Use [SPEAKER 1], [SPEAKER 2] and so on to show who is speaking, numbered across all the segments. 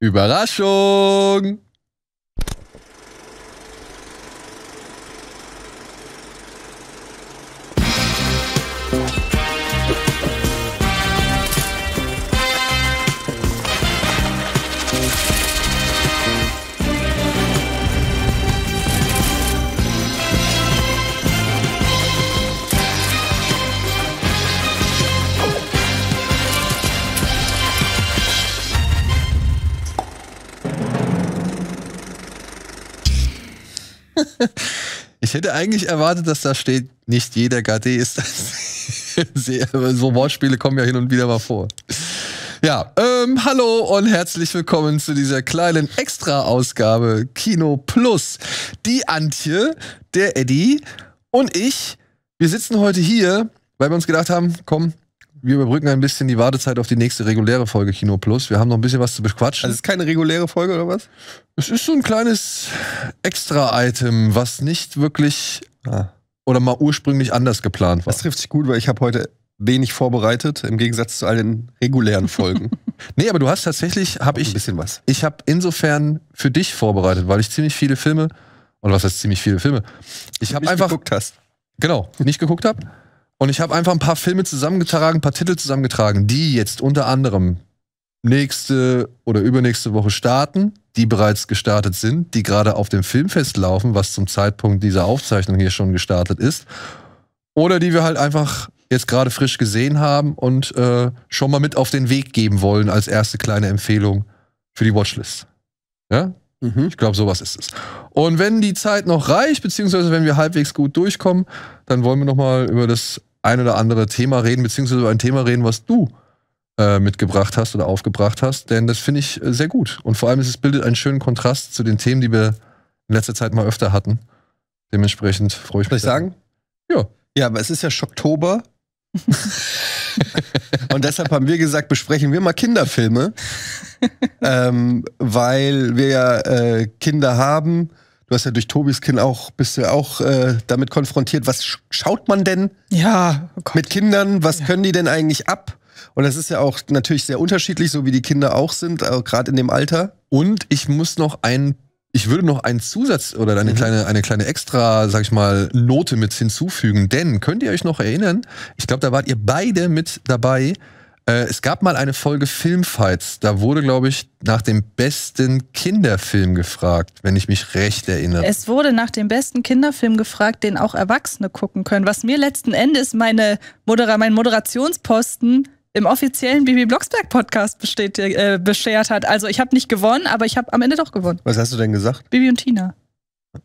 [SPEAKER 1] Überraschung! ich hätte eigentlich erwartet, dass da steht, nicht jeder Gade ist ein So Wortspiele kommen ja hin und wieder mal vor. Ja, ähm, hallo und herzlich willkommen zu dieser kleinen Extra-Ausgabe Kino Plus. Die Antje, der Eddie und ich, wir sitzen heute hier, weil wir uns gedacht haben, komm, wir überbrücken ein bisschen die Wartezeit auf die nächste reguläre Folge Kino Plus. Wir haben noch ein bisschen was zu bequatschen. Also es ist keine reguläre Folge oder was? Es ist so ein kleines Extra-Item, was nicht wirklich ah. oder mal ursprünglich anders geplant war. Das trifft sich gut, weil ich habe heute wenig vorbereitet, im Gegensatz zu allen regulären Folgen. nee, aber du hast tatsächlich, habe ich. Ein bisschen was. Ich habe insofern für dich vorbereitet, weil ich ziemlich viele Filme, und was heißt ziemlich viele Filme? Ich habe einfach. Geguckt hast. Genau, nicht geguckt habe. Und ich habe einfach ein paar Filme zusammengetragen, ein paar Titel zusammengetragen, die jetzt unter anderem nächste oder übernächste Woche starten, die bereits gestartet sind, die gerade auf dem Filmfest laufen, was zum Zeitpunkt dieser Aufzeichnung hier schon gestartet ist. Oder die wir halt einfach jetzt gerade frisch gesehen haben und äh, schon mal mit auf den Weg geben wollen als erste kleine Empfehlung für die Watchlist. Ja? Mhm. Ich glaube, sowas ist es. Und wenn die Zeit noch reicht, beziehungsweise wenn wir halbwegs gut durchkommen, dann wollen wir nochmal über das ein oder andere Thema reden, beziehungsweise über ein Thema reden, was du äh, mitgebracht hast oder aufgebracht hast. Denn das finde ich äh, sehr gut. Und vor allem, es bildet einen schönen Kontrast zu den Themen, die wir in letzter Zeit mal
[SPEAKER 2] öfter hatten. Dementsprechend freue ich mich. Soll ich sagen? Ja. Ja, aber es ist ja Schocktober und deshalb haben wir gesagt, besprechen wir mal Kinderfilme, ähm, weil wir ja äh, Kinder haben. Du hast ja durch Tobis Kind auch, bist ja auch äh, damit konfrontiert. Was schaut man denn
[SPEAKER 3] ja, oh
[SPEAKER 2] mit Kindern? Was ja. können die denn eigentlich ab? Und das ist ja auch natürlich sehr unterschiedlich, so wie die Kinder auch sind, gerade in dem Alter. Und ich muss noch einen ich würde noch einen Zusatz oder
[SPEAKER 1] eine mhm. kleine, eine kleine extra, sag ich mal, Note mit hinzufügen, denn könnt ihr euch noch erinnern? Ich glaube, da wart ihr beide mit dabei. Äh, es gab mal eine Folge Filmfights. Da wurde, glaube ich, nach dem besten Kinderfilm gefragt, wenn ich mich recht erinnere. Es
[SPEAKER 3] wurde nach dem besten Kinderfilm gefragt, den auch Erwachsene gucken können. Was mir letzten Endes meine Modera mein Moderationsposten im offiziellen Bibi Blocksberg Podcast bestät, äh, beschert hat. Also ich habe nicht gewonnen, aber ich habe am Ende doch gewonnen.
[SPEAKER 2] Was hast du denn gesagt?
[SPEAKER 3] Bibi und Tina.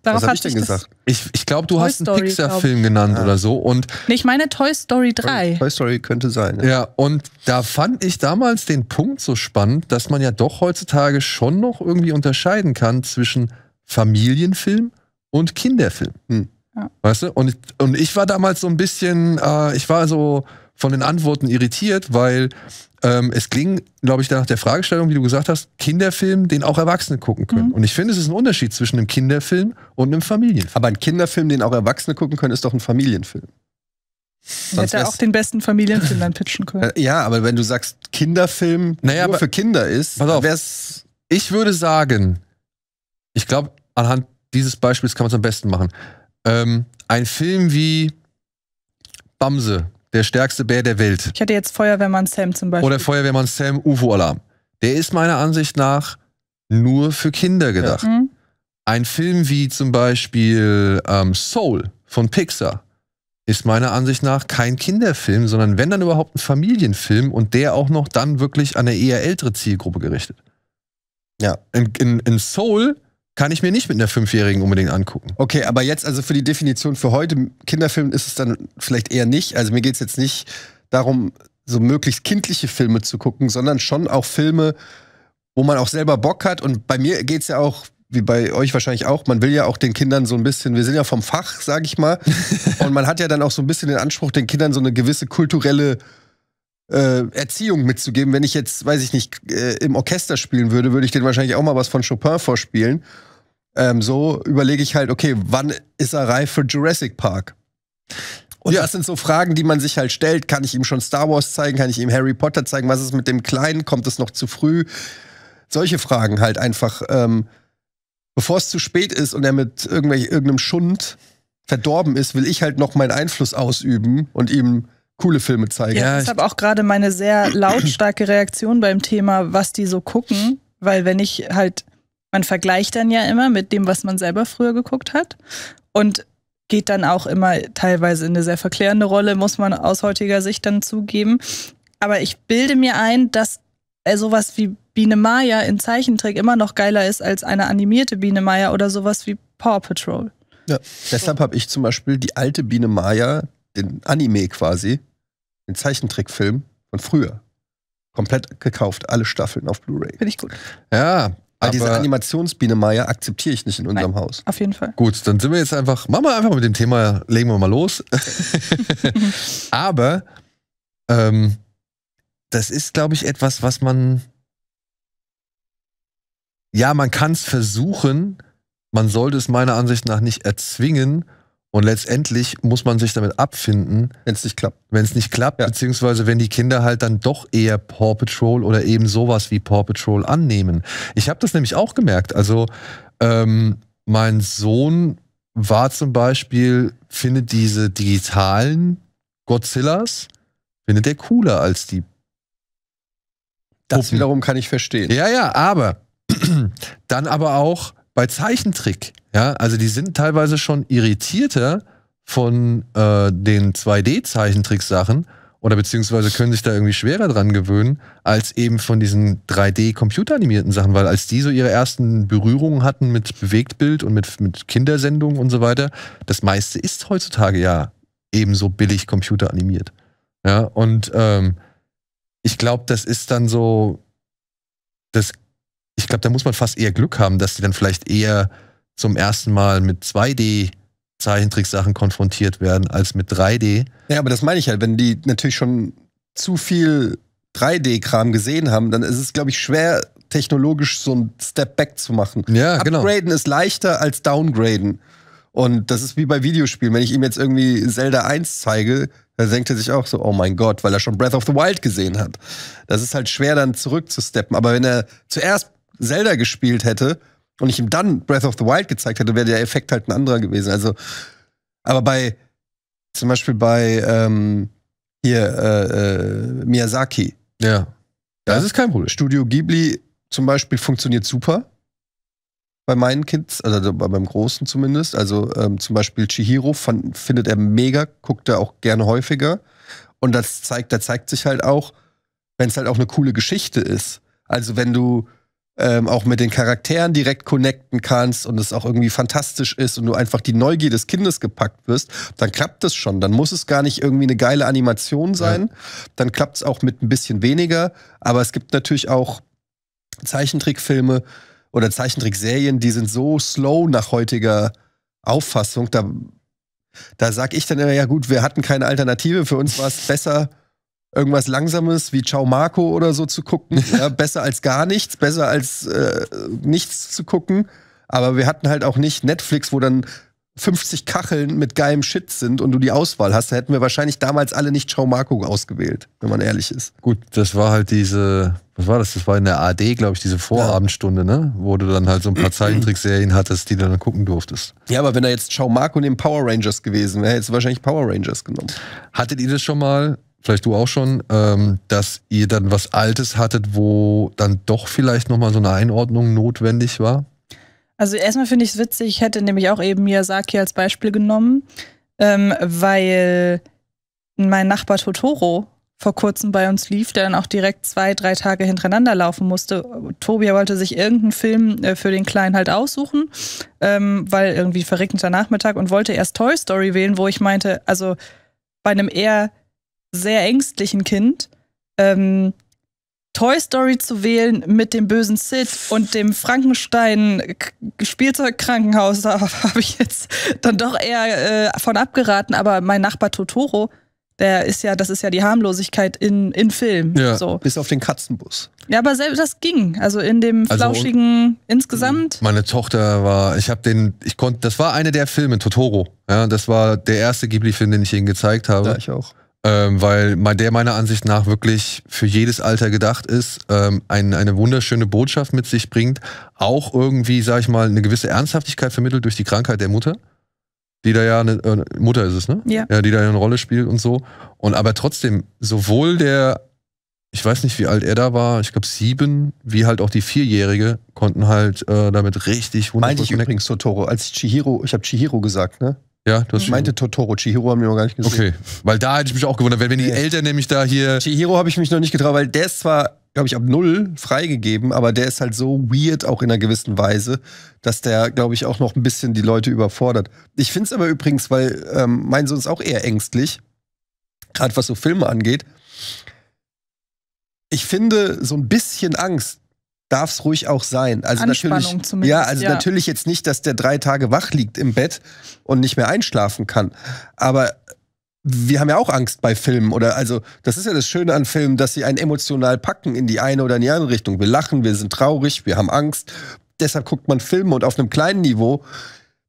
[SPEAKER 3] Darauf Was habe ich denn gesagt?
[SPEAKER 1] Ich, ich glaube, du Toy hast einen Pixar-Film genannt ja. Ah. oder so. Und
[SPEAKER 3] nee, ich meine Toy Story 3. Toy,
[SPEAKER 1] Toy Story könnte sein. Ja. ja, und da fand ich damals den Punkt so spannend, dass man ja doch heutzutage schon noch irgendwie unterscheiden kann zwischen Familienfilm und Kinderfilm. Hm. Ja. Weißt du? Und, und ich war damals so ein bisschen, äh, ich war so von den Antworten irritiert, weil ähm, es ging, glaube ich, nach der Fragestellung, wie du gesagt hast, Kinderfilm, den auch Erwachsene gucken können. Mhm. Und ich finde, es ist ein Unterschied zwischen einem Kinderfilm und
[SPEAKER 2] einem Familienfilm. Aber ein Kinderfilm, den auch Erwachsene gucken können, ist doch ein Familienfilm.
[SPEAKER 3] Sonst hätte auch den besten Familienfilm dann pitchen können.
[SPEAKER 2] Äh, ja, aber wenn du sagst, Kinderfilm naja, nur für Kinder
[SPEAKER 1] ist, wäre es. ich würde sagen, ich glaube, anhand dieses Beispiels kann man es am besten machen. Ähm, ein Film wie Bamse der stärkste Bär der Welt.
[SPEAKER 3] Ich hätte jetzt Feuerwehrmann Sam zum Beispiel. Oder
[SPEAKER 1] Feuerwehrmann Sam UFO-Alarm. Der ist meiner Ansicht nach nur für Kinder gedacht. Ja. Mhm. Ein Film wie zum Beispiel ähm, Soul von Pixar ist meiner Ansicht nach kein Kinderfilm, sondern wenn dann überhaupt ein Familienfilm und der auch noch dann wirklich an eine eher ältere Zielgruppe
[SPEAKER 2] gerichtet. Ja. In, in, in Soul kann ich mir nicht mit einer Fünfjährigen unbedingt angucken. Okay, aber jetzt also für die Definition für heute, Kinderfilm ist es dann vielleicht eher nicht. Also mir geht es jetzt nicht darum, so möglichst kindliche Filme zu gucken, sondern schon auch Filme, wo man auch selber Bock hat. Und bei mir geht es ja auch, wie bei euch wahrscheinlich auch, man will ja auch den Kindern so ein bisschen, wir sind ja vom Fach, sag ich mal. und man hat ja dann auch so ein bisschen den Anspruch, den Kindern so eine gewisse kulturelle äh, Erziehung mitzugeben. Wenn ich jetzt, weiß ich nicht, äh, im Orchester spielen würde, würde ich denen wahrscheinlich auch mal was von Chopin vorspielen. Ähm, so überlege ich halt, okay, wann ist er reif für Jurassic Park? Und ja. das sind so Fragen, die man sich halt stellt. Kann ich ihm schon Star Wars zeigen? Kann ich ihm Harry Potter zeigen? Was ist mit dem Kleinen? Kommt es noch zu früh? Solche Fragen halt einfach, ähm, bevor es zu spät ist und er mit irgendwelch, irgendeinem Schund verdorben ist, will ich halt noch meinen Einfluss ausüben und ihm coole Filme zeigen. Ja, ich habe
[SPEAKER 3] auch gerade meine sehr lautstarke Reaktion beim Thema, was die so gucken, weil wenn ich halt, man vergleicht dann ja immer mit dem, was man selber früher geguckt hat und geht dann auch immer teilweise in eine sehr verklärende Rolle, muss man aus heutiger Sicht dann zugeben. Aber ich bilde mir ein, dass äh, sowas wie Biene Maya in Zeichentrick immer noch geiler ist als eine animierte Biene Maya oder sowas wie Paw Patrol.
[SPEAKER 2] Ja. Deshalb habe ich zum Beispiel die alte Biene Maya den Anime quasi, den Zeichentrickfilm von früher. Komplett gekauft, alle Staffeln auf Blu-ray. Finde ich gut. Ja, aber diese Animationsbiene Maya akzeptiere ich nicht in unserem Nein, Haus. Auf jeden Fall.
[SPEAKER 1] Gut, dann sind wir jetzt einfach, machen wir einfach mit dem Thema, legen wir mal los. aber ähm, das ist, glaube ich, etwas, was man. Ja, man kann es versuchen, man sollte es meiner Ansicht nach nicht erzwingen, und letztendlich muss man sich damit abfinden, wenn es nicht klappt. Wenn es nicht klappt, ja. beziehungsweise wenn die Kinder halt dann doch eher Paw Patrol oder eben sowas wie Paw Patrol annehmen. Ich habe das nämlich auch gemerkt. Also ähm, mein Sohn war zum Beispiel, findet diese digitalen Godzillas, findet er cooler als die. Das wiederum kann ich verstehen. Ja, ja, aber dann aber auch bei Zeichentrick, ja, also die sind teilweise schon irritierter von äh, den 2 d zeichentrick sachen oder beziehungsweise können sich da irgendwie schwerer dran gewöhnen, als eben von diesen 3D-computeranimierten Sachen, weil als die so ihre ersten Berührungen hatten mit Bewegtbild und mit, mit Kindersendungen und so weiter, das meiste ist heutzutage ja ebenso billig computeranimiert. Ja, und ähm, ich glaube, das ist dann so, das ich glaube, da muss man fast eher Glück haben, dass die dann vielleicht eher zum ersten Mal mit
[SPEAKER 2] 2D Zeichentricksachen konfrontiert werden als mit 3D. Ja, aber das meine ich halt, wenn die natürlich schon zu viel 3D-Kram gesehen haben, dann ist es, glaube ich, schwer, technologisch so einen Step Back zu machen. Ja, genau. Upgraden ist leichter als Downgraden. Und das ist wie bei Videospielen. Wenn ich ihm jetzt irgendwie Zelda 1 zeige, dann senkt er sich auch so, oh mein Gott, weil er schon Breath of the Wild gesehen hat. Das ist halt schwer, dann zurückzusteppen. Aber wenn er zuerst Zelda gespielt hätte und ich ihm dann Breath of the Wild gezeigt hätte, wäre der Effekt halt ein anderer gewesen. Also, aber bei, zum Beispiel bei ähm, hier äh, äh, Miyazaki. Ja. Das ist kein Problem. Studio Ghibli zum Beispiel funktioniert super. Bei meinen Kids, also, also beim Großen zumindest. Also ähm, zum Beispiel Chihiro fand, findet er mega, guckt er auch gerne häufiger. Und das zeigt, da zeigt sich halt auch, wenn es halt auch eine coole Geschichte ist. Also wenn du ähm, auch mit den Charakteren direkt connecten kannst und es auch irgendwie fantastisch ist und du einfach die Neugier des Kindes gepackt wirst, dann klappt das schon. Dann muss es gar nicht irgendwie eine geile Animation sein. Ja. Dann klappt es auch mit ein bisschen weniger. Aber es gibt natürlich auch Zeichentrickfilme oder Zeichentrickserien, die sind so slow nach heutiger Auffassung. Da, da sag ich dann immer, ja gut, wir hatten keine Alternative, für uns war es besser irgendwas Langsames wie Ciao Marco oder so zu gucken. Ja, besser als gar nichts, besser als äh, nichts zu gucken. Aber wir hatten halt auch nicht Netflix, wo dann 50 Kacheln mit geilem Shit sind und du die Auswahl hast. Da hätten wir wahrscheinlich damals alle nicht Ciao Marco ausgewählt, wenn man ehrlich ist. Gut,
[SPEAKER 1] das war halt diese, was war das? Das war in der AD, glaube ich, diese Vorabendstunde, ja. ne? Wo du dann halt so ein paar Zeichentrickserien hattest, die du dann gucken durftest.
[SPEAKER 2] Ja, aber wenn da jetzt Ciao Marco neben Power Rangers gewesen wäre, hättest du wahrscheinlich Power Rangers genommen. Hattet ihr das schon mal,
[SPEAKER 1] vielleicht du auch schon, ähm, dass ihr dann was Altes hattet, wo dann doch vielleicht nochmal so eine Einordnung notwendig war?
[SPEAKER 3] Also erstmal finde ich es witzig, ich hätte nämlich auch eben Miyazaki als Beispiel genommen, ähm, weil mein Nachbar Totoro vor kurzem bei uns lief, der dann auch direkt zwei, drei Tage hintereinander laufen musste. Tobi wollte sich irgendeinen Film äh, für den Kleinen halt aussuchen, ähm, weil irgendwie verregneter Nachmittag und wollte erst Toy Story wählen, wo ich meinte, also bei einem eher sehr ängstlichen Kind ähm, Toy Story zu wählen mit dem bösen Sid und dem Frankenstein Spielzeugkrankenhaus, da habe ich jetzt dann doch eher äh, von abgeraten, aber mein Nachbar Totoro, der ist ja, das ist ja die Harmlosigkeit in, in Film. Ja, so.
[SPEAKER 2] Bis auf den Katzenbus.
[SPEAKER 3] Ja, aber selbst das ging. Also in dem also, flauschigen insgesamt.
[SPEAKER 1] Meine Tochter war, ich habe den, ich konnte, das war eine der Filme, Totoro. Ja, das war der erste Ghibli-Film, den ich ihnen gezeigt habe. Ja, ich auch ähm, weil der meiner Ansicht nach wirklich für jedes Alter gedacht ist, ähm, ein, eine wunderschöne Botschaft mit sich bringt, auch irgendwie, sag ich mal, eine gewisse Ernsthaftigkeit vermittelt durch die Krankheit der Mutter, die da ja eine äh, Mutter ist es, ne? Ja. ja. Die da eine Rolle spielt und so. Und aber trotzdem, sowohl der, ich weiß nicht, wie alt er da war, ich glaube sieben, wie halt
[SPEAKER 2] auch die Vierjährige, konnten halt äh, damit richtig wunderschön. Meinte ich übrigens Totoro, als Chihiro, ich habe Chihiro gesagt, ne? Ja, du hast ich meinte Totoro, Chihiro haben wir noch gar nicht gesehen. Okay, weil da hätte ich mich auch gewundert, wenn, wenn die Eltern nämlich da hier. Chihiro habe ich mich noch nicht getraut, weil der ist zwar, glaube ich, ab null freigegeben, aber der ist halt so weird auch in einer gewissen Weise, dass der, glaube ich, auch noch ein bisschen die Leute überfordert. Ich finde es aber übrigens, weil ähm, mein Sohn ist auch eher ängstlich, gerade was so Filme angeht. Ich finde, so ein bisschen Angst darf es ruhig auch sein. Also natürlich, ja, also ja. natürlich jetzt nicht, dass der drei Tage wach liegt im Bett und nicht mehr einschlafen kann. Aber wir haben ja auch Angst bei Filmen oder also das ist ja das Schöne an Filmen, dass sie einen emotional packen in die eine oder in die andere Richtung. Wir lachen, wir sind traurig, wir haben Angst. Deshalb guckt man Filme und auf einem kleinen Niveau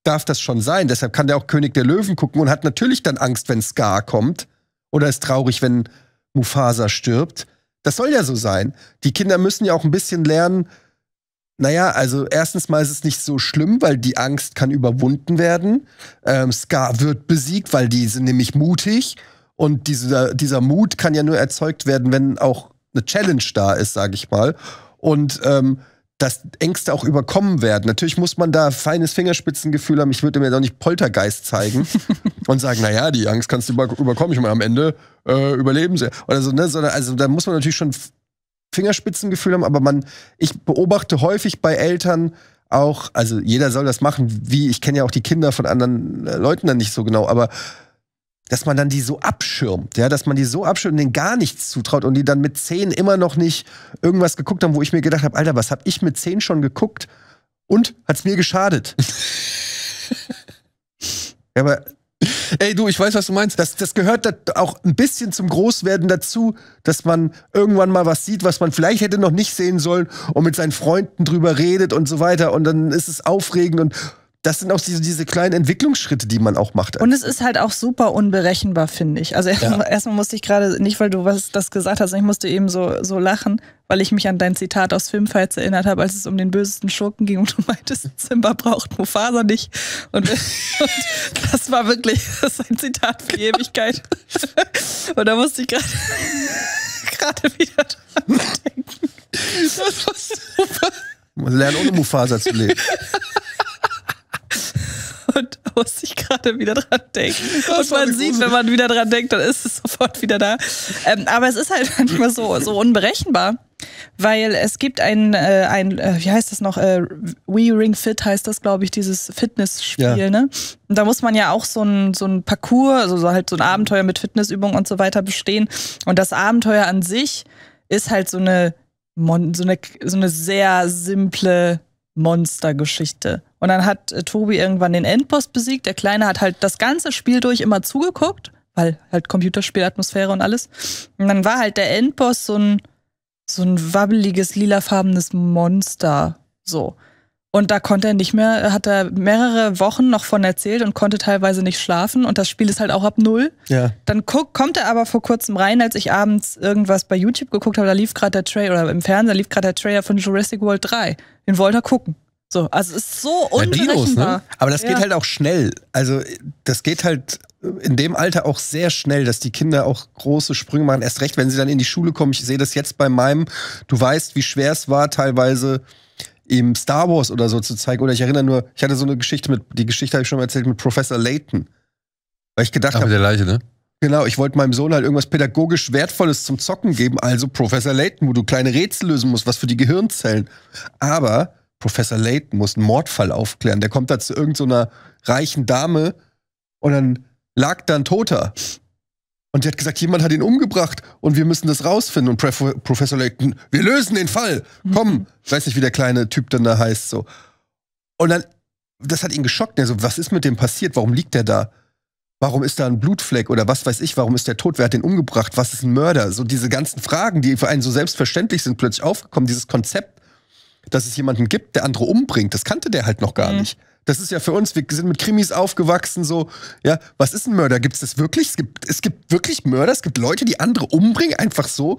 [SPEAKER 2] darf das schon sein. Deshalb kann der auch König der Löwen gucken und hat natürlich dann Angst, wenn Scar kommt oder ist traurig, wenn Mufasa stirbt. Das soll ja so sein. Die Kinder müssen ja auch ein bisschen lernen, naja, also erstens mal ist es nicht so schlimm, weil die Angst kann überwunden werden. Ähm, Scar wird besiegt, weil die sind nämlich mutig. Und dieser, dieser Mut kann ja nur erzeugt werden, wenn auch eine Challenge da ist, sag ich mal. Und ähm, dass Ängste auch überkommen werden. Natürlich muss man da feines Fingerspitzengefühl haben. Ich würde mir doch nicht Poltergeist zeigen und sagen, naja, die Angst kannst du über überkommen. Ich meine, am Ende äh, überleben sie. Oder so, ne? Sondern, also da muss man natürlich schon Fingerspitzengefühl haben, aber man, ich beobachte häufig bei Eltern auch, also jeder soll das machen, wie, ich kenne ja auch die Kinder von anderen äh, Leuten dann nicht so genau, aber dass man dann die so abschirmt, ja, dass man die so abschirmt, und denen gar nichts zutraut und die dann mit zehn immer noch nicht irgendwas geguckt haben, wo ich mir gedacht habe, Alter, was habe ich mit zehn schon geguckt und hat's mir geschadet. ja, aber Ey, du, ich weiß, was du meinst. Das, das gehört auch ein bisschen zum Großwerden dazu, dass man irgendwann mal was sieht, was man vielleicht hätte noch nicht sehen sollen und mit seinen Freunden drüber redet und so weiter. Und dann ist es aufregend und das sind auch diese, diese, kleinen Entwicklungsschritte, die man auch macht. Und es
[SPEAKER 3] ist halt auch super unberechenbar, finde ich. Also erstmal ja. erst musste ich gerade, nicht weil du was das gesagt hast, ich musste eben so, so lachen, weil ich mich an dein Zitat aus Filmfights erinnert habe, als es um den bösesten Schurken ging und du meintest, Simba braucht Mufasa nicht. Und, und das war wirklich das ein Zitat für die Ewigkeit. Und da musste ich gerade gerade wieder dran denken. Das war
[SPEAKER 2] super. Man lernt ohne Mufasa zu leben.
[SPEAKER 3] Und muss ich gerade wieder dran denken. und man sieht, wenn man wieder dran denkt, dann ist es sofort wieder da. Ähm, aber es ist halt manchmal so, so unberechenbar. Weil es gibt ein, äh, ein äh, wie heißt das noch, äh, We Ring Fit heißt das, glaube ich, dieses Fitnessspiel, ja. ne? Und da muss man ja auch so ein, so ein Parcours, also so halt so ein Abenteuer mit Fitnessübungen und so weiter bestehen. Und das Abenteuer an sich ist halt so eine, so eine, so eine sehr simple Monstergeschichte. Und dann hat äh, Tobi irgendwann den Endboss besiegt. Der Kleine hat halt das ganze Spiel durch immer zugeguckt, weil halt Computerspielatmosphäre und alles. Und dann war halt der Endboss so ein, so ein wabbeliges, lilafarbenes Monster. So. Und da konnte er nicht mehr, hat er mehrere Wochen noch von erzählt und konnte teilweise nicht schlafen. Und das Spiel ist halt auch ab null. Ja. Dann guck, kommt er aber vor kurzem rein, als ich abends irgendwas bei YouTube geguckt habe, da lief gerade der Trailer, oder im Fernseher lief gerade der Trailer von Jurassic World 3. Den wollte er gucken. So, also es ist so ne? unberechenbar. Ja, Dinos, ne? Aber das ja. geht halt
[SPEAKER 2] auch schnell. Also das geht halt in dem Alter auch sehr schnell, dass die Kinder auch große Sprünge machen. Erst recht, wenn sie dann in die Schule kommen. Ich sehe das jetzt bei meinem. Du weißt, wie schwer es war, teilweise eben Star Wars oder so zu zeigen. Oder ich erinnere nur, ich hatte so eine Geschichte mit, die Geschichte habe ich schon mal erzählt mit Professor Layton. Weil ich gedacht habe. mit der Leiche, ne? Genau, ich wollte meinem Sohn halt irgendwas pädagogisch Wertvolles zum Zocken geben, also Professor Layton, wo du kleine Rätsel lösen musst, was für die Gehirnzellen. Aber Professor Layton muss einen Mordfall aufklären. Der kommt da zu irgendeiner so reichen Dame und dann lag da ein Toter. Und die hat gesagt, jemand hat ihn umgebracht und wir müssen das rausfinden. Und Pref Professor Layton, wir lösen den Fall. Komm. Ich mhm. weiß nicht, wie der kleine Typ dann da heißt. So. Und dann, das hat ihn geschockt. Er so, was ist mit dem passiert? Warum liegt der da? Warum ist da ein Blutfleck oder was weiß ich? Warum ist der tot? Wer hat den umgebracht? Was ist ein Mörder? So diese ganzen Fragen, die für einen so selbstverständlich sind, plötzlich aufgekommen. Dieses Konzept, dass es jemanden gibt, der andere umbringt, das kannte der halt noch gar mhm. nicht. Das ist ja für uns, wir sind mit Krimis aufgewachsen, so, ja, was ist ein Mörder? Gibt es das wirklich? Es gibt, es gibt wirklich Mörder, es gibt Leute, die andere umbringen, einfach so.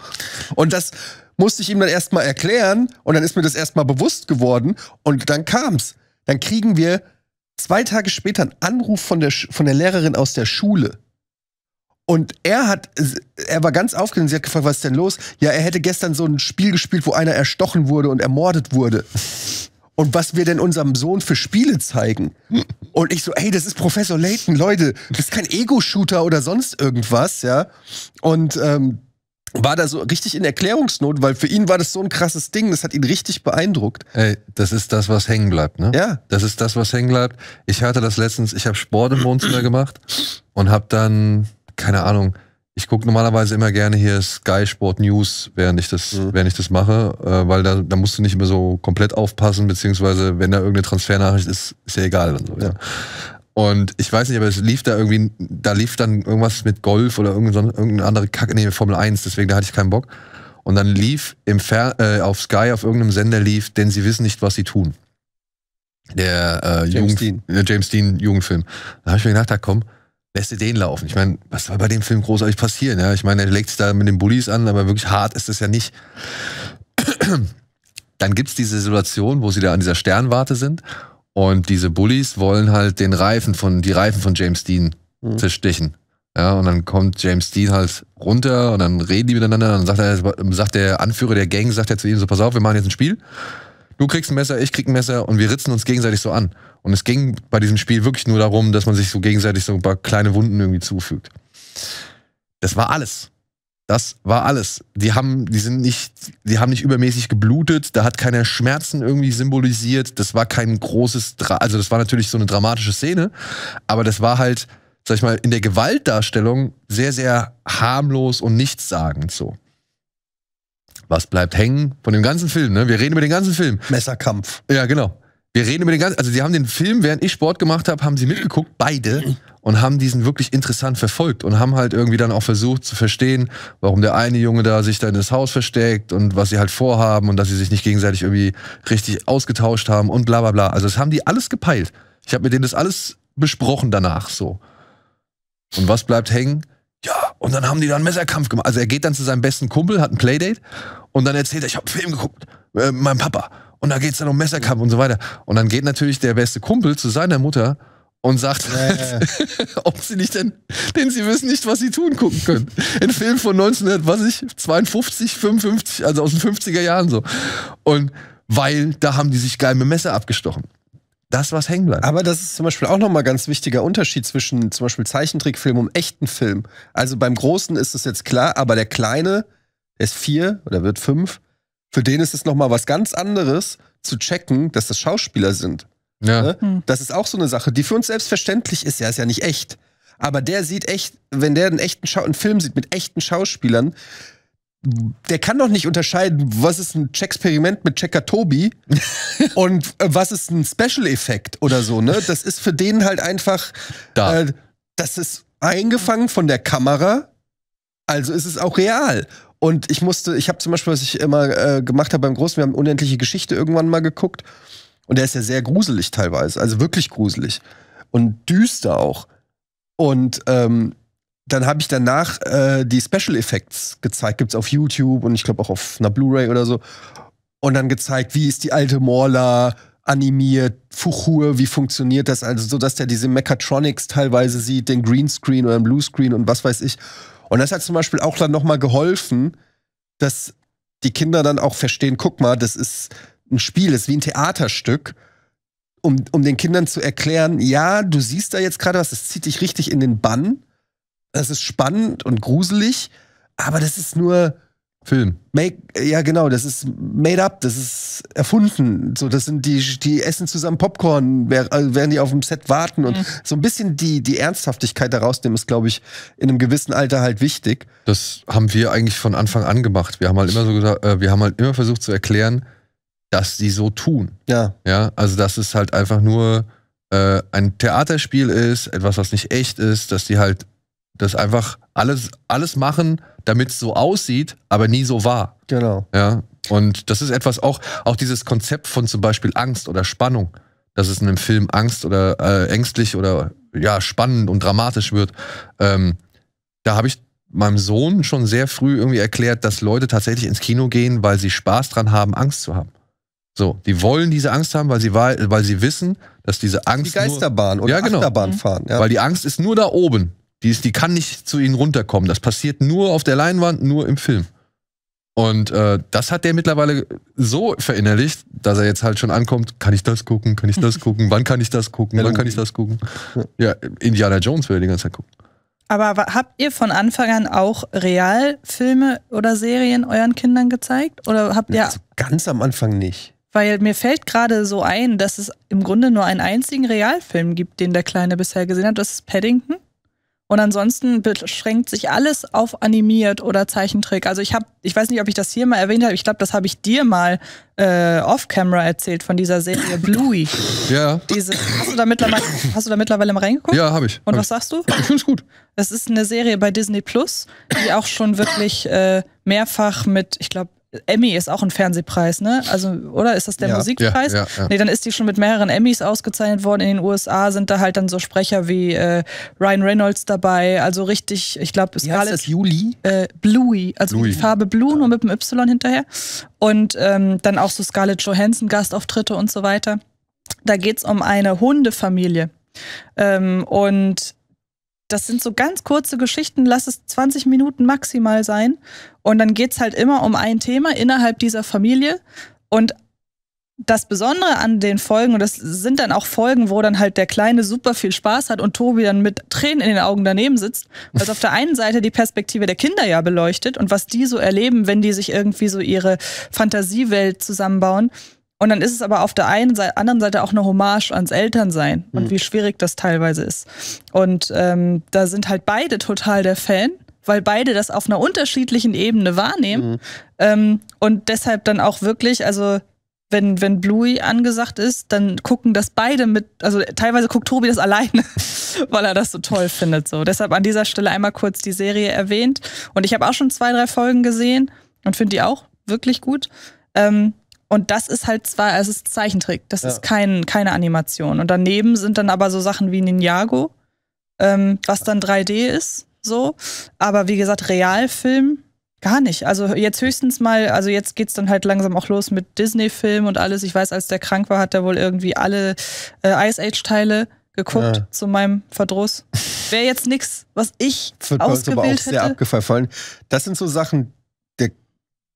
[SPEAKER 2] Und das musste ich ihm dann erstmal erklären und dann ist mir das erstmal bewusst geworden und dann kam's. Dann kriegen wir zwei Tage später einen Anruf von der, von der Lehrerin aus der Schule. Und er hat, er war ganz aufgeregt, sie hat gefragt, was ist denn los? Ja, er hätte gestern so ein Spiel gespielt, wo einer erstochen wurde und ermordet wurde und was wir denn unserem Sohn für Spiele zeigen. Und ich so, ey, das ist Professor Layton, Leute, das ist kein Ego-Shooter oder sonst irgendwas, ja. Und ähm, war da so richtig in Erklärungsnot, weil für ihn war das so ein krasses Ding, das hat ihn richtig beeindruckt. Ey, das ist das, was hängen bleibt, ne? Ja. Das ist das, was hängen bleibt. Ich hatte das letztens,
[SPEAKER 1] ich habe Sport im Wohnzimmer gemacht und habe dann, keine Ahnung, ich gucke normalerweise immer gerne hier Sky Sport News, während ich das, mhm. während ich das mache, äh, weil da, da musst du nicht immer so komplett aufpassen, beziehungsweise wenn da irgendeine Transfernachricht ist, ist ja egal. Und, so, ja. und ich weiß nicht, aber es lief da irgendwie, da lief dann irgendwas mit Golf oder irgendeine, irgendeine andere Kacke, nee, Formel 1, deswegen da hatte ich keinen Bock. Und dann lief im Fer äh, auf Sky, auf irgendeinem Sender lief, denn sie wissen nicht, was sie tun. Der äh, James, Jugend, Dean. Der äh, James Dean Jugendfilm. Da habe ich mir gedacht, da komm, lässt du den laufen. Ich meine, was soll bei dem Film großartig passieren? Ja? Ich meine, er legt sich da mit den Bullies an, aber wirklich hart ist das ja nicht. Dann gibt es diese Situation, wo sie da an dieser Sternwarte sind und diese Bullies wollen halt den Reifen von, die Reifen von James Dean mhm. zerstechen. Ja, und dann kommt James Dean halt runter und dann reden die miteinander. Und dann sagt, er, sagt der Anführer der Gang, sagt er zu ihm so, pass auf, wir machen jetzt ein Spiel. Du kriegst ein Messer, ich krieg ein Messer und wir ritzen uns gegenseitig so an. Und es ging bei diesem Spiel wirklich nur darum, dass man sich so gegenseitig so ein paar kleine Wunden irgendwie zufügt. Das war alles. Das war alles. Die haben, die sind nicht, die haben nicht übermäßig geblutet, da hat keiner Schmerzen irgendwie symbolisiert. Das war kein großes, Dra also das war natürlich so eine dramatische Szene, aber das war halt, sag ich mal, in der Gewaltdarstellung sehr, sehr harmlos und nichtssagend so. Was bleibt hängen von dem ganzen Film? Ne? Wir reden über den ganzen
[SPEAKER 2] Film. Messerkampf.
[SPEAKER 1] Ja, genau. Wir reden über den ganzen, also sie haben den Film, während ich Sport gemacht habe, haben sie mitgeguckt, beide, und haben diesen wirklich interessant verfolgt und haben halt irgendwie dann auch versucht zu verstehen, warum der eine Junge da sich da in das Haus versteckt und was sie halt vorhaben und dass sie sich nicht gegenseitig irgendwie richtig ausgetauscht haben und bla bla bla. Also das haben die alles gepeilt. Ich habe mit denen das alles besprochen danach so. Und was bleibt hängen? ja, und dann haben die da einen Messerkampf gemacht. Also er geht dann zu seinem besten Kumpel, hat ein Playdate und dann erzählt er, ich habe einen Film geguckt, äh, mein Papa. Und da geht es dann um Messerkampf und so weiter. Und dann geht natürlich der beste Kumpel zu seiner Mutter und sagt, ja, halt, ja. ob sie nicht denn, denn sie wissen nicht, was sie tun, gucken können. Ein Film von 1952, 55, also aus den 50er Jahren so. Und
[SPEAKER 2] weil da haben die sich geil mit Messer abgestochen das, was hängen bleibt. Aber das ist zum Beispiel auch nochmal ganz wichtiger Unterschied zwischen zum Beispiel Zeichentrickfilm und echten Film. Also beim Großen ist es jetzt klar, aber der Kleine, ist vier oder wird fünf, für den ist es nochmal was ganz anderes, zu checken, dass das Schauspieler sind. Ja. Ne? Hm. Das ist auch so eine Sache, die für uns selbstverständlich ist. Ja, ist ja nicht echt. Aber der sieht echt, wenn der einen echten Schau einen Film sieht mit echten Schauspielern, der kann doch nicht unterscheiden, was ist ein Checksperiment mit Checker Tobi und äh, was ist ein Special-Effekt oder so, ne? Das ist für den halt einfach, da. Äh, das ist eingefangen von der Kamera, also ist es auch real. Und ich musste, ich habe zum Beispiel, was ich immer äh, gemacht habe beim Großen, wir haben unendliche Geschichte irgendwann mal geguckt und der ist ja sehr gruselig teilweise, also wirklich gruselig und düster auch. Und ähm, dann habe ich danach äh, die Special Effects gezeigt. Gibt's auf YouTube und ich glaube auch auf einer Blu-ray oder so. Und dann gezeigt, wie ist die alte Morla animiert, Fuchur, wie funktioniert das? Also, so dass der diese Mechatronics teilweise sieht, den Greenscreen oder den Bluescreen und was weiß ich. Und das hat zum Beispiel auch dann nochmal geholfen, dass die Kinder dann auch verstehen, guck mal, das ist ein Spiel, das ist wie ein Theaterstück. Um, um den Kindern zu erklären, ja, du siehst da jetzt gerade was, es zieht dich richtig in den Bann das ist spannend und gruselig, aber das ist nur Film. Make, ja, genau, das ist made up, das ist erfunden. So, das sind die, die essen zusammen Popcorn, also während die auf dem Set warten und mhm. so ein bisschen die, die Ernsthaftigkeit daraus nehmen, ist, glaube ich, in einem gewissen Alter halt wichtig. Das
[SPEAKER 1] haben wir eigentlich von Anfang an gemacht. Wir haben halt immer so gesagt, äh, wir haben halt immer versucht zu erklären, dass sie so tun. Ja. Ja, also das ist halt einfach nur äh, ein Theaterspiel ist, etwas, was nicht echt ist, dass die halt das einfach alles, alles machen, damit es so aussieht, aber nie so war. Genau. Ja. Und das ist etwas auch, auch dieses Konzept von zum Beispiel Angst oder Spannung, dass es in einem Film Angst oder äh, ängstlich oder ja, spannend und dramatisch wird. Ähm, da habe ich meinem Sohn schon sehr früh irgendwie erklärt, dass Leute tatsächlich ins Kino gehen, weil sie Spaß dran haben, Angst zu haben. So, die wollen diese Angst haben, weil sie, weil, sie wissen, dass diese Angst. Die Geisterbahn nur, oder ja, genau, Achterbahn mhm. fahren. Ja. Weil die Angst ist nur da oben. Die, ist, die kann nicht zu ihnen runterkommen. Das passiert nur auf der Leinwand, nur im Film. Und äh, das hat der mittlerweile so verinnerlicht, dass er jetzt halt schon ankommt, kann ich das gucken, kann ich das gucken, wann kann ich das gucken, wann kann ich das gucken.
[SPEAKER 2] Ja, Indiana Jones würde die ganze Zeit gucken.
[SPEAKER 3] Aber habt ihr von Anfang an auch Realfilme oder Serien euren Kindern gezeigt? Oder habt ihr. Also
[SPEAKER 2] ganz am Anfang nicht.
[SPEAKER 3] Weil mir fällt gerade so ein, dass es im Grunde nur einen einzigen Realfilm gibt, den der Kleine bisher gesehen hat. Das ist Paddington. Und ansonsten beschränkt sich alles auf animiert oder Zeichentrick. Also ich habe, ich weiß nicht, ob ich das hier mal erwähnt habe. Ich glaube, das habe ich dir mal äh, off-Camera erzählt von dieser Serie Bluey.
[SPEAKER 1] Ja. Diese,
[SPEAKER 3] hast, du da mittlerweile, hast du da mittlerweile mal reingeguckt? Ja, habe ich. Und hab was ich. sagst du? Ich finde es gut. Das ist eine Serie bei Disney Plus, die auch schon wirklich äh, mehrfach mit, ich glaube, Emmy ist auch ein Fernsehpreis, ne? Also, oder? Ist das der ja, Musikpreis? Ja, ja, Nee, dann ist die schon mit mehreren Emmys ausgezeichnet worden. In den USA sind da halt dann so Sprecher wie äh, Ryan Reynolds dabei. Also richtig, ich glaube, Scarlett... Wie heißt das? Juli? Äh, Bluey, also Bluey. die Farbe Blue, nur mit dem Y hinterher. Und ähm, dann auch so Scarlett Johansson, Gastauftritte und so weiter. Da geht es um eine Hundefamilie. Ähm, und das sind so ganz kurze Geschichten, lass es 20 Minuten maximal sein. Und dann geht es halt immer um ein Thema innerhalb dieser Familie. Und das Besondere an den Folgen, und das sind dann auch Folgen, wo dann halt der Kleine super viel Spaß hat und Tobi dann mit Tränen in den Augen daneben sitzt, weil es auf der einen Seite die Perspektive der Kinder ja beleuchtet und was die so erleben, wenn die sich irgendwie so ihre Fantasiewelt zusammenbauen. Und dann ist es aber auf der einen Seite, anderen Seite auch eine Hommage ans Elternsein und hm. wie schwierig das teilweise ist. Und ähm, da sind halt beide total der Fan, weil beide das auf einer unterschiedlichen Ebene wahrnehmen. Mhm. Ähm, und deshalb dann auch wirklich, also wenn, wenn Bluey angesagt ist, dann gucken das beide mit, also teilweise guckt Tobi das alleine, weil er das so toll findet. So. Deshalb an dieser Stelle einmal kurz die Serie erwähnt. Und ich habe auch schon zwei, drei Folgen gesehen und finde die auch wirklich gut. Ähm, und das ist halt zwar, also es ist Zeichentrick, das ja. ist kein, keine Animation. Und daneben sind dann aber so Sachen wie Ninjago, ähm, was dann 3D ist, so. Aber wie gesagt, Realfilm gar nicht. Also jetzt höchstens mal, also jetzt geht's dann halt langsam auch los mit Disney-Filmen und alles. Ich weiß, als der krank war, hat er wohl irgendwie alle äh, Ice Age-Teile geguckt, ja. zu meinem Verdruss. Wäre jetzt nichts, was ich Wird ausgewählt aber auch hätte. sehr
[SPEAKER 2] abgefallen. Vor allem, Das sind so Sachen,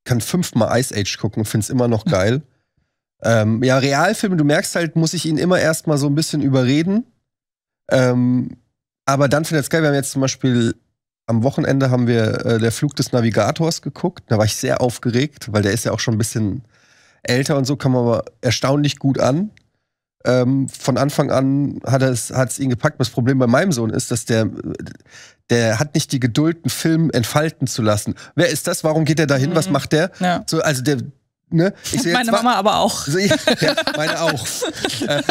[SPEAKER 2] kann fünfmal Ice Age gucken und finde es immer noch geil. ähm, ja, Realfilme, du merkst halt, muss ich ihn immer erstmal so ein bisschen überreden. Ähm, aber dann findet es geil. Wir haben jetzt zum Beispiel am Wochenende haben wir äh, der Flug des Navigators geguckt. Da war ich sehr aufgeregt, weil der ist ja auch schon ein bisschen älter und so, kam aber erstaunlich gut an. Ähm, von Anfang an hat es hat's ihn gepackt. Das Problem bei meinem Sohn ist, dass der, der hat nicht die Geduld, einen Film entfalten zu lassen. Wer ist das? Warum geht er dahin? Mhm. Was macht der? Ja. So, also der, Ne? meine Mama aber auch. ja, meine auch. äh,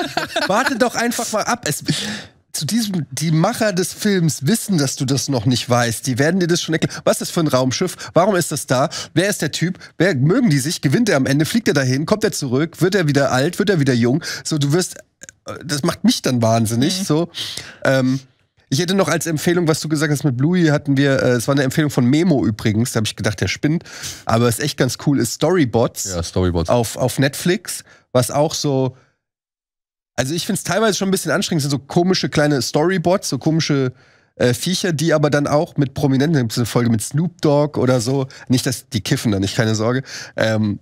[SPEAKER 2] warte doch einfach mal ab. Es, zu diesem, die Macher des Films wissen, dass du das noch nicht weißt. Die werden dir das schon erklären. Was ist das für ein Raumschiff? Warum ist das da? Wer ist der Typ? Wer mögen die sich? Gewinnt er am Ende? Fliegt er dahin? Kommt er zurück? Wird er wieder alt? Wird er wieder jung? So, du wirst, äh, das macht mich dann wahnsinnig, mhm. so. Ähm, ich hätte noch als Empfehlung, was du gesagt hast mit Bluey, hatten wir, äh, es äh, war eine Empfehlung von Memo übrigens, da habe ich gedacht, der spinnt. Aber es ist echt ganz cool, ist Storybots, ja, Storybots. Auf, auf Netflix, was auch so also ich finde es teilweise schon ein bisschen anstrengend, es sind so komische kleine Storybots, so komische äh, Viecher, die aber dann auch mit Prominenten, da gibt es eine Folge mit Snoop Dogg oder so, nicht, dass die kiffen dann, nicht, keine Sorge, ähm,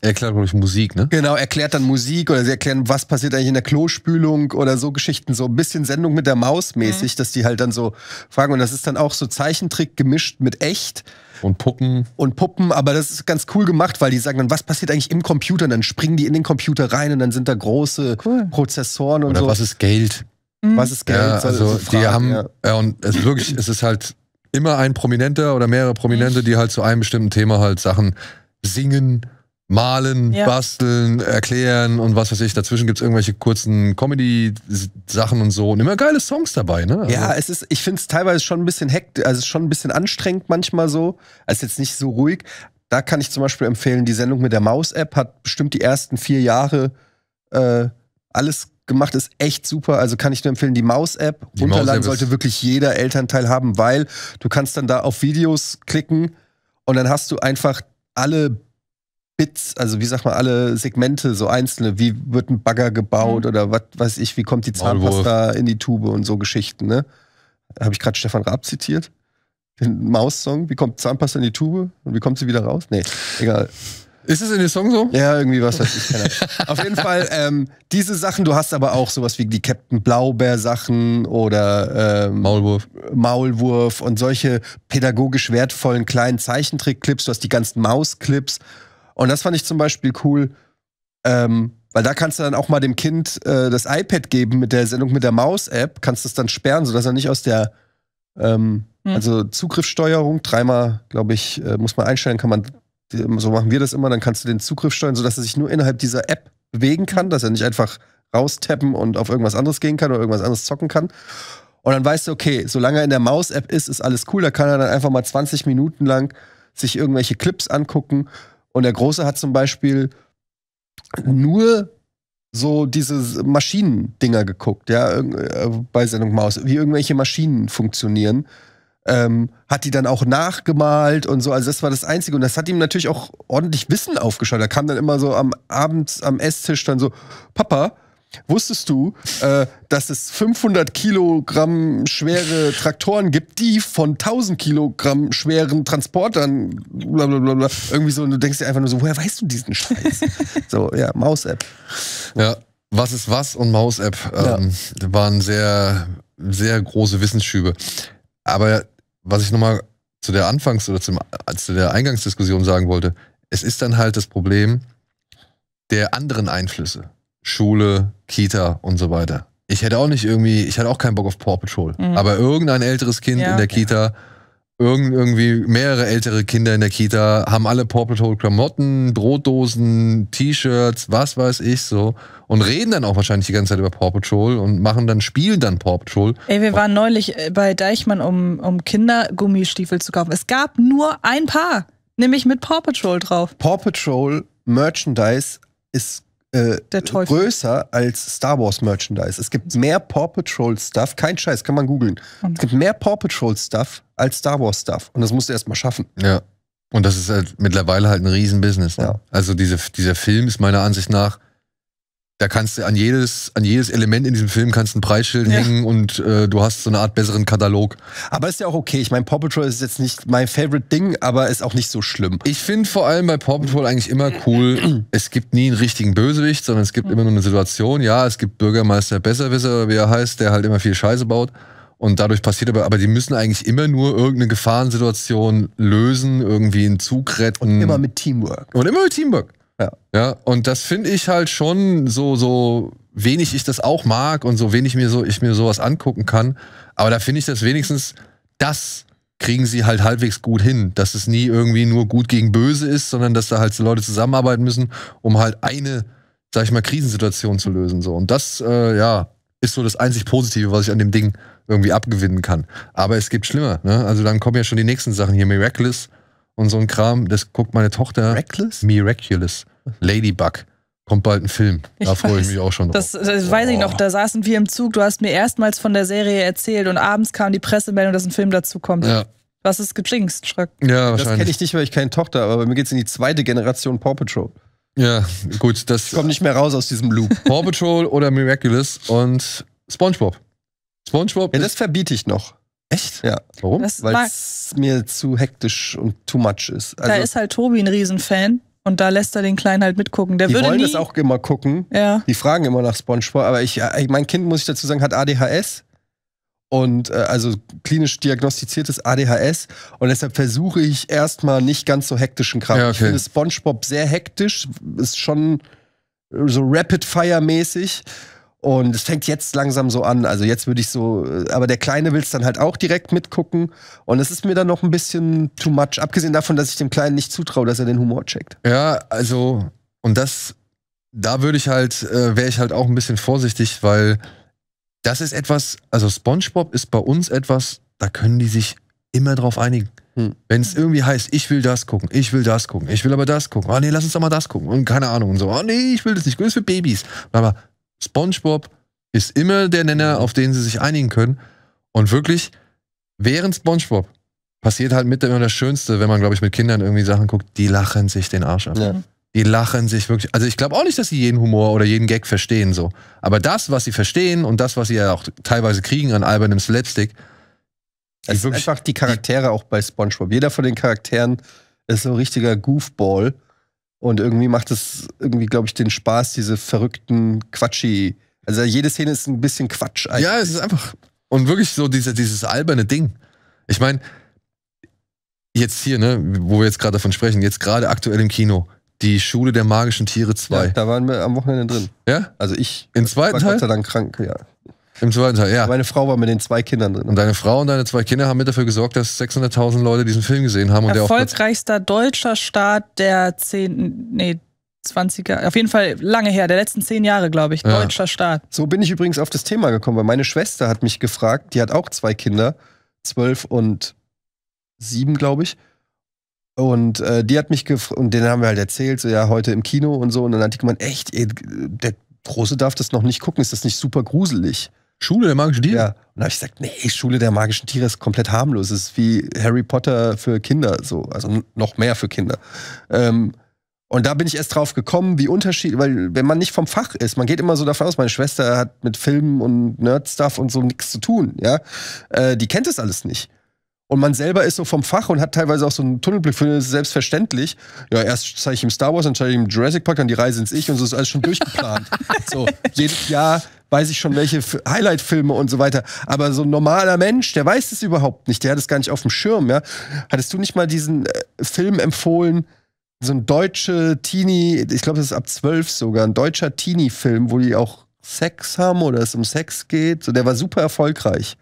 [SPEAKER 2] Erklärt, glaube ich, Musik, ne? Genau, erklärt dann Musik oder sie erklären, was passiert eigentlich in der Klospülung oder so Geschichten. So ein bisschen Sendung mit der Maus mäßig, mhm. dass die halt dann so fragen. Und das ist dann auch so Zeichentrick gemischt mit echt. Und Puppen. Und Puppen, aber das ist ganz cool gemacht, weil die sagen dann, was passiert eigentlich im Computer? Und dann springen die in den Computer rein und dann sind da große cool. Prozessoren und oder so. was
[SPEAKER 1] ist Geld? Mhm. Was ist Geld? Ja, also, so Fragen, die haben, ja. ja, und es ist wirklich, es ist halt immer ein Prominenter oder mehrere Prominente, die halt zu einem bestimmten Thema halt Sachen singen, malen, ja. basteln, erklären und was weiß ich. Dazwischen gibt es irgendwelche kurzen Comedy-Sachen und so. Und immer geile Songs dabei,
[SPEAKER 2] ne? Also ja, es ist, ich finde es teilweise schon ein bisschen hektisch, also schon ein bisschen anstrengend manchmal so. Also jetzt nicht so ruhig. Da kann ich zum Beispiel empfehlen, die Sendung mit der Maus-App hat bestimmt die ersten vier Jahre äh, alles gemacht, ist echt super. Also kann ich nur empfehlen, die Maus-App runterladen Maus sollte wirklich jeder Elternteil haben, weil du kannst dann da auf Videos klicken und dann hast du einfach alle Bits, also wie sagt man, alle Segmente, so einzelne, wie wird ein Bagger gebaut mhm. oder was weiß ich, wie kommt die Zahnpasta in die Tube und so Geschichten, ne? Habe ich gerade Stefan Raab zitiert? Den Maus-Song, wie kommt Zahnpasta in die Tube und wie kommt sie wieder raus? Nee, egal. Ist es in dem Song so? Ja, irgendwie was weiß ich. Auf jeden Fall, ähm, diese Sachen, du hast aber auch sowas wie die Captain Blaubeer-Sachen oder ähm, Maulwurf. Maulwurf und solche pädagogisch wertvollen kleinen Zeichentrick-Clips. Du hast die ganzen Maus-Clips und das fand ich zum Beispiel cool, ähm, weil da kannst du dann auch mal dem Kind äh, das iPad geben mit der Sendung mit der Maus-App, kannst es dann sperren, sodass er nicht aus der ähm, hm. also Zugriffssteuerung, dreimal, glaube ich, äh, muss man einstellen, kann man, so machen wir das immer, dann kannst du den Zugriff steuern, sodass er sich nur innerhalb dieser App bewegen kann, dass er nicht einfach raustappen und auf irgendwas anderes gehen kann oder irgendwas anderes zocken kann. Und dann weißt du, okay, solange er in der Maus-App ist, ist alles cool. Da kann er dann einfach mal 20 Minuten lang sich irgendwelche Clips angucken und der Große hat zum Beispiel nur so diese Maschinendinger geguckt, ja, äh, bei Sendung Maus, wie irgendwelche Maschinen funktionieren. Ähm, hat die dann auch nachgemalt und so. Also das war das Einzige. Und das hat ihm natürlich auch ordentlich Wissen aufgeschaut. Er kam dann immer so am Abend am Esstisch dann so, Papa, Wusstest du, äh, dass es 500 Kilogramm schwere Traktoren gibt, die von 1000 Kilogramm schweren Transportern blablabla, irgendwie so, und du denkst dir einfach nur so, woher weißt du diesen Scheiß? so, ja, Maus-App.
[SPEAKER 1] Ja, was ist was und Maus-App ähm, ja. waren sehr, sehr große Wissensschübe. Aber was ich nochmal zu der Anfangs- oder zum, äh, zu der Eingangsdiskussion sagen wollte, es ist dann halt das Problem der anderen Einflüsse. Schule, Kita und so weiter. Ich hätte auch nicht irgendwie, ich hatte auch keinen Bock auf Paw Patrol. Mhm. Aber irgendein älteres Kind ja, in der Kita, irgend, irgendwie mehrere ältere Kinder in der Kita haben alle Paw Patrol Klamotten, Brotdosen, T-Shirts, was weiß ich so. Und reden dann auch wahrscheinlich die ganze Zeit über Paw Patrol und machen dann, spielen dann Paw Patrol.
[SPEAKER 3] Ey, wir waren neulich äh, bei Deichmann, um, um Kindergummistiefel zu kaufen. Es gab nur ein Paar,
[SPEAKER 2] nämlich mit Paw Patrol drauf. Paw Patrol Merchandise ist äh, größer als Star Wars Merchandise. Es gibt mehr Paw Patrol Stuff, kein Scheiß, kann man googeln. Es gibt mehr Paw Patrol Stuff als Star Wars Stuff. Und das musst du erstmal schaffen. Ja.
[SPEAKER 1] Und das ist halt mittlerweile halt ein Riesenbusiness. Ne? Ja. Also diese, dieser Film ist meiner Ansicht nach da kannst du an jedes, an jedes Element in diesem Film kannst ein Preisschild ja. hängen und äh, du hast so eine Art besseren Katalog. Aber ist ja auch okay. Ich meine, Paw Patrol ist jetzt nicht mein favorite Ding, aber ist auch nicht so schlimm. Ich finde vor allem bei Paw Patrol eigentlich immer cool, es gibt nie einen richtigen Bösewicht, sondern es gibt mhm. immer nur eine Situation. Ja, es gibt Bürgermeister Besserwisser, wie er heißt, der halt immer viel Scheiße baut. Und dadurch passiert aber, aber die müssen eigentlich immer nur irgendeine Gefahrensituation lösen, irgendwie einen Zug retten. Und immer mit Teamwork. Und immer mit Teamwork. Ja. ja und das finde ich halt schon so, so wenig ich das auch mag und so wenig mir so, ich mir sowas angucken kann. Aber da finde ich das wenigstens, das kriegen sie halt halbwegs gut hin, dass es nie irgendwie nur gut gegen böse ist, sondern dass da halt so Leute zusammenarbeiten müssen, um halt eine, sag ich mal, Krisensituation zu lösen. So. Und das, äh, ja, ist so das einzig Positive, was ich an dem Ding irgendwie abgewinnen kann. Aber es gibt schlimmer, ne? Also dann kommen ja schon die nächsten Sachen hier. Miraculous und so ein Kram. Das guckt meine Tochter. Reckless? Miraculous. Ladybug. Kommt bald ein Film. Da ich freue weiß. ich mich auch schon drauf. Das, das
[SPEAKER 3] oh. weiß ich noch. Da saßen wir im Zug. Du hast mir erstmals von der Serie erzählt und abends kam die Pressemeldung, dass ein Film dazu kommt. Ja. Was ist gepfingst, Schreck? Ja, wahrscheinlich. Das kenne ich
[SPEAKER 2] nicht, weil ich keine Tochter habe, aber mir geht es in die zweite Generation Paw Patrol. Ja, gut. Das ich komme nicht mehr raus aus diesem Loop. Paw Patrol oder Miraculous und SpongeBob. SpongeBob. Ja, das verbiete ich noch. Echt? Ja. Warum? Weil es mir zu hektisch und too much ist. Also, da ist
[SPEAKER 3] halt Tobi ein Riesenfan. Und da lässt er den Kleinen halt mitgucken. Der die wollen nie... das auch
[SPEAKER 2] immer gucken. Ja. Die fragen immer nach Spongebob. Aber ich, äh, mein Kind, muss ich dazu sagen, hat ADHS. Und äh, also klinisch diagnostiziertes ADHS. Und deshalb versuche ich erstmal nicht ganz so hektischen Kram. Ja, okay. Ich finde Spongebob sehr hektisch. Ist schon so Rapid-Fire-mäßig. Und es fängt jetzt langsam so an. Also jetzt würde ich so, äh, aber der Kleine will es dann halt auch direkt mitgucken. Und es ist mir dann noch ein bisschen too much. Abgesehen davon, dass ich dem Kleinen nicht zutraue, dass er den Humor checkt.
[SPEAKER 1] Ja, also, und das, da würde ich halt, äh, wäre ich halt auch ein bisschen vorsichtig, weil das ist etwas, also SpongeBob ist bei uns etwas, da können die sich immer drauf einigen. Hm. Wenn es irgendwie heißt, ich will das gucken, ich will das gucken, ich will aber das gucken, ah nee, lass uns doch mal das gucken und keine Ahnung und so, ah nee, ich will das nicht, das ist für Babys. Aber SpongeBob ist immer der Nenner, auf den sie sich einigen können. Und wirklich, während SpongeBob passiert halt mit immer das Schönste, wenn man, glaube ich, mit Kindern irgendwie Sachen guckt, die lachen sich den Arsch ab. Ja. Die lachen sich wirklich. Also ich glaube auch nicht, dass sie jeden Humor oder jeden Gag verstehen so. Aber das, was sie verstehen und das, was sie ja auch teilweise kriegen an albernem
[SPEAKER 2] Slapstick, es ist einfach die Charaktere auch bei SpongeBob. Jeder von den Charakteren ist so ein richtiger Goofball. Und irgendwie macht es irgendwie, glaube ich, den Spaß, diese verrückten Quatschi. Also jede Szene ist ein bisschen Quatsch eigentlich. Ja, es ist einfach. Und wirklich so diese, dieses alberne Ding. Ich meine, jetzt hier, ne, wo
[SPEAKER 1] wir jetzt gerade davon sprechen, jetzt gerade aktuell im Kino, die Schule der magischen Tiere 2. Ja, da waren wir am Wochenende drin. Ja? Also ich. Im zweiten war Teil? Gott sei Dank krank, ja. Im zweiten Teil, ja. Meine Frau war mit den zwei Kindern drin. Und deine Frau und deine zwei Kinder haben mit dafür gesorgt, dass 600.000 Leute diesen Film gesehen haben. Und
[SPEAKER 3] Erfolgreichster deutscher Staat der 10. Nee, 20er, auf jeden Fall lange her, der letzten zehn Jahre, glaube ich, ja. deutscher
[SPEAKER 2] Staat. So bin ich übrigens auf das Thema gekommen, weil meine Schwester hat mich gefragt, die hat auch zwei Kinder, zwölf und sieben, glaube ich. Und äh, die hat mich gefragt, und den haben wir halt erzählt, so ja, heute im Kino und so. Und dann hat die gemeint, echt, ey, der Große darf das noch nicht gucken, ist das nicht super gruselig? Schule der magischen Tiere? Ja. Und dann habe ich gesagt, nee, Schule der magischen Tiere ist komplett harmlos. Es ist wie Harry Potter für Kinder, so, also noch mehr für Kinder. Ähm, und da bin ich erst drauf gekommen, wie unterschiedlich, weil wenn man nicht vom Fach ist, man geht immer so davon aus, meine Schwester hat mit Filmen und Nerd-Stuff und so nichts zu tun, ja. Äh, die kennt das alles nicht. Und man selber ist so vom Fach und hat teilweise auch so einen Tunnelblick für das ist selbstverständlich. Ja, erst zeige ich ihm Star Wars, dann zeige ich ihm Jurassic Park, dann die Reise ins Ich und so ist alles schon durchgeplant. so, jedes Jahr weiß ich schon, welche Highlight-Filme und so weiter. Aber so ein normaler Mensch, der weiß es überhaupt nicht. Der hat es gar nicht auf dem Schirm, ja. Hattest du nicht mal diesen äh, Film empfohlen, so ein deutscher Teenie, ich glaube, das ist ab zwölf sogar, ein deutscher Teenie-Film, wo die auch Sex haben oder es um Sex geht. So, der war super erfolgreich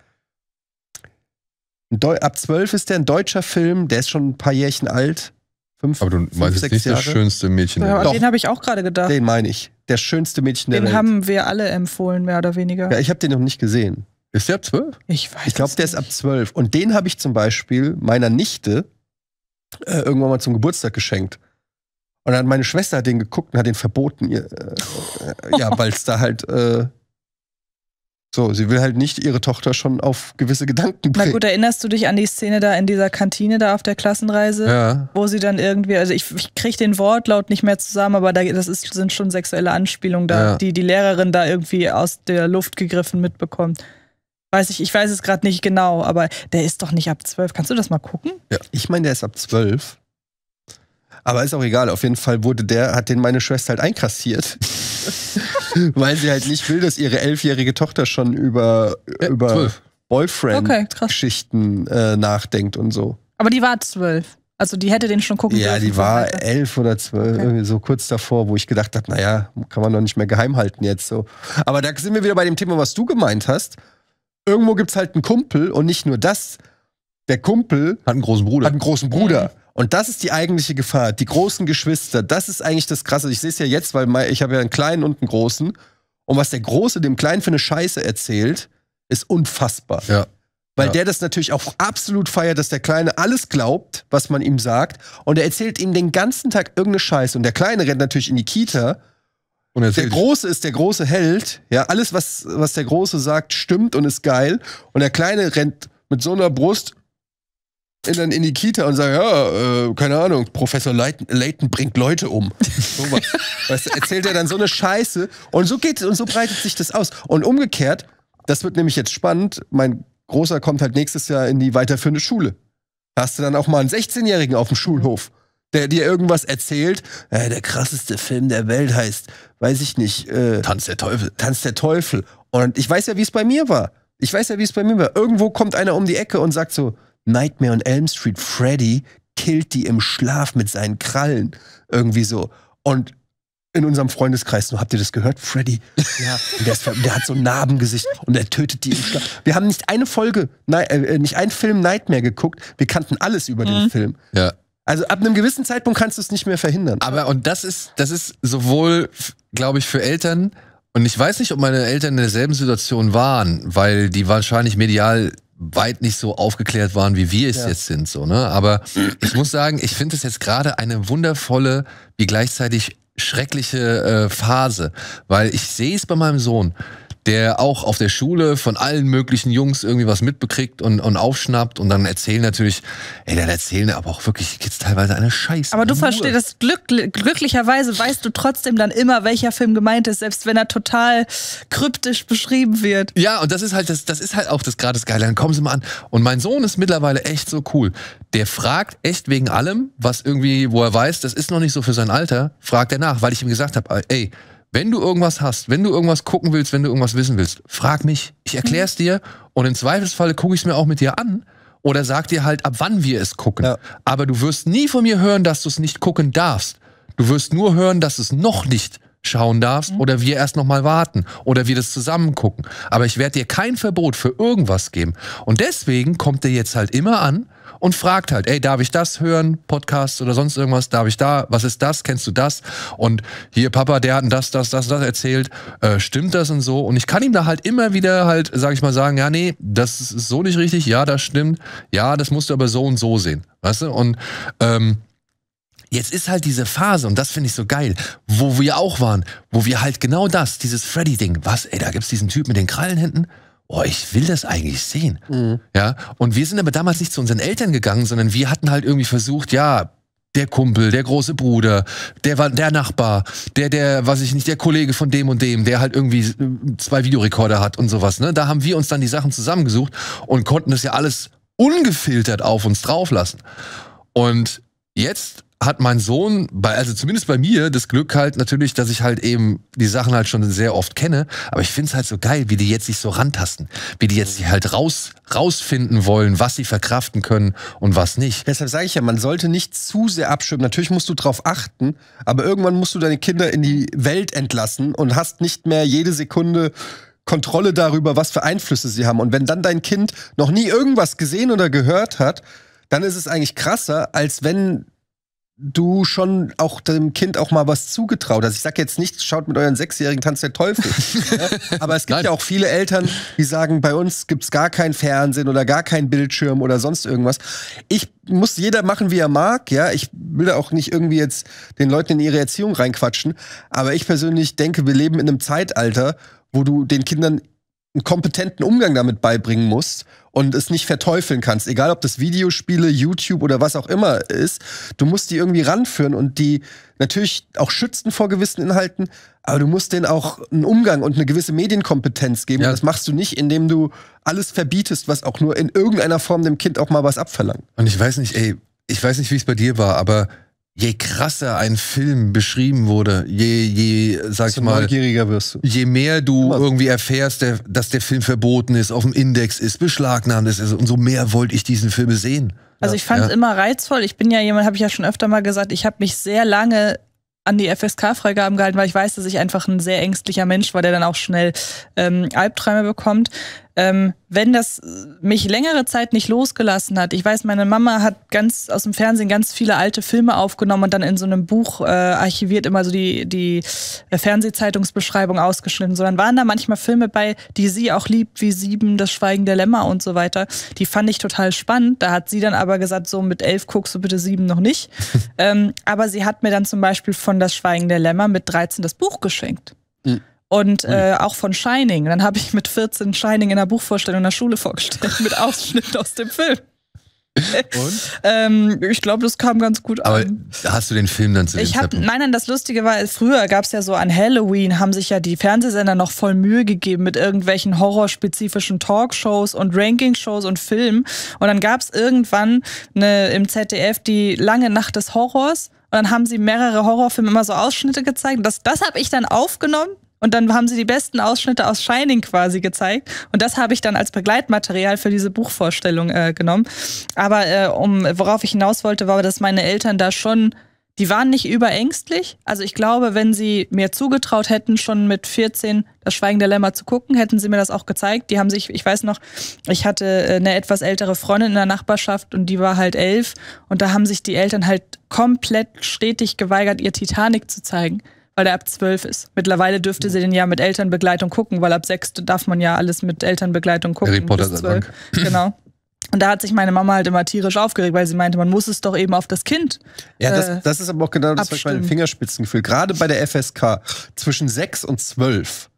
[SPEAKER 2] ab 12 ist der ein deutscher Film, der ist schon ein paar Jährchen alt. Fünf, aber du fünf, meinst sechs nicht Jahre. das schönste Mädchen der Welt. Ja, Den habe ich auch
[SPEAKER 3] gerade gedacht. Den
[SPEAKER 2] meine ich. Der schönste Mädchen den der Welt. Den haben
[SPEAKER 3] wir alle empfohlen, mehr oder weniger. Ja,
[SPEAKER 2] ich habe den noch nicht gesehen. Ist der ab 12? Ich weiß Ich glaube, der ist ab 12. Und den habe ich zum Beispiel meiner Nichte äh, irgendwann mal zum Geburtstag geschenkt. Und dann meine Schwester hat den geguckt und hat den verboten. Ihr, äh, äh, ja, weil es da halt äh, so, sie will halt nicht ihre Tochter schon auf gewisse Gedanken bringen. Na gut,
[SPEAKER 3] erinnerst du dich an die Szene da in dieser Kantine da auf der Klassenreise, ja. wo sie dann irgendwie, also ich, ich kriege den Wortlaut nicht mehr zusammen, aber da, das ist, sind schon sexuelle Anspielungen da, ja. die die Lehrerin da irgendwie aus der Luft gegriffen mitbekommt. Weiß ich, ich weiß es gerade nicht genau, aber der ist doch nicht ab zwölf. Kannst du das mal gucken?
[SPEAKER 2] Ja, ich meine, der ist ab zwölf. Aber ist auch egal. Auf jeden Fall wurde der, hat den meine Schwester halt einkassiert. weil sie halt nicht will, dass ihre elfjährige Tochter schon über, äh, über Boyfriend-Geschichten okay, äh, nachdenkt und so.
[SPEAKER 3] Aber die war zwölf. Also die hätte den schon gucken ja, dürfen. Ja, die
[SPEAKER 2] war elf oder zwölf, okay. so kurz davor, wo ich gedacht habe, naja, kann man doch nicht mehr geheim halten jetzt so. Aber da sind wir wieder bei dem Thema, was du gemeint hast. Irgendwo gibt es halt einen Kumpel und nicht nur das. Der Kumpel hat einen großen Bruder. Hat einen großen Bruder. Mhm. Und das ist die eigentliche Gefahr. Die großen Geschwister, das ist eigentlich das Krasse. Ich sehe es ja jetzt, weil ich habe ja einen kleinen und einen großen. Und was der Große dem Kleinen für eine Scheiße erzählt, ist unfassbar. Ja. Weil ja. der das natürlich auch absolut feiert, dass der Kleine alles glaubt, was man ihm sagt. Und er erzählt ihm den ganzen Tag irgendeine Scheiße. Und der Kleine rennt natürlich in die Kita. Und der Große ist der große Held. Ja, alles, was, was der Große sagt, stimmt und ist geil. Und der Kleine rennt mit so einer Brust in, in die Kita und sagen, ja, äh, keine Ahnung, Professor Leighton, Leighton bringt Leute um. So was. weißt, erzählt er dann so eine Scheiße. Und so geht und so breitet sich das aus. Und umgekehrt, das wird nämlich jetzt spannend, mein Großer kommt halt nächstes Jahr in die weiterführende Schule. Da hast du dann auch mal einen 16-Jährigen auf dem Schulhof, der dir irgendwas erzählt. Äh, der krasseste Film der Welt heißt, weiß ich nicht. Äh, Tanz der Teufel. Tanz der Teufel. Und ich weiß ja, wie es bei mir war. Ich weiß ja, wie es bei mir war. Irgendwo kommt einer um die Ecke und sagt so, Nightmare on Elm Street, Freddy killt die im Schlaf mit seinen Krallen. Irgendwie so. Und in unserem Freundeskreis, habt ihr das gehört? Freddy, ja. der, ist, der, hat so ein Narbengesicht und er tötet die im Schlaf. Wir haben nicht eine Folge, nein, äh, nicht einen Film Nightmare geguckt. Wir kannten alles über mhm. den Film. Ja. Also ab einem gewissen Zeitpunkt kannst du es nicht mehr verhindern.
[SPEAKER 1] Aber und das ist, das ist sowohl, glaube ich, für Eltern und ich weiß nicht, ob meine Eltern in derselben Situation waren, weil die wahrscheinlich medial weit nicht so aufgeklärt waren, wie wir es ja. jetzt sind. So, ne? Aber ich muss sagen, ich finde es jetzt gerade eine wundervolle, wie gleichzeitig schreckliche äh, Phase, weil ich sehe es bei meinem Sohn der auch auf der Schule von allen möglichen Jungs irgendwie was mitbekriegt und, und aufschnappt und dann erzählen natürlich, ey, dann erzählen aber auch wirklich Kids teilweise
[SPEAKER 3] eine Scheiße. Aber du Ruhe. verstehst, glück, glücklicherweise weißt du trotzdem dann immer, welcher Film gemeint ist, selbst wenn er total kryptisch beschrieben wird.
[SPEAKER 1] Ja, und das ist halt, das, das ist halt auch das gerade das Geile. Dann kommen sie mal an. Und mein Sohn ist mittlerweile echt so cool. Der fragt echt wegen allem, was irgendwie, wo er weiß, das ist noch nicht so für sein Alter, fragt er nach, weil ich ihm gesagt habe, ey, wenn du irgendwas hast, wenn du irgendwas gucken willst, wenn du irgendwas wissen willst, frag mich. Ich mhm. erkläre es dir und im Zweifelsfalle gucke ich es mir auch mit dir an oder sag dir halt, ab wann wir es gucken. Ja. Aber du wirst nie von mir hören, dass du es nicht gucken darfst. Du wirst nur hören, dass es noch nicht schauen darfst mhm. oder wir erst noch mal warten oder wir das zusammen gucken. Aber ich werde dir kein Verbot für irgendwas geben. Und deswegen kommt dir jetzt halt immer an und fragt halt, ey, darf ich das hören? Podcast oder sonst irgendwas? Darf ich da? Was ist das? Kennst du das? Und hier, Papa, der hat das, das, das, das erzählt. Äh, stimmt das und so? Und ich kann ihm da halt immer wieder halt, sag ich mal, sagen, ja, nee, das ist so nicht richtig. Ja, das stimmt. Ja, das musst du aber so und so sehen. Weißt du? Und, ähm, Jetzt ist halt diese Phase, und das finde ich so geil, wo wir auch waren, wo wir halt genau das, dieses Freddy-Ding, was, ey, da gibt's diesen Typ mit den Krallen hinten, oh, ich will das eigentlich sehen. Mhm. Ja, und wir sind aber damals nicht zu unseren Eltern gegangen, sondern wir hatten halt irgendwie versucht, ja, der Kumpel, der große Bruder, der war der Nachbar, der der, was ich nicht, der Kollege von dem und dem, der halt irgendwie zwei Videorekorder hat und sowas, ne? Da haben wir uns dann die Sachen zusammengesucht und konnten das ja alles ungefiltert auf uns drauflassen. Und jetzt hat mein Sohn, bei, also zumindest bei mir, das Glück halt natürlich, dass ich halt eben die Sachen halt schon sehr oft kenne. Aber ich finde es halt so geil, wie die jetzt sich so rantasten, wie die jetzt halt raus,
[SPEAKER 2] rausfinden wollen, was sie verkraften können und was nicht. Deshalb sage ich ja, man sollte nicht zu sehr abschirmen. Natürlich musst du drauf achten, aber irgendwann musst du deine Kinder in die Welt entlassen und hast nicht mehr jede Sekunde Kontrolle darüber, was für Einflüsse sie haben. Und wenn dann dein Kind noch nie irgendwas gesehen oder gehört hat, dann ist es eigentlich krasser, als wenn du schon auch dem Kind auch mal was zugetraut hast. Ich sage jetzt nicht, schaut mit euren Sechsjährigen Tanz der Teufel. ja? Aber es gibt Nein. ja auch viele Eltern, die sagen, bei uns gibt es gar kein Fernsehen oder gar kein Bildschirm oder sonst irgendwas. Ich muss jeder machen, wie er mag. Ja, ich will auch nicht irgendwie jetzt den Leuten in ihre Erziehung reinquatschen. Aber ich persönlich denke, wir leben in einem Zeitalter, wo du den Kindern einen kompetenten Umgang damit beibringen musst und es nicht verteufeln kannst, egal ob das Videospiele, YouTube oder was auch immer ist, du musst die irgendwie ranführen und die natürlich auch schützen vor gewissen Inhalten, aber du musst denen auch einen Umgang und eine gewisse Medienkompetenz geben. Ja. Und das machst du nicht, indem du alles verbietest, was auch nur in irgendeiner Form dem Kind auch mal was abverlangt.
[SPEAKER 1] Und ich weiß nicht, ey, ich weiß nicht, wie es bei dir war, aber je krasser ein Film beschrieben wurde, je, je, sag ich mal, neugieriger wirst du. Je mehr du Immer. irgendwie erfährst, der, dass der Film verboten ist, auf dem Index ist, beschlagnahmt ist, umso mehr wollte ich diesen Film sehen.
[SPEAKER 3] Also ich fand es ja. immer reizvoll. Ich bin ja jemand, habe ich ja schon öfter mal gesagt, ich habe mich sehr lange an die FSK-Freigaben gehalten, weil ich weiß, dass ich einfach ein sehr ängstlicher Mensch war, der dann auch schnell ähm, Albträume bekommt ähm, wenn das äh, mich längere Zeit nicht losgelassen hat, ich weiß, meine Mama hat ganz aus dem Fernsehen ganz viele alte Filme aufgenommen und dann in so einem Buch äh, archiviert immer so die, die äh, Fernsehzeitungsbeschreibung ausgeschnitten, sondern waren da manchmal Filme bei, die sie auch liebt, wie Sieben, Das Schweigen der Lämmer und so weiter. Die fand ich total spannend. Da hat sie dann aber gesagt, so mit elf guckst du bitte Sieben noch nicht. ähm, aber sie hat mir dann zum Beispiel von Das Schweigen der Lämmer mit 13 das Buch geschenkt. Mhm und äh, auch von Shining. Dann habe ich mit 14 Shining in der Buchvorstellung in der Schule vorgestellt mit Ausschnitt aus dem Film. Und? ähm, ich glaube, das kam ganz gut an.
[SPEAKER 1] Aber hast du den Film dann zu ich hab,
[SPEAKER 3] Nein, nein, das Lustige war, früher gab es ja so an Halloween, haben sich ja die Fernsehsender noch voll Mühe gegeben mit irgendwelchen horrorspezifischen Talkshows und Ranking-Shows und Filmen. Und dann gab es irgendwann eine, im ZDF die lange Nacht des Horrors. Und dann haben sie mehrere Horrorfilme immer so Ausschnitte gezeigt. Das, das habe ich dann aufgenommen, und dann haben sie die besten Ausschnitte aus Shining quasi gezeigt. Und das habe ich dann als Begleitmaterial für diese Buchvorstellung äh, genommen. Aber äh, um, worauf ich hinaus wollte, war, dass meine Eltern da schon, die waren nicht überängstlich. Also ich glaube, wenn sie mir zugetraut hätten, schon mit 14 das Schweigen der Lämmer zu gucken, hätten sie mir das auch gezeigt. Die haben sich, ich weiß noch, ich hatte äh, eine etwas ältere Freundin in der Nachbarschaft und die war halt elf. Und da haben sich die Eltern halt komplett stetig geweigert, ihr Titanic zu zeigen weil er ab zwölf ist. Mittlerweile dürfte sie den ja mit Elternbegleitung gucken, weil ab sechs darf man ja alles mit Elternbegleitung gucken. Harry Potter bis 12. Genau. Und da hat sich meine Mama halt immer tierisch aufgeregt, weil sie meinte, man muss es doch eben auf das Kind. Ja, das, äh, das
[SPEAKER 2] ist aber auch genau das, was ich meine Fingerspitzengefühl. Gerade bei der FSK zwischen sechs und zwölf.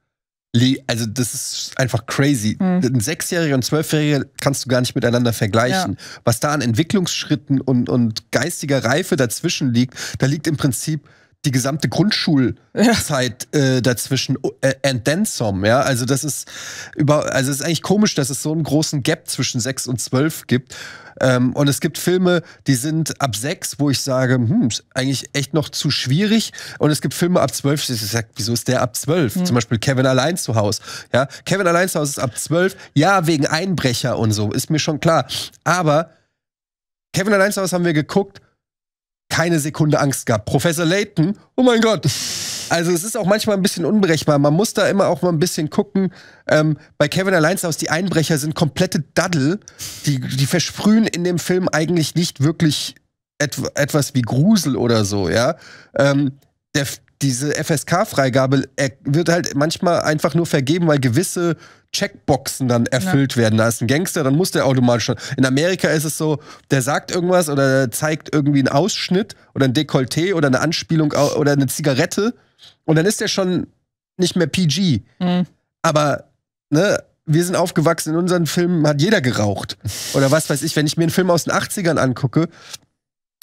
[SPEAKER 2] Also das ist einfach crazy. Hm. Ein Sechsjähriger und Zwölfjähriger kannst du gar nicht miteinander vergleichen. Ja. Was da an Entwicklungsschritten und, und geistiger Reife dazwischen liegt, da liegt im Prinzip die gesamte Grundschulzeit äh, dazwischen oh, äh, and then some, ja. Also das ist über, also es ist eigentlich komisch, dass es so einen großen Gap zwischen sechs und zwölf gibt. Ähm, und es gibt Filme, die sind ab sechs, wo ich sage, hm, ist eigentlich echt noch zu schwierig. Und es gibt Filme ab zwölf, ich sage, wieso ist der ab zwölf? Mhm. Zum Beispiel Kevin allein zu Hause. Ja, Kevin allein zu Hause ist ab zwölf. Ja, wegen Einbrecher und so, ist mir schon klar. Aber Kevin allein zu Hause haben wir geguckt keine Sekunde Angst gehabt. Professor Layton, oh mein Gott. Also es ist auch manchmal ein bisschen unberechenbar. Man muss da immer auch mal ein bisschen gucken. Ähm, bei Kevin Alliance aus die Einbrecher sind komplette Daddel. Die, die versprühen in dem Film eigentlich nicht wirklich et etwas wie Grusel oder so, ja. Ähm, der, diese FSK-Freigabe wird halt manchmal einfach nur vergeben, weil gewisse Checkboxen dann erfüllt ja. werden. Da ist ein Gangster, dann muss der automatisch schon. In Amerika ist es so, der sagt irgendwas oder zeigt irgendwie einen Ausschnitt oder ein Dekolleté oder eine Anspielung oder eine Zigarette und dann ist der schon nicht mehr PG. Mhm. Aber, ne, wir sind aufgewachsen, in unseren Filmen hat jeder geraucht. Oder was weiß ich, wenn ich mir einen Film aus den 80ern angucke,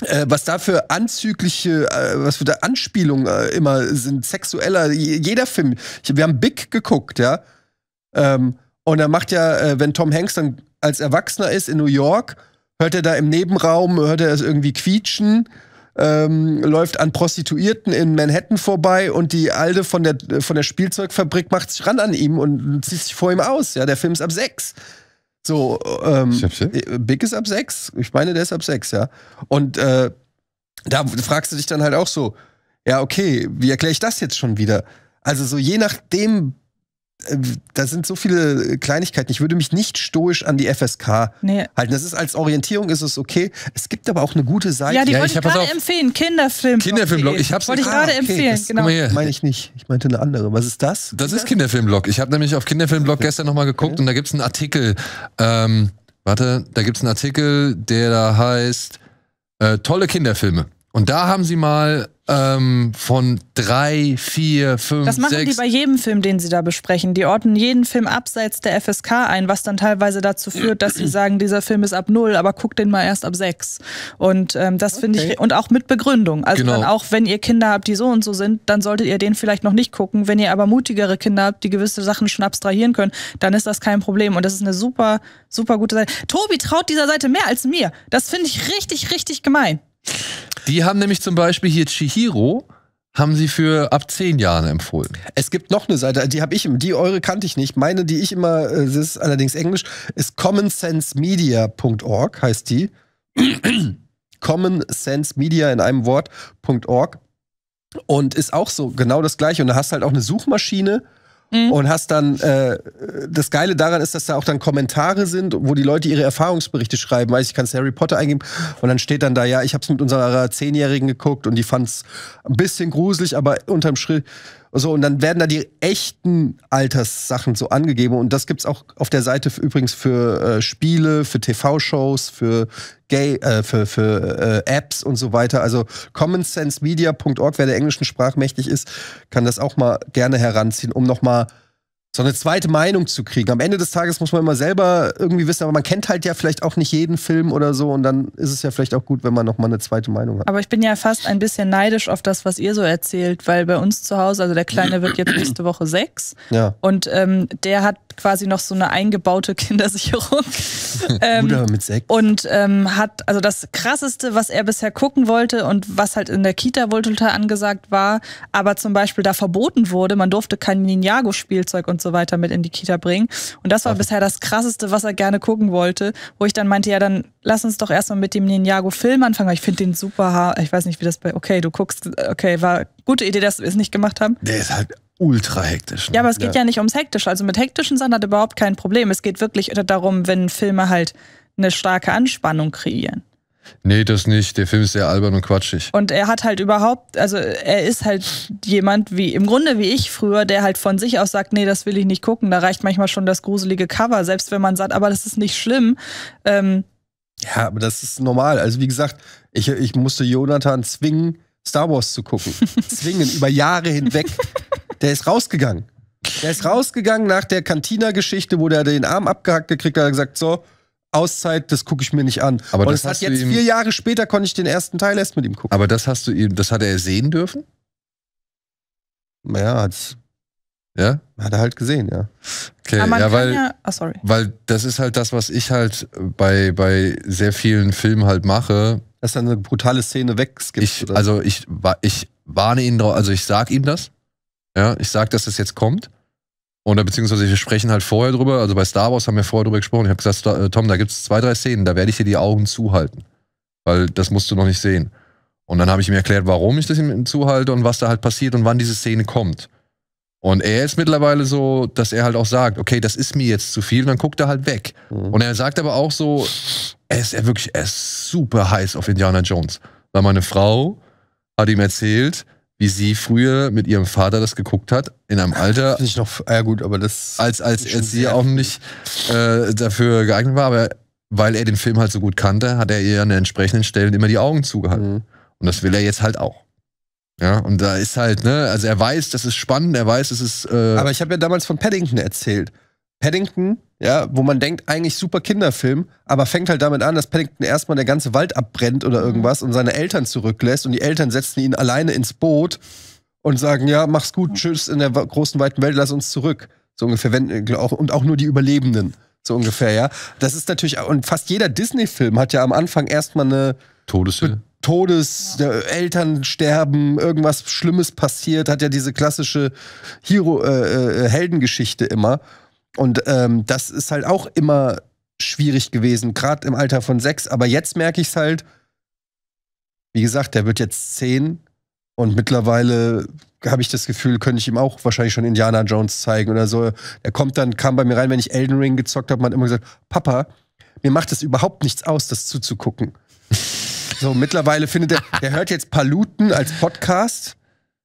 [SPEAKER 2] äh, was da für anzügliche, äh, was für Anspielungen äh, immer sind, sexueller, jeder Film. Ich, wir haben Big geguckt, ja. Ähm, und er macht ja, äh, wenn Tom Hanks dann als Erwachsener ist in New York, hört er da im Nebenraum, hört er es irgendwie quietschen, ähm, läuft an Prostituierten in Manhattan vorbei und die Alde von der, von der Spielzeugfabrik macht sich ran an ihm und zieht sich vor ihm aus. Ja, der Film ist ab sechs. So, ähm, äh, Big ist ab 6. Ich meine, der ist ab 6, ja. Und äh, da fragst du dich dann halt auch so, ja, okay, wie erkläre ich das jetzt schon wieder? Also so je nachdem, da sind so viele äh, Kleinigkeiten. Ich würde mich nicht stoisch an die FSK nee. halten. Das ist als Orientierung ist es okay. Es gibt aber auch eine gute Seite. Ja, die ja, wollte ich, ich gerade
[SPEAKER 3] empfehlen. Kinderfilm. Kinderfilmblog. Ich hab's wollte ich gerade ah, okay. empfehlen. Das genau. meine ich
[SPEAKER 2] nicht. Ich meinte eine andere. Was ist
[SPEAKER 1] das? Das ist Kinderfilmblog. Ich habe nämlich auf Kinderfilmblog okay. gestern nochmal geguckt okay. und da gibt es einen Artikel. Ähm, warte, da gibt es einen Artikel, der da heißt äh, tolle Kinderfilme. Und da haben sie mal ähm, von drei, vier, fünf, Das machen sechs die bei
[SPEAKER 3] jedem Film, den sie da besprechen. Die orten jeden Film abseits der FSK ein, was dann teilweise dazu führt, dass sie sagen, dieser Film ist ab null, aber guckt den mal erst ab sechs. Und ähm, das okay. finde ich, und auch mit Begründung. Also genau. dann auch, wenn ihr Kinder habt, die so und so sind, dann solltet ihr den vielleicht noch nicht gucken. Wenn ihr aber mutigere Kinder habt, die gewisse Sachen schon abstrahieren können, dann ist das kein Problem. Und das ist eine super, super gute Seite. Tobi traut dieser Seite mehr als mir. Das finde ich richtig, richtig gemein.
[SPEAKER 1] Die haben
[SPEAKER 2] nämlich zum Beispiel hier Chihiro haben sie für ab zehn Jahren empfohlen. Es gibt noch eine Seite, die habe ich, die eure kannte ich nicht. Meine, die ich immer, äh, das ist allerdings Englisch, ist commonsensemedia.org heißt die. commonsensemedia in einem Wort.org und ist auch so genau das gleiche und da hast du halt auch eine Suchmaschine Mhm. Und hast dann, äh, das Geile daran ist, dass da auch dann Kommentare sind, wo die Leute ihre Erfahrungsberichte schreiben. Weiß ich, kannst Harry Potter eingeben und dann steht dann da, ja, ich habe es mit unserer Zehnjährigen geguckt und die fand es ein bisschen gruselig, aber unterm Schritt so, und dann werden da die echten Alterssachen so angegeben. Und das gibt's auch auf der Seite für, übrigens für äh, Spiele, für TV-Shows, für Gay, äh, für, für äh, Apps und so weiter. Also commonsensemedia.org, wer der englischen Sprache mächtig ist, kann das auch mal gerne heranziehen, um nochmal mal so eine zweite Meinung zu kriegen. Am Ende des Tages muss man immer selber irgendwie wissen, aber man kennt halt ja vielleicht auch nicht jeden Film oder so und dann ist es ja vielleicht auch gut, wenn man nochmal eine zweite Meinung hat.
[SPEAKER 3] Aber ich bin ja fast ein bisschen neidisch auf das, was ihr so erzählt, weil bei uns zu Hause, also der Kleine wird jetzt nächste Woche sechs ja. und ähm, der hat quasi noch so eine eingebaute Kindersicherung. ähm, Bruder mit sechs. Und ähm, hat, also das Krasseste, was er bisher gucken wollte und was halt in der Kita wohl total angesagt war, aber zum Beispiel da verboten wurde, man durfte kein Ninjago-Spielzeug und so so weiter mit in die Kita bringen. Und das war Ach. bisher das Krasseste, was er gerne gucken wollte, wo ich dann meinte, ja, dann lass uns doch erstmal mit dem Ninjago-Film anfangen, ich finde den super, ich weiß nicht, wie das bei, okay, du guckst, okay, war gute Idee, dass wir es nicht gemacht haben. Der ist halt ultra hektisch. Ne? Ja, aber es geht ja. ja nicht ums Hektische. Also mit hektischen Sachen hat überhaupt kein Problem. Es geht wirklich darum, wenn Filme halt eine starke Anspannung kreieren.
[SPEAKER 1] Nee, das nicht. Der Film ist sehr albern und quatschig.
[SPEAKER 3] Und er hat halt überhaupt, also er ist halt jemand wie, im Grunde wie ich früher, der halt von sich aus sagt, nee, das will ich nicht gucken. Da reicht manchmal schon das gruselige Cover, selbst wenn man sagt, aber das ist nicht schlimm. Ähm,
[SPEAKER 2] ja, aber das ist normal. Also wie gesagt, ich, ich musste Jonathan zwingen, Star Wars zu gucken. zwingen, über Jahre hinweg. Der ist rausgegangen. Der ist rausgegangen nach der Cantina-Geschichte, wo der den Arm abgehackt gekriegt hat und gesagt, so, Auszeit, das gucke ich mir nicht an. Aber und das, das hat jetzt vier Jahre später konnte ich den ersten Teil erst mit ihm gucken. Aber das hast du ihm, das hat er sehen dürfen? Ja, hat's.
[SPEAKER 1] Ja? Hat er halt gesehen, ja. Okay, ja, weil, ja, oh, sorry. weil das ist halt das, was ich halt bei, bei sehr vielen Filmen halt mache. Dass dann eine brutale Szene wegskippt. also ich, ich warne ihn drauf, also ich sag ihm das. Ja, ich sag, dass das jetzt kommt. Oder beziehungsweise wir sprechen halt vorher drüber, also bei Star Wars haben wir vorher drüber gesprochen. Ich habe gesagt, äh, Tom, da gibt es zwei, drei Szenen, da werde ich dir die Augen zuhalten. Weil das musst du noch nicht sehen. Und dann habe ich ihm erklärt, warum ich das ihm zuhalte und was da halt passiert und wann diese Szene kommt. Und er ist mittlerweile so, dass er halt auch sagt, okay, das ist mir jetzt zu viel, und dann guckt er halt weg. Mhm. Und er sagt aber auch so, er ist er wirklich, er ist super heiß auf Indiana Jones. Weil meine Frau hat ihm erzählt, wie sie früher mit ihrem Vater das geguckt hat, in einem Alter. Finde ich noch, ja gut, aber das. Als, als, als sie auch nicht äh, dafür geeignet war, aber weil er den Film halt so gut kannte, hat er ihr an den entsprechenden Stellen immer die Augen zugehalten. Mhm. Und das will
[SPEAKER 2] er jetzt halt auch. Ja, und da ist halt, ne, also er weiß, das ist spannend, er weiß, es ist. Äh aber ich habe ja damals von Paddington erzählt. Paddington ja, wo man denkt, eigentlich super Kinderfilm, aber fängt halt damit an, dass Paddington erstmal der ganze Wald abbrennt oder mhm. irgendwas und seine Eltern zurücklässt und die Eltern setzen ihn alleine ins Boot und sagen, ja, mach's gut, mhm. tschüss, in der großen weiten Welt, lass uns zurück. So ungefähr, wenn, und auch nur die Überlebenden, so ungefähr, ja. Das ist natürlich, und fast jeder Disney-Film hat ja am Anfang erstmal eine Todeshölle. Todes, ja. Eltern sterben, irgendwas Schlimmes passiert, hat ja diese klassische Hero, äh, äh Heldengeschichte immer. Und ähm, das ist halt auch immer schwierig gewesen, gerade im Alter von sechs. Aber jetzt merke ich es halt, wie gesagt, der wird jetzt zehn und mittlerweile habe ich das Gefühl, könnte ich ihm auch wahrscheinlich schon Indiana Jones zeigen oder so. Er kommt dann, kam bei mir rein, wenn ich Elden Ring gezockt habe, man hat immer gesagt, Papa, mir macht es überhaupt nichts aus, das zuzugucken. so, mittlerweile findet er, der hört jetzt Paluten als Podcast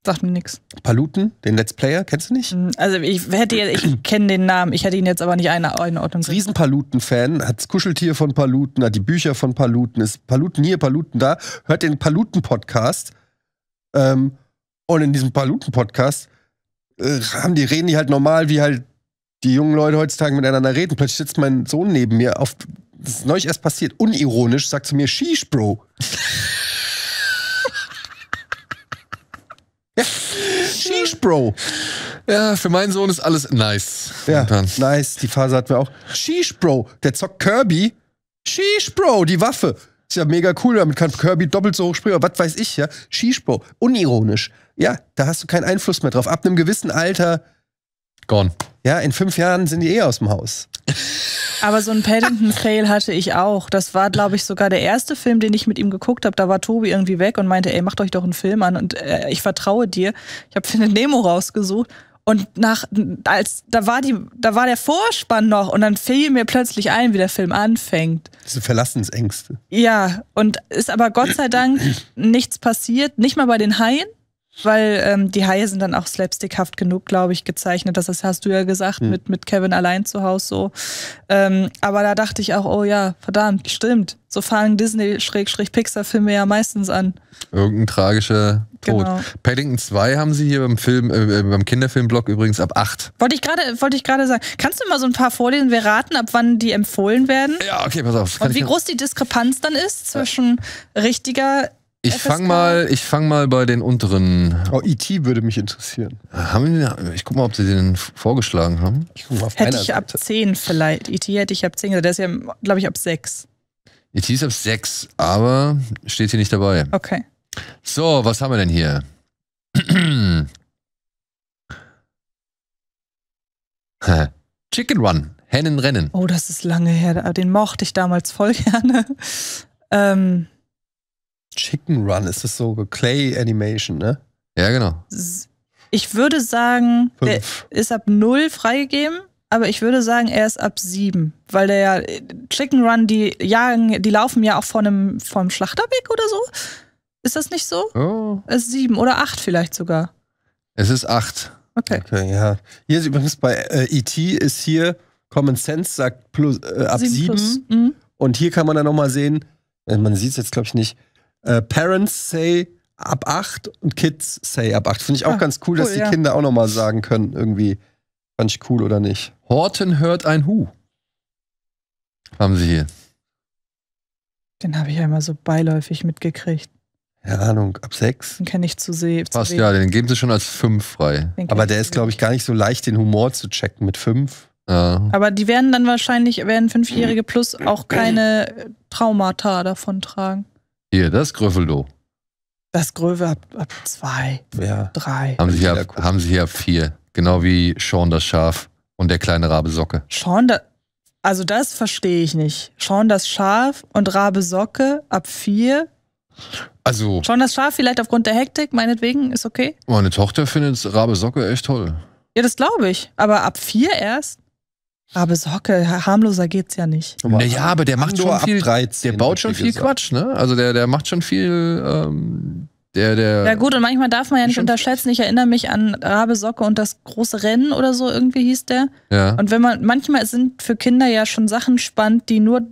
[SPEAKER 2] Sagt mir nichts. Paluten, den Let's Player, kennst du nicht? Hm,
[SPEAKER 3] also ich hätte jetzt, ich kenne den Namen, ich hätte ihn jetzt aber nicht Ordnung. riesen paluten fan hat das
[SPEAKER 2] Kuscheltier von Paluten, hat die Bücher von Paluten, ist Paluten hier, Paluten da, hört den Paluten-Podcast. Ähm, und in diesem Paluten-Podcast äh, haben die, reden die halt normal, wie halt die jungen Leute heutzutage miteinander reden. Plötzlich sitzt mein Sohn neben mir auf. Das ist neulich erst passiert, unironisch, sagt zu mir, Sheesh, Bro. Sheesh, Bro. Ja, für meinen Sohn ist alles nice. Ja, nice. Die Phase hatten wir auch. Sheesh, Bro. Der zockt Kirby. Sheesh, Bro. Die Waffe. Ist ja mega cool. Damit kann Kirby doppelt so hoch springen. Was weiß ich, ja. Sheesh, Bro. Unironisch. Ja, da hast du keinen Einfluss mehr drauf. Ab einem gewissen Alter. Gone. Ja, in fünf Jahren sind die eh aus dem Haus.
[SPEAKER 3] Aber so einen Paddington-Fail hatte ich auch. Das war, glaube ich, sogar der erste Film, den ich mit ihm geguckt habe. Da war Tobi irgendwie weg und meinte, ey, macht euch doch einen Film an und äh, ich vertraue dir. Ich habe eine Nemo rausgesucht und nach, als, da war die, da war der Vorspann noch und dann fiel mir plötzlich ein, wie der Film anfängt.
[SPEAKER 2] Diese Verlassensängste.
[SPEAKER 3] Ja, und ist aber Gott sei Dank nichts passiert. Nicht mal bei den Haien weil ähm, die Haie sind dann auch slapstickhaft genug, glaube ich, gezeichnet. Das, das hast du ja gesagt, mhm. mit, mit Kevin allein zu Hause so. Ähm, aber da dachte ich auch, oh ja, verdammt, stimmt. So fangen Disney-Pixar-Filme ja meistens an.
[SPEAKER 1] Irgendein tragischer Tod. Genau. Paddington 2 haben sie hier beim Film, äh, äh beim Kinderfilmblock übrigens ab
[SPEAKER 3] 8. Wollte ich gerade wollte sagen. Kannst du mal so ein paar vorlesen? Wir raten, ab wann die empfohlen werden. Ja,
[SPEAKER 1] okay, pass auf. Und wie groß
[SPEAKER 3] die Diskrepanz dann ist zwischen richtiger ich fange mal,
[SPEAKER 1] fang mal bei den unteren. Oh, IT e würde mich interessieren. Haben wir, ich guck mal, ob sie den vorgeschlagen haben. Ich guck mal auf hätte ich Seite.
[SPEAKER 3] ab 10 vielleicht. IT e hätte ich ab 10 gesagt. Der ist ja, glaube ich, ab 6.
[SPEAKER 1] IT e ist ab 6, aber steht hier nicht dabei. Okay. So, was haben wir denn hier? Chicken Run, Hennen Rennen.
[SPEAKER 3] Oh, das ist lange her. Den mochte ich damals voll gerne. Ähm,
[SPEAKER 2] Chicken Run, ist das so Clay Animation, ne? Ja, genau.
[SPEAKER 3] Ich würde sagen, Fünf. der ist ab 0 freigegeben, aber ich würde sagen, er ist ab 7, weil der ja Chicken Run, die jagen, die laufen ja auch vor einem vom Schlachterweg oder so. Ist das nicht so? Oh. Es ist 7 oder 8 vielleicht sogar.
[SPEAKER 2] Es ist 8. Okay. Okay, ja. Hier ist übrigens bei äh, ET ist hier Common Sense sagt plus, äh, ab 7. Mhm. Und hier kann man dann nochmal sehen, äh, man sieht es jetzt glaube ich nicht, äh, Parents say ab 8 und Kids say ab 8. Finde ich auch ah, ganz cool, cool, dass die ja. Kinder auch nochmal sagen können, irgendwie, fand ich cool oder nicht. Horten hört ein Hu. Haben sie hier.
[SPEAKER 3] Den habe ich ja immer so beiläufig mitgekriegt.
[SPEAKER 1] Keine Ahnung, ab
[SPEAKER 2] 6.
[SPEAKER 3] Den kenne ich zu sehen. Passt, ja, den
[SPEAKER 2] geben sie schon als 5 frei. Aber der ist, glaube ich, gar nicht so leicht, den Humor zu checken mit 5. Ja.
[SPEAKER 3] Aber die werden dann wahrscheinlich, werden 5-Jährige plus auch keine Traumata davon tragen.
[SPEAKER 2] Hier, das Gröffeldo.
[SPEAKER 3] Das Gröve ab, ab zwei, ja. drei. Haben
[SPEAKER 1] sie, ab, haben sie hier ab vier. Genau wie Sean das Schaf und der kleine Rabe Socke.
[SPEAKER 3] Sean, da, also das verstehe ich nicht. Sean das Schaf und Rabe Socke ab vier. Also. Sean das Schaf vielleicht aufgrund der Hektik, meinetwegen, ist okay.
[SPEAKER 1] Meine Tochter findet Rabe Socke echt toll.
[SPEAKER 3] Ja, das glaube ich. Aber ab vier erst? Aber Socke, harmloser geht's ja nicht.
[SPEAKER 1] Naja, also aber der macht schon viel, 13, der baut schon viel Quatsch, ne? Also der, der macht schon viel, ähm, der, der. Ja gut,
[SPEAKER 3] und manchmal darf man ja nicht unterschätzen. Ich erinnere mich an Rabe Socke und das große Rennen oder so irgendwie hieß der. Ja. Und wenn man, manchmal sind für Kinder ja schon Sachen spannend, die nur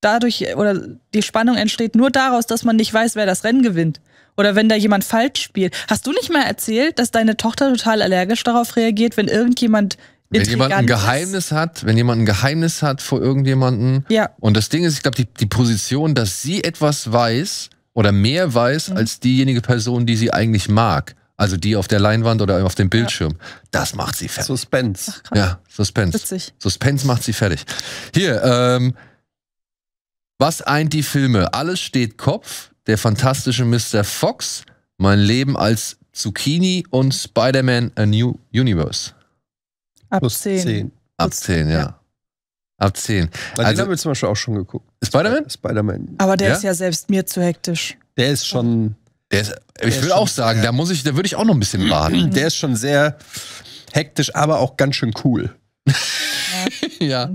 [SPEAKER 3] dadurch, oder die Spannung entsteht nur daraus, dass man nicht weiß, wer das Rennen gewinnt. Oder wenn da jemand falsch spielt. Hast du nicht mal erzählt, dass deine Tochter total allergisch darauf reagiert, wenn irgendjemand wenn jemand ein
[SPEAKER 1] Geheimnis ist. hat, wenn jemand ein Geheimnis hat vor irgendjemanden. Ja. Und das Ding ist, ich glaube, die, die Position, dass sie etwas weiß oder mehr weiß mhm. als diejenige Person, die sie eigentlich mag. Also die auf der Leinwand oder auf dem Bildschirm. Ja. Das macht sie fertig. Suspense. Ach, ja, Suspense. Witzig. Suspense macht sie fertig. Hier, ähm, was eint die Filme? Alles steht Kopf, der fantastische Mr. Fox, mein Leben als Zucchini und Spider-Man A New Universe.
[SPEAKER 3] Ab plus 10. 10.
[SPEAKER 2] Ab 10, ja. ja. Ab 10. Also, also, den haben wir zum Beispiel auch schon geguckt. Spider-Man? Spider-Man. Aber der ja? ist
[SPEAKER 3] ja selbst mir zu hektisch.
[SPEAKER 2] Der ist schon. Der ist, der ich will auch sagen, sehr, da muss ich, da würde ich auch noch ein bisschen warten. Der ist schon sehr hektisch, aber auch
[SPEAKER 1] ganz schön cool. ja.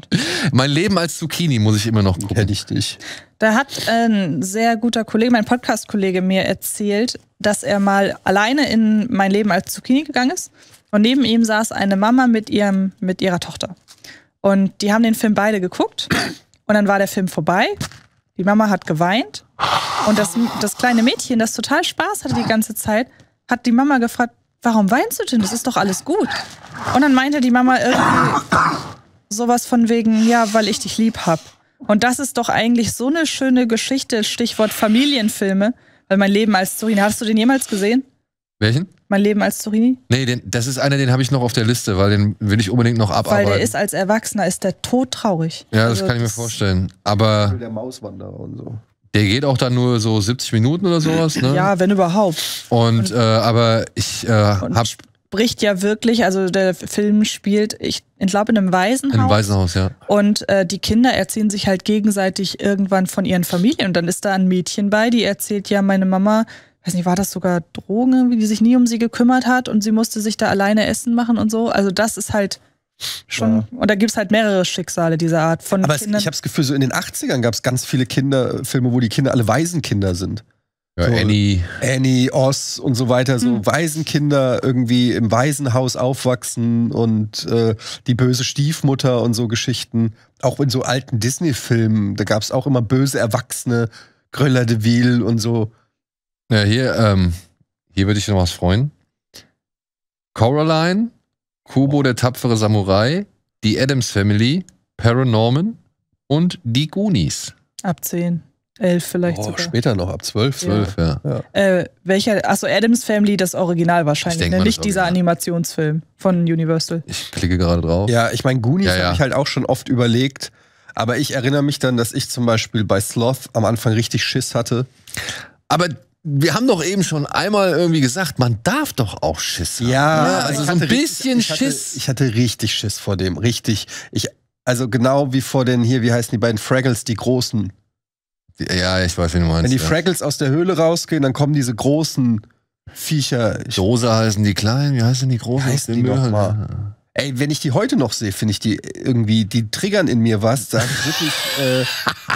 [SPEAKER 1] Mein Leben als Zucchini muss ich immer noch gucken.
[SPEAKER 2] Hätte ich dich.
[SPEAKER 3] Da hat ein sehr guter Kollege, mein Podcast-Kollege, mir erzählt, dass er mal alleine in mein Leben als Zucchini gegangen ist und neben ihm saß eine Mama mit, ihrem, mit ihrer Tochter. Und die haben den Film beide geguckt. Und dann war der Film vorbei. Die Mama hat geweint. Und das, das kleine Mädchen, das total Spaß hatte die ganze Zeit, hat die Mama gefragt, warum weinst du denn? Das ist doch alles gut. Und dann meinte die Mama irgendwie sowas von wegen, ja, weil ich dich lieb hab. Und das ist doch eigentlich so eine schöne Geschichte, Stichwort Familienfilme, weil mein Leben als Zorin, hast du den jemals gesehen? Welchen? Mein Leben als Zorini?
[SPEAKER 1] Nee, den, das ist einer, den habe ich noch auf der Liste, weil den will ich unbedingt noch abarbeiten. Weil der ist
[SPEAKER 3] als Erwachsener, ist der todtraurig. Ja, das also kann ich mir
[SPEAKER 1] vorstellen. Aber.
[SPEAKER 3] Der Mauswanderer und so.
[SPEAKER 1] Der geht auch dann nur so 70 Minuten oder sowas, ne? Ja, wenn überhaupt. Und, und äh, aber ich äh, habe
[SPEAKER 3] Spricht ja wirklich, also der Film spielt, ich glaube, in einem Waisenhaus. In einem Waisenhaus, ja. Und äh, die Kinder erziehen sich halt gegenseitig irgendwann von ihren Familien. Und dann ist da ein Mädchen bei, die erzählt, ja, meine Mama weiß nicht, war das sogar Drogen, die sich nie um sie gekümmert hat und sie musste sich da alleine Essen machen und so. Also das ist halt schon. Ja. Und da gibt es halt mehrere Schicksale dieser Art von Aber es, ich habe das Gefühl, so in den 80ern
[SPEAKER 2] gab es ganz viele Kinderfilme, äh, wo die Kinder alle Waisenkinder sind. Ja, so Annie. Annie, Oz und so weiter, so hm. Waisenkinder irgendwie im Waisenhaus aufwachsen und äh, die böse Stiefmutter und so Geschichten. Auch in so alten Disney-Filmen, da gab es auch immer böse Erwachsene, Gröller de Ville und so. Ja, hier, ähm,
[SPEAKER 1] hier würde ich noch was freuen. Coraline, Kubo der tapfere Samurai, die Adams Family, Paranorman und die Goonies.
[SPEAKER 3] Ab 10. 11 vielleicht. Oh, sogar. später noch, ab 12, 12, ja. ja. ja. Äh, welcher, achso, Adams Family, das Original wahrscheinlich, denke, ne? nicht dieser Original. Animationsfilm von Universal. Ich
[SPEAKER 2] klicke gerade drauf. Ja, ich meine, Goonies ja, habe ich halt auch schon oft überlegt, aber ich erinnere mich dann, dass ich zum Beispiel bei Sloth am Anfang richtig Schiss hatte. Aber wir haben doch eben schon einmal irgendwie gesagt, man darf doch auch Schiss haben. Ja, ja ne? also so ein bisschen richtig, Schiss. Ich hatte, ich hatte richtig Schiss vor dem, richtig. Ich, also genau wie vor den hier, wie heißen die beiden Fraggles, die großen. Ja, ich weiß, wie du meinst. Wenn die ja. Fraggles aus der Höhle rausgehen, dann kommen diese großen Viecher. Dose heißen die kleinen, wie heißen die großen? Heißen die nochmal? Ey, wenn ich die heute noch sehe, finde ich die irgendwie, die triggern in mir was. Da habe ich wirklich äh,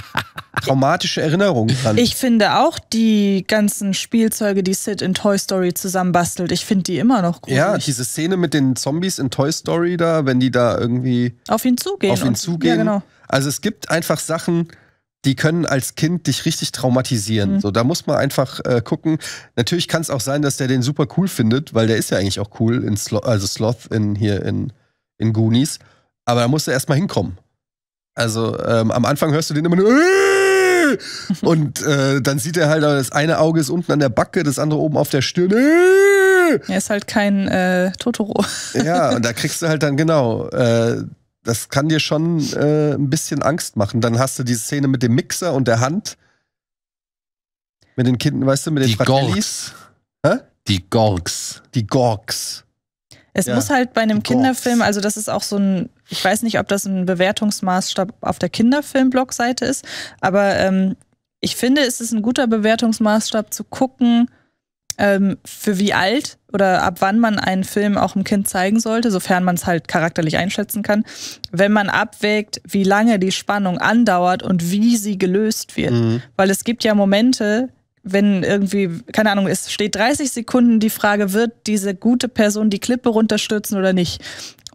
[SPEAKER 2] traumatische Erinnerungen dran. Ich
[SPEAKER 3] finde auch die ganzen Spielzeuge, die Sid in Toy Story zusammenbastelt, ich finde die immer noch gruselig. Ja,
[SPEAKER 2] diese Szene mit den Zombies in Toy Story da, wenn die da irgendwie auf ihn zugehen. Auf ihn zugehen. Ja, genau. Also es gibt einfach Sachen, die können als Kind dich richtig traumatisieren. Mhm. So, da muss man einfach äh, gucken. Natürlich kann es auch sein, dass der den super cool findet, weil der ist ja eigentlich auch cool in Sloth, also Sloth in hier in, in Goonies. Aber da musst du erstmal hinkommen. Also ähm, am Anfang hörst du den immer nur und äh, dann sieht er halt, das eine Auge ist unten an der Backe, das andere oben
[SPEAKER 3] auf der Stirn. Er ist halt kein äh, Totoro.
[SPEAKER 2] ja, und da kriegst du halt dann genau äh, das kann dir schon äh, ein bisschen Angst machen. Dann hast du die Szene mit dem Mixer und der Hand. Mit den Kindern, weißt du, mit den die Fratellis. Die Gorgs. Die Gorgs.
[SPEAKER 3] Es ja. muss halt bei einem Kinderfilm, also das ist auch so ein, ich weiß nicht, ob das ein Bewertungsmaßstab auf der kinderfilm blog seite ist, aber ähm, ich finde, es ist ein guter Bewertungsmaßstab zu gucken, ähm, für wie alt oder ab wann man einen Film auch einem Kind zeigen sollte, sofern man es halt charakterlich einschätzen kann, wenn man abwägt, wie lange die Spannung andauert und wie sie gelöst wird. Mhm. Weil es gibt ja Momente, wenn irgendwie, keine Ahnung, es steht 30 Sekunden, die Frage, wird diese gute Person die Klippe runterstürzen oder nicht?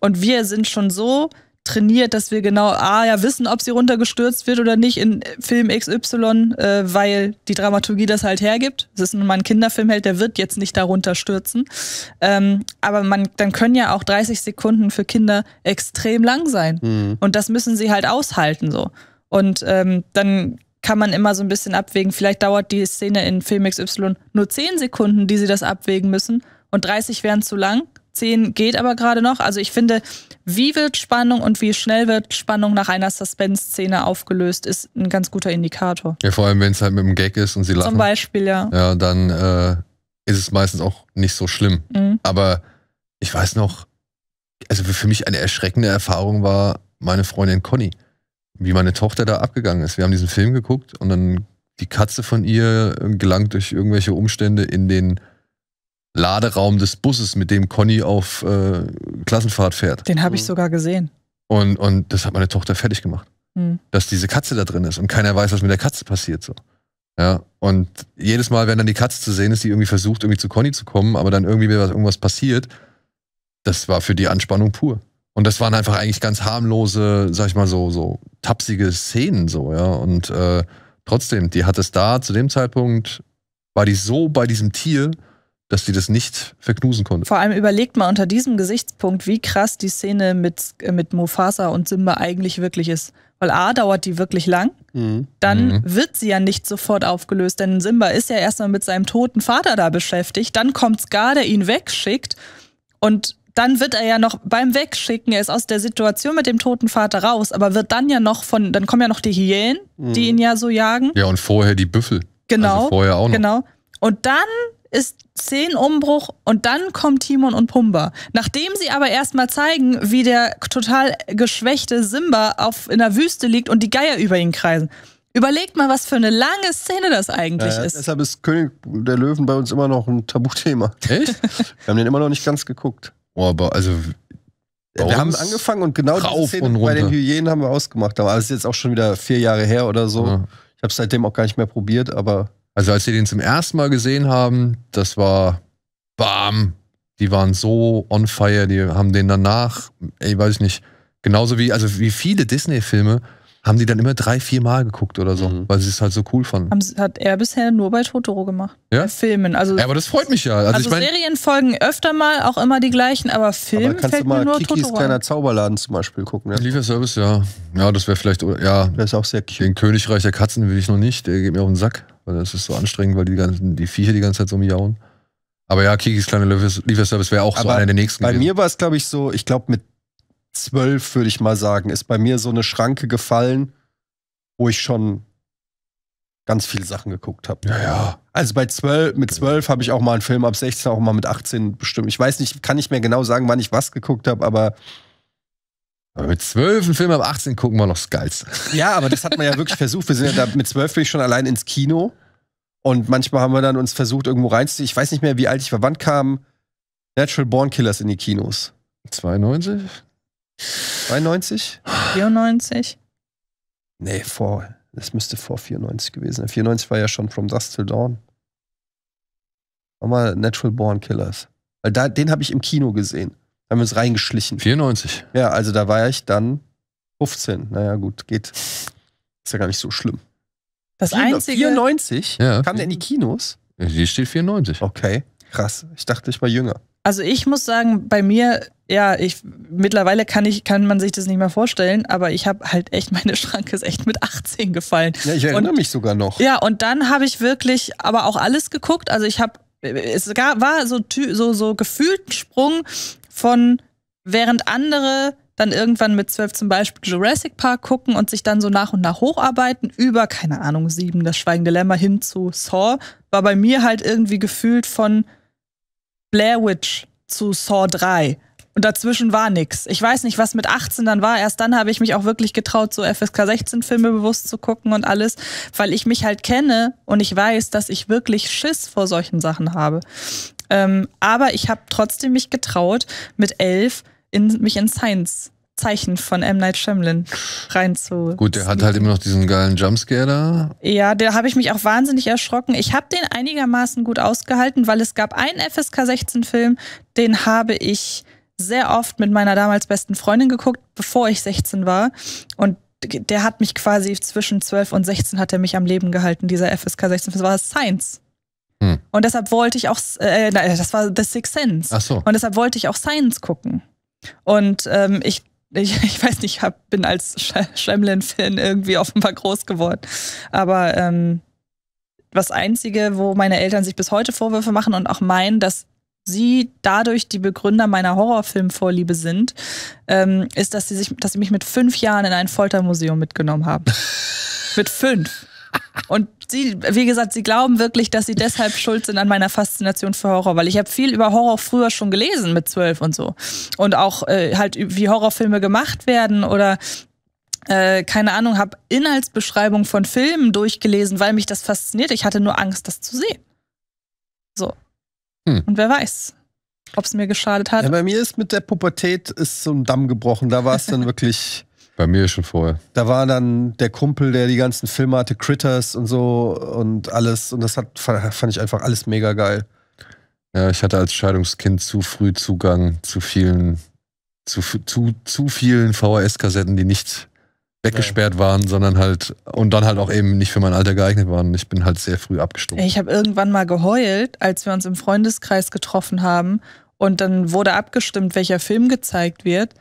[SPEAKER 3] Und wir sind schon so trainiert, dass wir genau ah, ja, wissen, ob sie runtergestürzt wird oder nicht in Film XY, äh, weil die Dramaturgie das halt hergibt. Das ist nun mal ein Kinderfilm, der wird jetzt nicht darunter stürzen. Ähm, aber man, dann können ja auch 30 Sekunden für Kinder extrem lang sein. Mhm. Und das müssen sie halt aushalten so. Und ähm, dann kann man immer so ein bisschen abwägen. Vielleicht dauert die Szene in Film XY nur 10 Sekunden, die sie das abwägen müssen. Und 30 wären zu lang. 10 geht aber gerade noch. Also ich finde, wie wird Spannung und wie schnell wird Spannung nach einer Suspense-Szene aufgelöst, ist ein ganz guter Indikator.
[SPEAKER 1] Ja, vor allem, wenn es halt mit einem Gag ist und sie lachen. Zum Beispiel, ja. Ja, dann äh, ist es meistens auch nicht so schlimm. Mhm. Aber ich weiß noch, also für mich eine erschreckende Erfahrung war meine Freundin Conny, wie meine Tochter da abgegangen ist. Wir haben diesen Film geguckt und dann die Katze von ihr äh, gelangt durch irgendwelche Umstände in den Laderaum des Busses, mit dem Conny auf äh, Klassenfahrt fährt. Den habe
[SPEAKER 3] ich mhm. sogar gesehen.
[SPEAKER 1] Und, und das hat meine Tochter fertig gemacht. Mhm. Dass diese Katze da drin ist und keiner weiß, was mit der Katze passiert. So. Ja, und jedes Mal, wenn dann die Katze zu sehen ist, die irgendwie versucht, irgendwie zu Conny zu kommen, aber dann irgendwie wieder was, irgendwas passiert, das war für die Anspannung pur. Und das waren einfach eigentlich ganz harmlose, sag ich mal so, so tapsige Szenen so, ja. Und äh, trotzdem, die hat es da zu dem Zeitpunkt, war die so bei diesem Tier, dass die das nicht verknusen konnte.
[SPEAKER 3] Vor allem überlegt mal unter diesem Gesichtspunkt, wie krass die Szene mit, äh, mit Mufasa und Simba eigentlich wirklich ist. Weil A dauert die wirklich lang, mhm. dann mhm. wird sie ja nicht sofort aufgelöst, denn Simba ist ja erstmal mit seinem toten Vater da beschäftigt, dann kommt Scar, der ihn wegschickt und dann wird er ja noch beim Wegschicken, er ist aus der Situation mit dem toten Vater raus, aber wird dann ja noch von, dann kommen ja noch die Hyänen, mhm. die ihn ja so jagen. Ja,
[SPEAKER 1] und vorher die Büffel. Also genau. Also vorher auch noch. Genau.
[SPEAKER 3] Und dann ist Szenenumbruch und dann kommen Timon und Pumba. Nachdem sie aber erstmal zeigen, wie der total geschwächte Simba auf, in der Wüste liegt und die Geier über ihn kreisen. Überlegt mal, was für eine lange Szene das eigentlich ja, ist. Deshalb
[SPEAKER 2] ist König der Löwen bei uns immer noch ein Tabuthema. Echt? Wir haben den immer noch nicht ganz geguckt. Oh, aber also wir haben angefangen und genau diese Szene bei den Hyänen haben wir ausgemacht. Aber das ist jetzt auch schon wieder vier Jahre her oder so. Ja. Ich habe es seitdem auch gar nicht mehr probiert, aber also als sie den zum ersten Mal gesehen haben, das
[SPEAKER 1] war bam, die waren so on fire, die haben den danach, ey, weiß ich nicht, genauso wie, also wie viele Disney-Filme haben die dann immer drei, vier Mal geguckt oder so, mhm. weil sie es halt so cool fanden.
[SPEAKER 3] Hat er bisher nur bei Totoro gemacht.
[SPEAKER 1] Ja? Bei Filmen. Also, ja, aber das freut mich ja. Also, also ich mein,
[SPEAKER 3] Serienfolgen öfter mal, auch immer die gleichen, aber Filme aber kannst du mal nur Kikis Totoro kleiner
[SPEAKER 1] Zauberladen zum Beispiel gucken. Ja? Lieferservice, ja. Ja, das wäre vielleicht, ja. Das ist auch sehr cute. Den Königreich der Katzen will ich noch nicht, der geht mir auf den Sack weil das ist so anstrengend, weil die ganzen, die Viecher die ganze Zeit so miauen. Aber ja, Kikis kleine Lieferservice wäre auch Aber so einer der nächsten. Bei gewesen.
[SPEAKER 2] mir war es, glaube ich, so, ich glaube, mit zwölf, würde ich mal sagen, ist bei mir so eine Schranke gefallen, wo ich schon ganz viele Sachen geguckt habe. Ja, ja. Also bei 12, mit zwölf habe ich auch mal einen Film ab 16, auch mal mit 18 bestimmt. Ich weiß nicht, kann nicht mehr genau sagen, wann ich was geguckt habe, aber aber mit zwölf einen Film ab 18 gucken wir noch das Geilste. Ja, aber das hat man ja wirklich versucht. Wir sind ja da mit zwölf schon allein ins Kino. Und manchmal haben wir dann uns versucht, irgendwo reinzuziehen. Ich weiß nicht mehr, wie alt ich war. Wann kam Natural Born Killers in die Kinos? 92?
[SPEAKER 3] 92? 94?
[SPEAKER 2] Nee, vor. Das müsste vor 94 gewesen sein. 94 war ja schon From Dust Till Dawn. War mal Natural Born Killers. Weil da, den habe ich im Kino gesehen. Da haben wir uns reingeschlichen. 94. Ja, also da war ich dann 15. Naja, gut, geht. Ist ja gar nicht so schlimm.
[SPEAKER 3] Das 94, einzige. 94?
[SPEAKER 2] Ja. Kam der in die Kinos? Hier steht 94. Okay, krass. Ich dachte, ich war jünger.
[SPEAKER 3] Also ich muss sagen, bei mir, ja, ich mittlerweile kann ich kann man sich das nicht mehr vorstellen, aber ich habe halt echt meine Schranke ist echt mit 18 gefallen. Ja, ich erinnere und, mich sogar noch. Ja, und dann habe ich wirklich aber auch alles geguckt, also ich habe es war so, so, so gefühlt ein Sprung von während andere dann irgendwann mit zwölf zum Beispiel Jurassic Park gucken und sich dann so nach und nach hocharbeiten, über, keine Ahnung, sieben, das Schweigende Lämmer hin zu Saw, war bei mir halt irgendwie gefühlt von Blair Witch zu Saw 3. Und dazwischen war nix. Ich weiß nicht, was mit 18 dann war. Erst dann habe ich mich auch wirklich getraut, so FSK 16 Filme bewusst zu gucken und alles, weil ich mich halt kenne und ich weiß, dass ich wirklich Schiss vor solchen Sachen habe. Ähm, aber ich habe trotzdem mich getraut, mit elf in, mich in Science Zeichen von M. Night Shyamalan rein Gut, der hat halt immer noch
[SPEAKER 1] diesen geilen Jumpscare da.
[SPEAKER 3] Ja, da habe ich mich auch wahnsinnig erschrocken. Ich habe den einigermaßen gut ausgehalten, weil es gab einen FSK 16-Film, den habe ich sehr oft mit meiner damals besten Freundin geguckt, bevor ich 16 war. Und der hat mich quasi zwischen 12 und 16 hat er mich am Leben gehalten, dieser FSK 16. Film. Das war Science. Hm. Und deshalb wollte ich auch, äh, das war The Sixth Sense. Ach so. Und deshalb wollte ich auch Science gucken. Und ähm, ich, ich, ich, weiß nicht, ich hab, bin als Schemlin-Fan irgendwie offenbar groß geworden. Aber ähm, das Einzige, wo meine Eltern sich bis heute Vorwürfe machen und auch meinen, dass sie dadurch die Begründer meiner Horrorfilmvorliebe sind, ähm, ist, dass sie, sich, dass sie mich mit fünf Jahren in ein Foltermuseum mitgenommen haben. mit fünf. Und sie, wie gesagt, sie glauben wirklich, dass sie deshalb schuld sind an meiner Faszination für Horror, weil ich habe viel über Horror früher schon gelesen mit zwölf und so. Und auch äh, halt, wie Horrorfilme gemacht werden oder äh, keine Ahnung, habe Inhaltsbeschreibungen von Filmen durchgelesen, weil mich das fasziniert. Ich hatte nur Angst, das zu sehen. So. Hm. Und wer weiß, ob es mir geschadet hat. Ja,
[SPEAKER 2] bei mir ist mit der Pubertät ist so ein Damm gebrochen. Da war es dann wirklich bei mir schon vorher. Da war dann der Kumpel, der die ganzen Filme hatte, Critters und so und alles. Und das hat, fand ich einfach alles mega geil.
[SPEAKER 1] Ja, ich hatte als Scheidungskind zu früh Zugang zu vielen, zu, zu, zu vielen VHS-Kassetten, die nicht weggesperrt ja. waren, sondern halt und dann halt auch eben nicht für mein Alter geeignet waren. Ich bin halt sehr früh abgestumpft. Ich
[SPEAKER 3] habe irgendwann mal geheult, als wir uns im Freundeskreis getroffen haben und dann wurde abgestimmt, welcher Film gezeigt wird.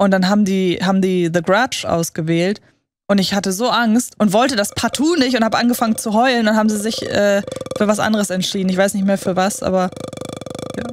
[SPEAKER 3] Und dann haben die, haben die The Grudge ausgewählt. Und ich hatte so Angst und wollte das partout nicht und habe angefangen zu heulen. Dann haben sie sich äh, für was anderes entschieden. Ich weiß nicht mehr für was, aber ja.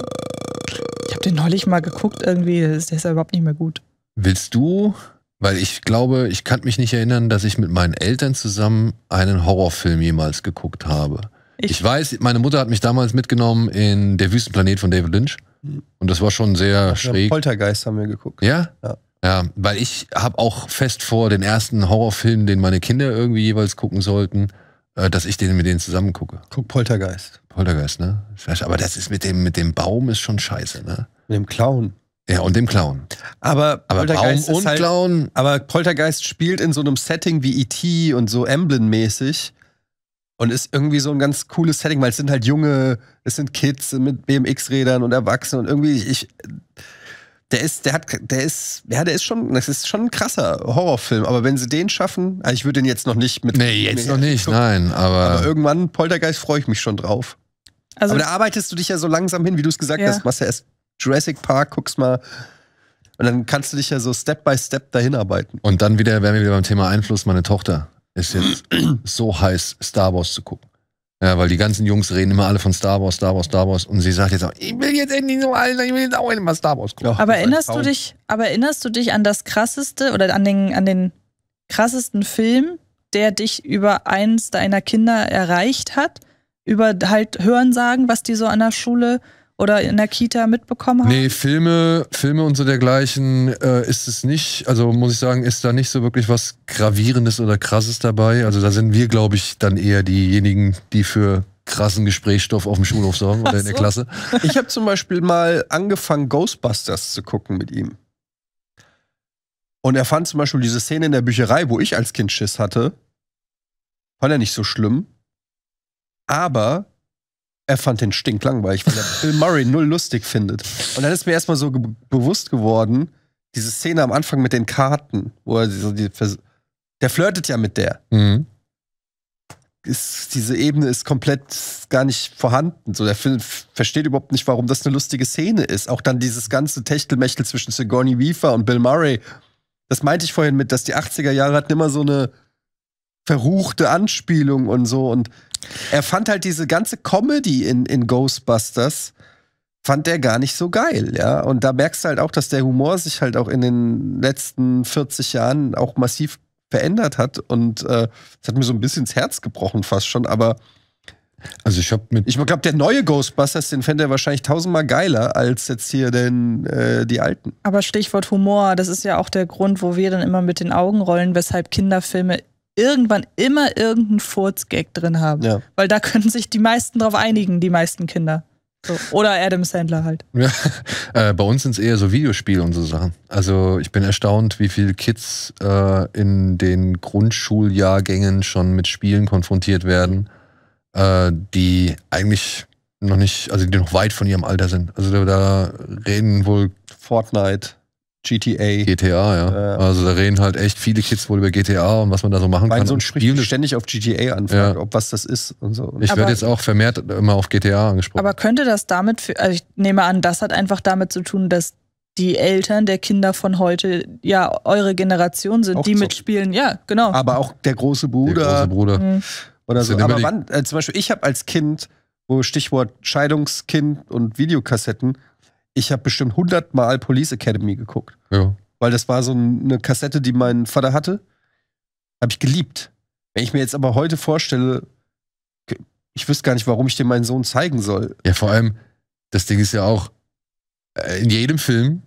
[SPEAKER 3] ich habe den neulich mal geguckt irgendwie. Der ist ja überhaupt nicht mehr gut.
[SPEAKER 1] Willst du, weil ich glaube, ich kann mich nicht erinnern, dass ich mit meinen Eltern zusammen einen Horrorfilm jemals geguckt habe. Ich, ich, weiß, meine Mutter hat mich damals mitgenommen in Der Wüstenplanet von David Lynch. Und das war schon sehr Ach, schräg.
[SPEAKER 2] Poltergeist haben wir geguckt.
[SPEAKER 1] Ja? Ja. ja weil ich habe auch fest vor den ersten Horrorfilm, den meine Kinder irgendwie jeweils gucken sollten, äh, dass ich den mit denen zusammen gucke.
[SPEAKER 2] Guck Poltergeist.
[SPEAKER 1] Poltergeist, ne? Aber das ist mit dem, mit dem Baum ist schon scheiße, ne? Mit dem Clown. Ja, und dem Clown.
[SPEAKER 2] Aber, aber Poltergeist Baum und halt, Clown. Aber Poltergeist spielt in so einem Setting wie E.T. und so Emblem-mäßig. Und ist irgendwie so ein ganz cooles Setting, weil es sind halt junge, es sind Kids mit BMX-Rädern und Erwachsene und irgendwie, ich. Der ist, der hat, der ist, ja, der ist schon, das ist schon ein krasser Horrorfilm. Aber wenn sie den schaffen, also ich würde den jetzt noch nicht mit. Nee, jetzt noch nicht, gucken, nein, aber. Aber irgendwann, Poltergeist, freue ich mich schon drauf. Also aber da arbeitest du dich ja so langsam hin, wie du es gesagt ja. hast. Machst ja erst Jurassic Park, guckst mal. Und dann kannst du dich ja so Step by Step dahin arbeiten.
[SPEAKER 1] Und dann wieder, wären wir wieder beim Thema Einfluss, meine Tochter ist jetzt so heiß, Star Wars zu gucken. Ja, weil die ganzen Jungs reden immer alle von Star Wars, Star Wars, Star Wars. Und sie sagt jetzt auch, ich will jetzt endlich so ich will jetzt auch mal Star Wars gucken. aber erinnerst du dich,
[SPEAKER 3] aber erinnerst du dich an das krasseste oder an den, an den krassesten Film, der dich über eins deiner Kinder erreicht hat? Über halt Hörensagen, was die so an der Schule oder in der Kita mitbekommen haben?
[SPEAKER 1] Nee, Filme, Filme und so dergleichen äh, ist es nicht. Also muss ich sagen, ist da nicht so wirklich was Gravierendes oder Krasses dabei. Also da sind wir,
[SPEAKER 2] glaube ich, dann eher diejenigen, die für krassen Gesprächsstoff auf dem Schulhof sorgen oder so. in der Klasse. Ich habe zum Beispiel mal angefangen, Ghostbusters zu gucken mit ihm. Und er fand zum Beispiel diese Szene in der Bücherei, wo ich als Kind Schiss hatte, fand er nicht so schlimm. Aber er fand den stinklangweilig, weil er Bill Murray null lustig findet. Und dann ist mir erstmal so ge bewusst geworden, diese Szene am Anfang mit den Karten, wo er so die, der flirtet ja mit der. Mhm. Ist, diese Ebene ist komplett gar nicht vorhanden. So, der findet, versteht überhaupt nicht, warum das eine lustige Szene ist. Auch dann dieses ganze Techtelmechtel zwischen Sigourney Weaver und Bill Murray. Das meinte ich vorhin mit, dass die 80er Jahre hatten immer so eine verruchte Anspielung und so. Und er fand halt diese ganze Comedy in, in Ghostbusters fand der gar nicht so geil, ja. Und da merkst du halt auch, dass der Humor sich halt auch in den letzten 40 Jahren auch massiv verändert hat und äh, das hat mir so ein bisschen ins Herz gebrochen fast schon, aber also ich habe mit ich glaube der neue Ghostbusters den fände er wahrscheinlich tausendmal geiler als jetzt hier den äh, die alten.
[SPEAKER 3] Aber Stichwort Humor, das ist ja auch der Grund, wo wir dann immer mit den Augen rollen, weshalb Kinderfilme irgendwann immer irgendeinen Furzgag drin haben. Ja. Weil da können sich die meisten drauf einigen, die meisten Kinder. So. Oder Adam Sandler halt. Ja.
[SPEAKER 1] Äh, bei uns sind es eher so Videospiele und so Sachen. Also ich bin erstaunt, wie viele Kids äh, in den Grundschuljahrgängen schon mit Spielen konfrontiert werden, äh, die eigentlich noch nicht, also die noch weit von ihrem Alter sind. Also da reden wohl Fortnite. GTA. GTA, ja. Äh, also da reden halt echt viele Kids wohl über GTA und was man da so machen mein kann. Mein Sohn spricht ständig auf GTA an, ja. ob was das ist und so. ich werde jetzt auch vermehrt immer auf GTA angesprochen.
[SPEAKER 3] Aber könnte das damit, für, also ich nehme an, das hat einfach damit zu tun, dass die Eltern der Kinder von heute
[SPEAKER 2] ja eure
[SPEAKER 3] Generation sind, auch die so.
[SPEAKER 2] mitspielen. Ja, genau. Aber auch der große Bruder. Der große Bruder. Mhm. Oder so. Aber wann, äh, zum Beispiel, ich habe als Kind, wo Stichwort Scheidungskind und Videokassetten, ich habe bestimmt 100 Mal Police Academy geguckt. Ja. Weil das war so eine Kassette, die mein Vater hatte. Habe ich geliebt. Wenn ich mir jetzt aber heute vorstelle, ich wüsste gar nicht, warum ich dir meinen Sohn zeigen soll. Ja, vor allem,
[SPEAKER 1] das Ding ist ja auch, äh, in jedem Film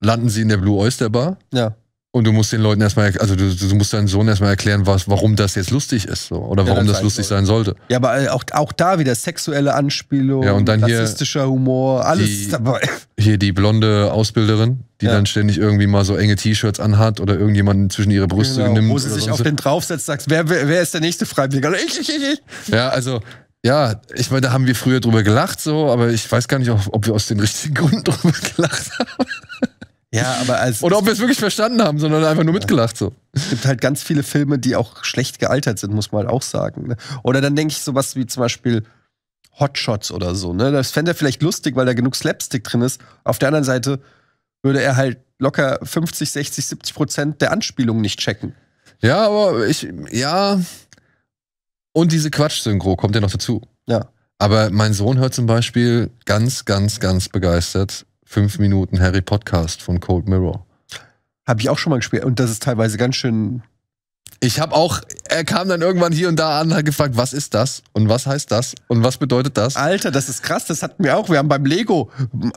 [SPEAKER 1] landen sie in der Blue Oyster Bar. Ja. Und du musst den Leuten erstmal, also du, du musst deinen Sohn erstmal erklären, was, warum das jetzt lustig ist so, oder ja, warum das, das lustig sein sollte.
[SPEAKER 2] Ja, aber äh, auch, auch da wieder sexuelle Anspielung, ja, und dann rassistischer hier Humor, alles die, dabei.
[SPEAKER 1] Hier die blonde Ausbilderin, die ja. dann ständig irgendwie mal so enge T-Shirts anhat oder irgendjemanden zwischen ihre Brüste genau, nimmt. Wo sie sich auf so. den
[SPEAKER 2] draufsetzt, sagst, wer, wer, wer ist der nächste Freiwilliger? Ich, ich, ich.
[SPEAKER 1] Ja, also ja, ich meine, da haben wir früher drüber gelacht, so, aber ich weiß
[SPEAKER 2] gar nicht, ob wir aus den richtigen Gründen drüber gelacht haben. Ja, aber als. Oder ob wir es wirklich verstanden haben, sondern einfach nur mitgelacht so. Es gibt halt ganz viele Filme, die auch schlecht gealtert sind, muss man halt auch sagen. Ne? Oder dann denke ich sowas wie zum Beispiel Hotshots oder so. Ne? Das fände er vielleicht lustig, weil da genug Slapstick drin ist. Auf der anderen Seite würde er halt locker 50, 60, 70 Prozent der Anspielungen nicht checken. Ja, aber ich, ja.
[SPEAKER 1] Und diese Quatsch-Synchro kommt ja noch dazu. Ja. Aber mein Sohn hört zum Beispiel ganz, ganz, ganz begeistert fünf Minuten Harry Podcast von Cold Mirror.
[SPEAKER 2] Habe ich auch schon mal gespielt und das ist teilweise ganz schön. Ich habe auch, er kam dann irgendwann hier und da an, hat gefragt, was ist das und was heißt das und was bedeutet das? Alter, das ist krass, das hatten wir auch. Wir haben beim Lego,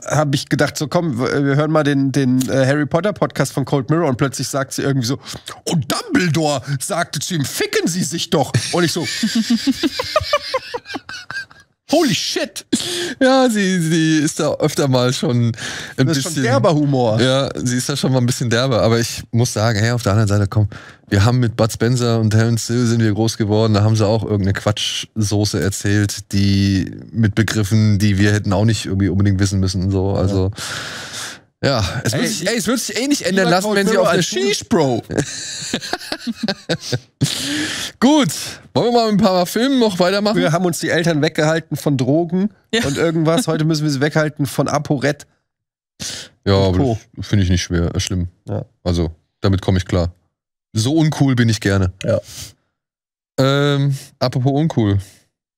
[SPEAKER 2] habe ich gedacht, so komm, wir hören mal den, den äh, Harry Potter Podcast von Cold Mirror und plötzlich sagt sie irgendwie so, und oh, Dumbledore sagte zu ihm, ficken Sie sich doch. Und ich so. Holy shit! Ja, sie,
[SPEAKER 1] sie ist da öfter mal schon ein das bisschen. Ist schon derber Humor. Ja, sie ist da schon mal ein bisschen derber. Aber ich muss sagen, hey, auf der anderen Seite, komm, wir haben mit Bud Spencer und Helen Still sind wir groß geworden. Da haben sie auch irgendeine Quatschsoße erzählt, die mit Begriffen, die wir hätten auch nicht irgendwie unbedingt wissen müssen und so. Also. Ja. Ja, es wird, sich, ey, es wird sich eh nicht ändern lassen, wenn sie auf der Sheesh,
[SPEAKER 2] Bro. Gut, wollen wir mal mit ein paar Filmen noch weitermachen? Wir haben uns die Eltern weggehalten von Drogen ja. und irgendwas. Heute müssen wir sie weghalten von ApoRed.
[SPEAKER 1] Ja, aber finde ich nicht schwer, äh, schlimm. Ja. Also, damit komme ich klar. So uncool bin ich gerne. Ja. Ähm, apropos uncool.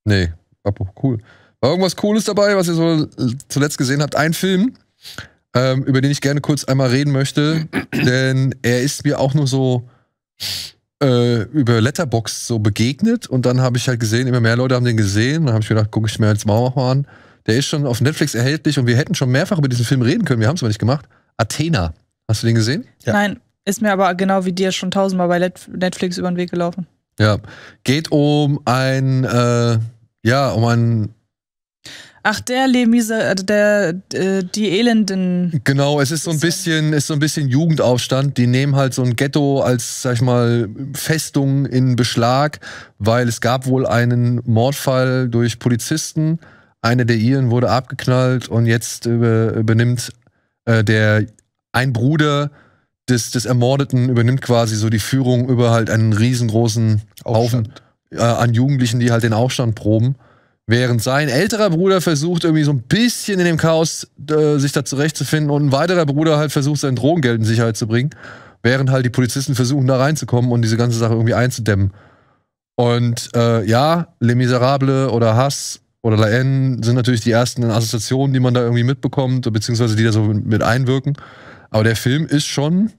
[SPEAKER 1] Nee, apropos cool. War irgendwas Cooles dabei, was ihr so äh, zuletzt gesehen habt? Ein Film, ähm, über den ich gerne kurz einmal reden möchte, denn er ist mir auch nur so äh, über Letterbox so begegnet und dann habe ich halt gesehen, immer mehr Leute haben den gesehen, dann habe ich gedacht, gucke ich mir jetzt halt mal auch mal an. Der ist schon auf Netflix erhältlich und wir hätten schon mehrfach über diesen Film reden können, wir haben es aber nicht gemacht. Athena. Hast du den gesehen? Ja. Nein,
[SPEAKER 3] ist mir aber genau wie dir schon tausendmal bei Netflix über den Weg gelaufen.
[SPEAKER 1] Ja, geht um ein, äh, ja, um ein
[SPEAKER 3] Ach, der Les Miser, äh, der, der, äh, die Elenden.
[SPEAKER 1] Genau, es ist so ein bisschen, ist so ein bisschen Jugendaufstand. Die nehmen halt so ein Ghetto als, sag ich mal, Festung in Beschlag, weil es gab wohl einen Mordfall durch Polizisten. Eine der Iren wurde abgeknallt und jetzt übernimmt äh, äh, der ein Bruder des, des Ermordeten übernimmt quasi so die Führung über halt einen riesengroßen Aufstand. Haufen äh, an Jugendlichen, die halt den Aufstand proben. Während sein älterer Bruder versucht, irgendwie so ein bisschen in dem Chaos äh, sich da zurechtzufinden und ein weiterer Bruder halt versucht, sein Drogengeld in Sicherheit zu bringen, während halt die Polizisten versuchen, da reinzukommen und diese ganze Sache irgendwie einzudämmen. Und äh, ja, Les Miserables oder Hass oder La N sind natürlich die ersten Assoziationen, die man da irgendwie mitbekommt, beziehungsweise die da so mit einwirken. Aber der Film ist schon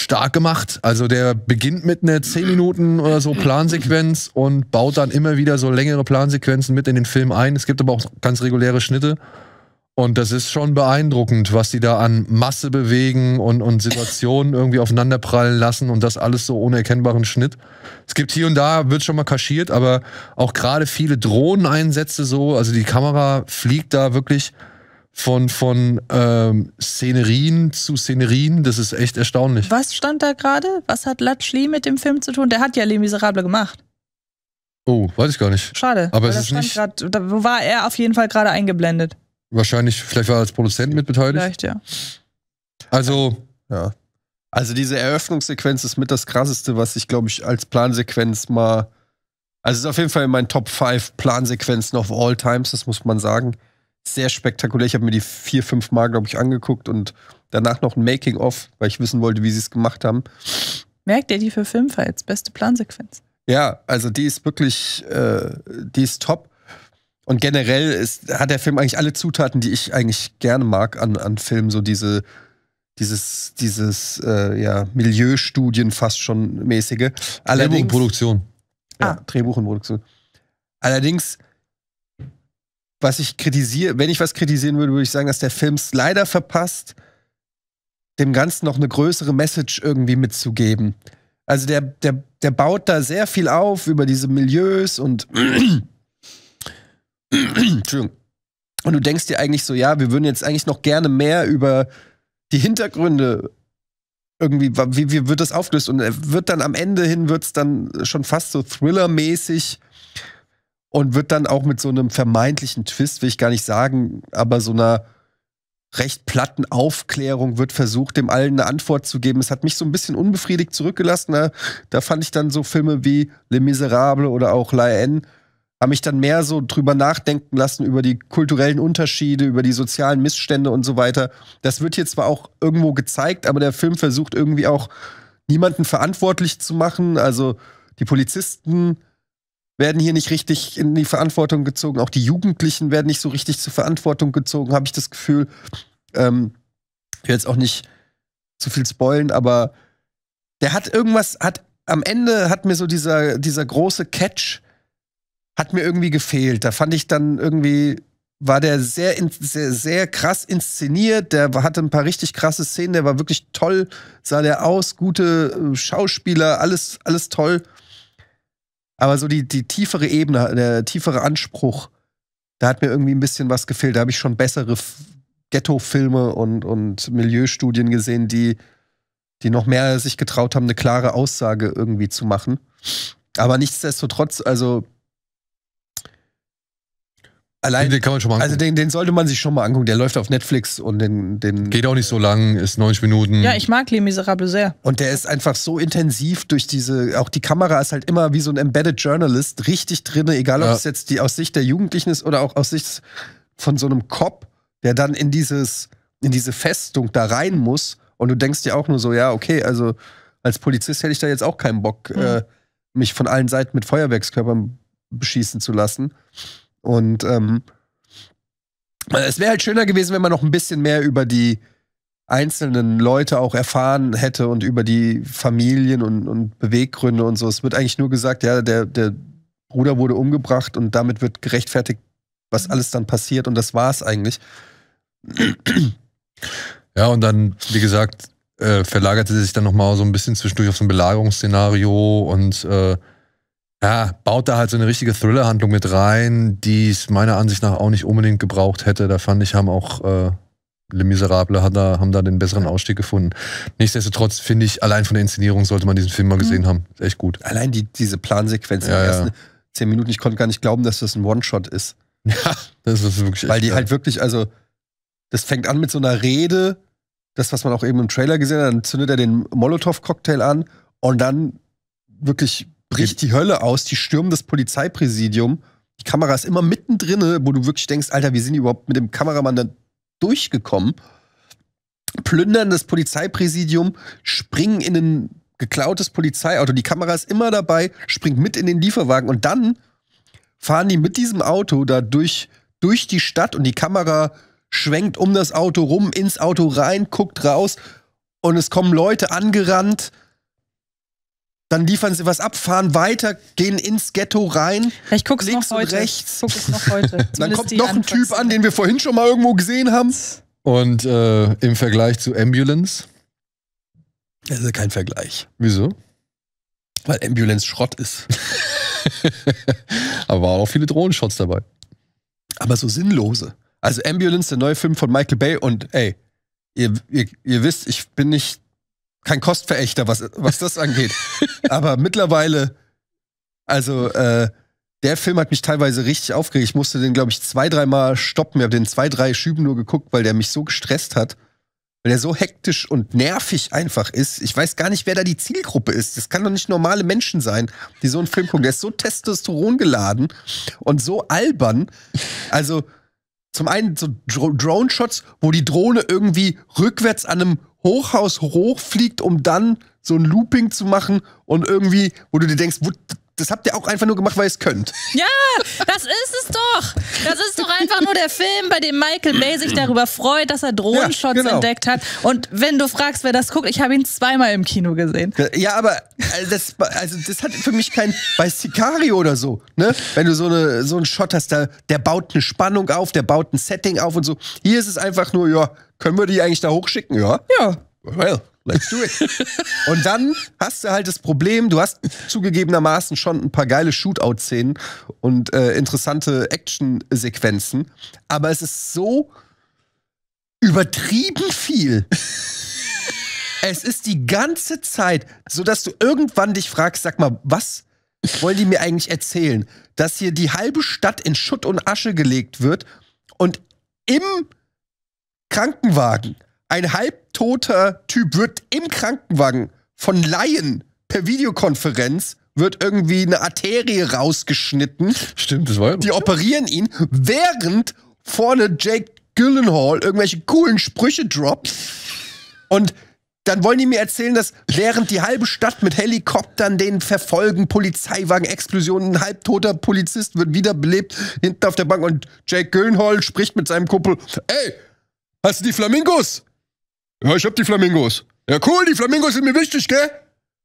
[SPEAKER 1] stark gemacht. Also der beginnt mit einer 10 Minuten oder so Plansequenz und baut dann immer wieder so längere Plansequenzen mit in den Film ein. Es gibt aber auch ganz reguläre Schnitte. Und das ist schon beeindruckend, was die da an Masse bewegen und, und Situationen irgendwie aufeinanderprallen lassen und das alles so ohne erkennbaren Schnitt. Es gibt hier und da, wird schon mal kaschiert, aber auch gerade viele Drohneneinsätze so, also die Kamera fliegt da wirklich von, von ähm, Szenerien zu Szenerien. Das ist echt erstaunlich.
[SPEAKER 3] Was stand da gerade? Was hat Latschli mit dem Film zu tun? Der hat ja Les Miserables gemacht.
[SPEAKER 1] Oh, weiß ich gar nicht.
[SPEAKER 3] Schade. Aber es ist nicht. Grad, da war er auf jeden Fall gerade eingeblendet.
[SPEAKER 1] Wahrscheinlich, vielleicht war er als Produzent mit beteiligt. Vielleicht, ja.
[SPEAKER 2] Also, ja. Also, diese Eröffnungssequenz ist mit das krasseste, was ich, glaube ich, als Plansequenz mal. Also, es ist auf jeden Fall in meinen Top 5 Plansequenzen of all times, das muss man sagen sehr spektakulär. Ich habe mir die vier, fünf Mal, glaube ich, angeguckt und danach noch ein Making-of, weil ich wissen wollte, wie sie es gemacht haben.
[SPEAKER 3] Merkt ihr die für Filmfall als beste Plansequenz?
[SPEAKER 2] Ja, also die ist wirklich, äh, die ist top. Und generell ist, hat der Film eigentlich alle Zutaten, die ich eigentlich gerne mag an, an Filmen. So diese, dieses, dieses äh, ja, Milieustudien fast schon mäßige. Drehbuch und Produktion. Ja, ah. Drehbuch und Produktion. Allerdings was ich kritisiere, wenn ich was kritisieren würde, würde ich sagen, dass der Film es leider verpasst, dem Ganzen noch eine größere Message irgendwie mitzugeben. Also der, der, der baut da sehr viel auf über diese Milieus und Entschuldigung. Und du denkst dir eigentlich so, ja, wir würden jetzt eigentlich noch gerne mehr über die Hintergründe irgendwie, wie, wie wird das aufgelöst? Und äh, wird dann am Ende hin, wird es dann schon fast so Thriller-mäßig und wird dann auch mit so einem vermeintlichen Twist, will ich gar nicht sagen, aber so einer recht platten Aufklärung wird versucht, dem allen eine Antwort zu geben. Es hat mich so ein bisschen unbefriedigt zurückgelassen. Da, ne? da fand ich dann so Filme wie Les Miserables oder auch La Haine haben mich dann mehr so drüber nachdenken lassen über die kulturellen Unterschiede, über die sozialen Missstände und so weiter. Das wird hier zwar auch irgendwo gezeigt, aber der Film versucht irgendwie auch niemanden verantwortlich zu machen. Also die Polizisten werden hier nicht richtig in die Verantwortung gezogen. Auch die Jugendlichen werden nicht so richtig zur Verantwortung gezogen, habe ich das Gefühl. Ähm, ich will jetzt auch nicht zu viel spoilen, aber der hat irgendwas, hat am Ende hat mir so dieser, dieser große Catch hat mir irgendwie gefehlt. Da fand ich dann irgendwie, war der sehr, sehr, sehr krass inszeniert. Der hatte ein paar richtig krasse Szenen. Der war wirklich toll, sah der aus. Gute äh, Schauspieler, alles, alles toll. Aber so die, die tiefere Ebene, der tiefere Anspruch, da hat mir irgendwie ein bisschen was gefehlt. Da habe ich schon bessere Ghetto-Filme und, und Milieustudien gesehen, die, die noch mehr sich getraut haben, eine klare Aussage irgendwie zu machen. Aber nichtsdestotrotz, also Allein, den kann man schon mal also angucken. Also den, den, sollte man sich schon mal angucken. Der läuft auf Netflix und den, den Geht auch nicht so lang, ist 90 Minuten.
[SPEAKER 3] Ja, ich mag Les Miserables sehr.
[SPEAKER 2] Und der ist einfach so intensiv durch diese, auch die Kamera ist halt immer wie so ein Embedded Journalist richtig drin, egal ob es jetzt die aus Sicht der Jugendlichen ist oder auch aus Sicht von so einem Cop, der dann in dieses, in diese Festung da rein muss. Und du denkst dir auch nur so, ja, okay, also als Polizist hätte ich da jetzt auch keinen Bock, mhm. äh, mich von allen Seiten mit Feuerwerkskörpern beschießen zu lassen. Und ähm, es wäre halt schöner gewesen, wenn man noch ein bisschen mehr über die einzelnen Leute auch erfahren hätte und über die Familien und, und Beweggründe und so. Es wird eigentlich nur gesagt, ja, der, der Bruder wurde umgebracht und damit wird gerechtfertigt, was alles dann passiert und das war's eigentlich. Ja, und dann, wie gesagt, äh,
[SPEAKER 1] verlagerte sich dann nochmal so ein bisschen zwischendurch auf so ein Belagerungsszenario und äh, ja, baut da halt so eine richtige Thriller-Handlung mit rein, die es meiner Ansicht nach auch nicht unbedingt gebraucht hätte. Da fand ich, haben auch äh, Le Miserable haben da, haben da den besseren Ausstieg gefunden. Nichtsdestotrotz finde ich, allein von der Inszenierung sollte man diesen Film mal mhm. gesehen mhm. haben. Ist echt gut. Allein die, diese Plansequenz ja, in den ersten ja.
[SPEAKER 2] zehn Minuten, ich konnte gar nicht glauben, dass das ein One-Shot ist. Ja, das ist wirklich Weil die geil. halt wirklich, also, das fängt an mit so einer Rede, das, was man auch eben im Trailer gesehen hat, dann zündet er den Molotow-Cocktail an und dann wirklich bricht die Hölle aus, die stürmen das Polizeipräsidium. Die Kamera ist immer mittendrin, wo du wirklich denkst, Alter, wie sind die überhaupt mit dem Kameramann dann durchgekommen. Plündern das Polizeipräsidium, springen in ein geklautes Polizeiauto. Die Kamera ist immer dabei, springt mit in den Lieferwagen und dann fahren die mit diesem Auto da durch, durch die Stadt und die Kamera schwenkt um das Auto rum, ins Auto rein, guckt raus und es kommen Leute angerannt dann liefern sie was ab, fahren weiter, gehen ins Ghetto rein. Ich guck's links noch heute. Und rechts.
[SPEAKER 3] Ich noch heute. dann kommt noch ein Typ an,
[SPEAKER 2] den wir vorhin schon mal irgendwo gesehen haben.
[SPEAKER 1] Und äh, im Vergleich zu Ambulance?
[SPEAKER 2] Das ist kein Vergleich. Wieso? Weil Ambulance Schrott ist. Aber waren auch viele Drohenshots dabei. Aber so sinnlose. Also Ambulance, der neue Film von Michael Bay und ey, ihr, ihr, ihr wisst, ich bin nicht kein Kostverächter, was, was das angeht. Aber mittlerweile, also äh, der Film hat mich teilweise richtig aufgeregt. Ich musste den, glaube ich, zwei, dreimal stoppen. Ich habe den zwei, drei Schüben nur geguckt, weil der mich so gestresst hat. Weil der so hektisch und nervig einfach ist. Ich weiß gar nicht, wer da die Zielgruppe ist. Das kann doch nicht normale Menschen sein, die so einen Film gucken. Der ist so Testosteron geladen und so albern. Also zum einen so Dro Drone-Shots, wo die Drohne irgendwie rückwärts an einem Hochhaus hochfliegt, um dann so ein Looping zu machen und irgendwie, wo du dir denkst, wo, das habt ihr auch einfach nur gemacht, weil ihr es könnt.
[SPEAKER 3] Ja, das ist es doch. Das ist doch einfach nur der Film, bei dem Michael Bay sich darüber freut, dass er Drohnenshots ja, genau. entdeckt hat. Und wenn du fragst, wer das guckt, ich habe ihn zweimal im Kino gesehen.
[SPEAKER 2] Ja, aber äh, das, also das hat für mich kein bei Sicario oder so, ne? Wenn du so eine so einen Shot hast, der, der baut eine Spannung auf, der baut ein Setting auf und so. Hier ist es einfach nur, ja, können wir die eigentlich da hochschicken, ja? Ja. Well. Let's do it. und dann hast du halt das Problem, du hast zugegebenermaßen schon ein paar geile Shootout-Szenen und äh, interessante Action-Sequenzen, aber es ist so übertrieben viel. es ist die ganze Zeit, sodass du irgendwann dich fragst, sag mal, was wollen die mir eigentlich erzählen? Dass hier die halbe Stadt in Schutt und Asche gelegt wird und im Krankenwagen ein halbtoter Typ wird im Krankenwagen von Laien per Videokonferenz wird irgendwie eine Arterie rausgeschnitten. Stimmt, das war ja Die operieren ihn, während vorne Jake Gyllenhaal irgendwelche coolen Sprüche droppt. Und dann wollen die mir erzählen, dass während die halbe Stadt mit Helikoptern den verfolgen, Polizeiwagen, Explosionen, ein halbtoter Polizist wird wiederbelebt hinten auf der Bank und Jake Gyllenhaal spricht mit seinem Kumpel: Ey, hast du die Flamingos? Ja, ich hab die Flamingos. Ja, cool, die Flamingos sind mir wichtig, gell?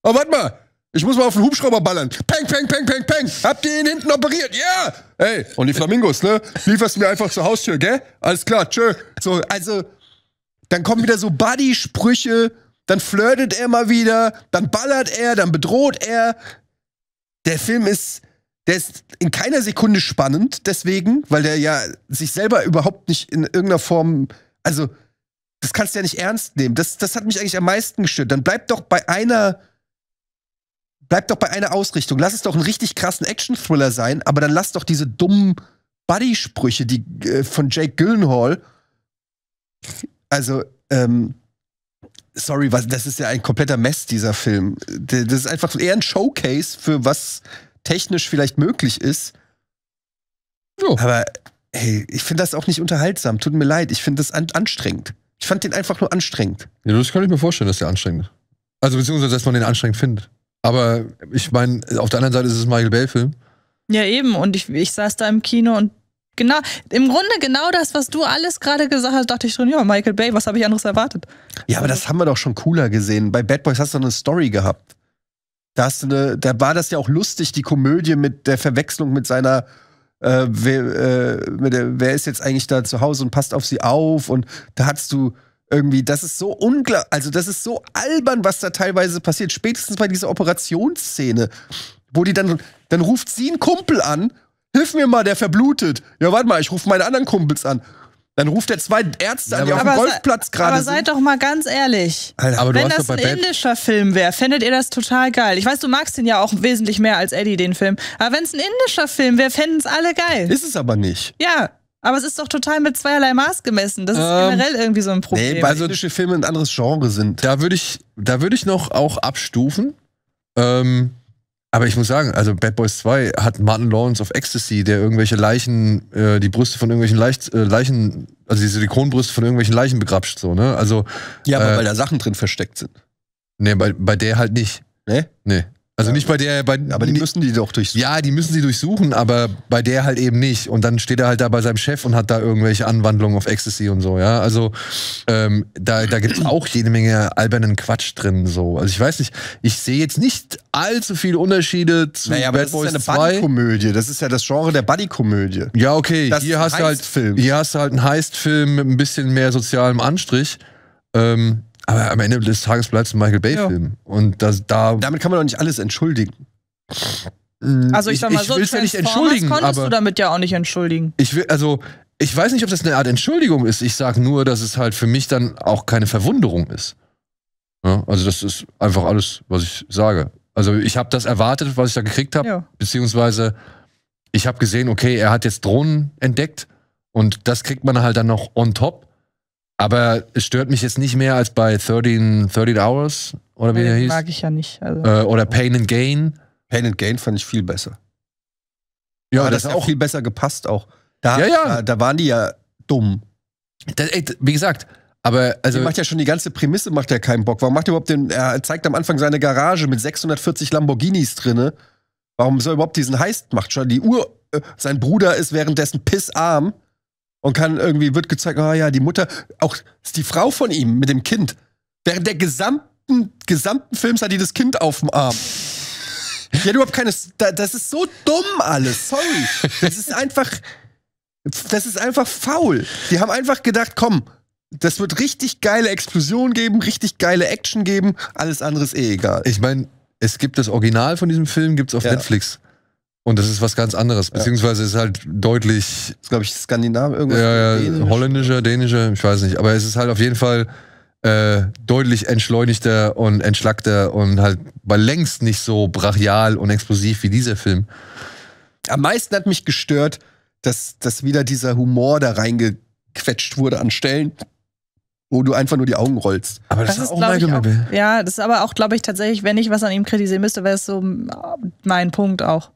[SPEAKER 2] Aber warte mal, ich muss mal auf den Hubschrauber ballern. Peng, peng, peng, peng, peng. Habt ihr ihn hinten operiert? Ja! Yeah! Ey, und die Flamingos, ne? Lieferst du mir einfach zur Haustür, gell? Alles klar, tschö. So, also, dann kommen wieder so Buddy-Sprüche, dann flirtet er mal wieder, dann ballert er, dann bedroht er. Der Film ist, der ist in keiner Sekunde spannend, deswegen, weil der ja sich selber überhaupt nicht in irgendeiner Form, also, das kannst du ja nicht ernst nehmen. Das, das hat mich eigentlich am meisten gestört. Dann bleib doch bei einer, bleib doch bei einer Ausrichtung. Lass es doch einen richtig krassen Action-Thriller sein, aber dann lass doch diese dummen Buddy-Sprüche, die äh, von Jake Gyllenhaal. Also, ähm, sorry, was, das ist ja ein kompletter Mess, dieser Film. Das ist einfach eher ein Showcase für was technisch vielleicht möglich ist. Jo. Aber hey, ich finde das auch nicht unterhaltsam. Tut mir leid, ich finde das an anstrengend. Ich fand den einfach nur anstrengend. Ja, das kann ich mir vorstellen, dass der anstrengend
[SPEAKER 1] ist. Also beziehungsweise, dass man den anstrengend findet. Aber ich meine, auf der anderen Seite ist es ein Michael Bay-Film.
[SPEAKER 3] Ja, eben. Und ich, ich saß da im Kino und genau, im Grunde genau das, was du alles gerade gesagt hast, dachte ich schon, ja, Michael Bay, was habe ich anderes erwartet?
[SPEAKER 2] Ja, aber das haben wir doch schon cooler gesehen. Bei Bad Boys hast du eine Story gehabt. Da, hast du eine, da war das ja auch lustig, die Komödie mit der Verwechslung mit seiner äh, wer, äh, der, wer ist jetzt eigentlich da zu Hause und passt auf sie auf und da hast du irgendwie, das ist so unklar, also das ist so albern, was da teilweise passiert, spätestens bei dieser Operationsszene, wo die dann, dann ruft sie einen Kumpel an, hilf mir mal, der verblutet. Ja, warte mal, ich rufe meine anderen Kumpels an. Dann ruft er zwei Ärzte an, die auf dem Golfplatz gerade Aber seid
[SPEAKER 3] doch mal ganz ehrlich. Alter, aber wenn das ein indischer Film wäre, fändet ihr das total geil. Ich weiß, du magst den ja auch wesentlich mehr als Eddie, den Film. Aber wenn es ein indischer Film wäre, fänden es alle geil. Ist es aber nicht. Ja, aber es ist doch total mit zweierlei Maß gemessen. Das ist ähm, generell irgendwie so ein Problem. Nee, weil also, indische
[SPEAKER 2] Filme ein anderes Genre sind. Da würde ich,
[SPEAKER 1] da würde ich noch auch abstufen. Ähm, aber ich muss sagen, also Bad Boys 2 hat Martin Lawrence of Ecstasy, der irgendwelche Leichen, äh, die Brüste von irgendwelchen Leicht, äh, Leichen, also die Silikonbrüste von irgendwelchen Leichen begrapscht, so, ne? Also. Ja, aber äh, weil da Sachen drin versteckt sind. Nee, bei, bei der halt nicht. Nee? Nee. Also nicht bei der, bei, aber die müssen die doch durchsuchen. Ja, die müssen sie durchsuchen, aber bei der halt eben nicht. Und dann steht er halt da bei seinem Chef und hat da irgendwelche Anwandlungen auf Ecstasy und so, ja. Also ähm, da, da gibt es auch jede Menge albernen Quatsch drin, so. Also ich weiß nicht, ich sehe jetzt nicht allzu viele Unterschiede zu naja, aber Bad das ist ja eine
[SPEAKER 2] Buddy-Komödie. Das ist ja das Genre der Buddy-Komödie.
[SPEAKER 1] Ja, okay. Das hier hast, du halt, hier hast du halt einen Heist-Film mit ein bisschen mehr sozialem Anstrich. Ähm, aber am Ende des Tages bleibt es ein Michael Bay-Film. Ja. Und das, da damit kann man doch nicht alles entschuldigen. Mm, also ich, ich sag mal ich so, ja nicht entschuldigen, konntest aber du damit
[SPEAKER 3] ja auch nicht entschuldigen.
[SPEAKER 1] Ich will, also ich weiß nicht, ob das eine Art Entschuldigung ist. Ich sag nur, dass es halt für mich dann auch keine Verwunderung ist. Ja, also das ist einfach alles, was ich sage. Also ich habe das erwartet, was ich da gekriegt habe, ja. beziehungsweise ich habe gesehen, okay, er hat jetzt Drohnen entdeckt und das kriegt man halt dann noch on top. Aber es stört mich jetzt nicht mehr als bei 13, 13 Hours
[SPEAKER 2] oder wie der hieß. Mag
[SPEAKER 3] ich ja nicht. Also. Äh, oder
[SPEAKER 2] Pain and Gain. Pain and Gain fand ich viel besser. Ja, Aber das, das hat auch viel besser gepasst auch. Da, ja, ja. Da, da waren die ja dumm. Das, ey, wie gesagt, aber also. macht ja schon die ganze Prämisse, macht ja keinen Bock. Warum macht er überhaupt den. Er zeigt am Anfang seine Garage mit 640 Lamborghinis drinne. Warum soll er überhaupt diesen Heist machen? Schon die Uhr. Äh, sein Bruder ist währenddessen pissarm und kann irgendwie, wird gezeigt, ah oh ja, die Mutter, auch die Frau von ihm mit dem Kind. Während der gesamten, gesamten Films hat die das Kind auf dem Arm. Ja, überhaupt keine. Das ist so dumm alles. Sorry. Das ist einfach. Das ist einfach faul. Die haben einfach gedacht, komm, das wird richtig geile Explosion geben, richtig geile Action geben. Alles andere ist eh egal. Ich meine, es gibt das Original von diesem Film, gibt es auf ja. Netflix.
[SPEAKER 1] Und das ist was ganz anderes, beziehungsweise ist halt deutlich. Das ist, glaube ich, Skandinavisch, irgendwas. Ja, ja, Dänisch. holländischer, dänischer, ich weiß nicht. Aber es ist halt auf jeden Fall äh, deutlich entschleunigter und entschlackter und halt bei längst nicht so brachial und explosiv wie dieser Film.
[SPEAKER 2] Am meisten hat mich gestört, dass, dass wieder dieser Humor da reingequetscht wurde an Stellen, wo du einfach nur die Augen rollst.
[SPEAKER 3] Aber das, das ist auch Michael Mabel. Ja, das ist aber auch, glaube ich, tatsächlich, wenn ich was an ihm kritisieren müsste, wäre es so mein Punkt auch.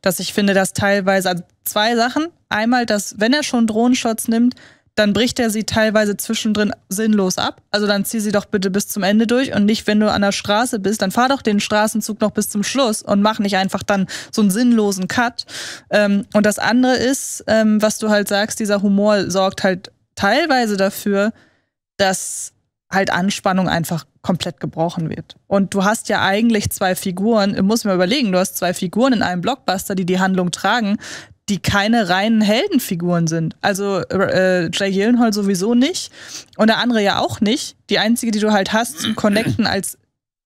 [SPEAKER 3] Dass ich finde, dass teilweise, also zwei Sachen. Einmal, dass wenn er schon Drohnenshots nimmt, dann bricht er sie teilweise zwischendrin sinnlos ab. Also dann zieh sie doch bitte bis zum Ende durch und nicht, wenn du an der Straße bist, dann fahr doch den Straßenzug noch bis zum Schluss und mach nicht einfach dann so einen sinnlosen Cut. Ähm, und das andere ist, ähm, was du halt sagst, dieser Humor sorgt halt teilweise dafür, dass halt Anspannung einfach komplett gebrochen wird. Und du hast ja eigentlich zwei Figuren, muss mir überlegen, du hast zwei Figuren in einem Blockbuster, die die Handlung tragen, die keine reinen Heldenfiguren sind. Also äh, Jay Gyllenhaal sowieso nicht und der andere ja auch nicht. Die einzige, die du halt hast zum Connecten als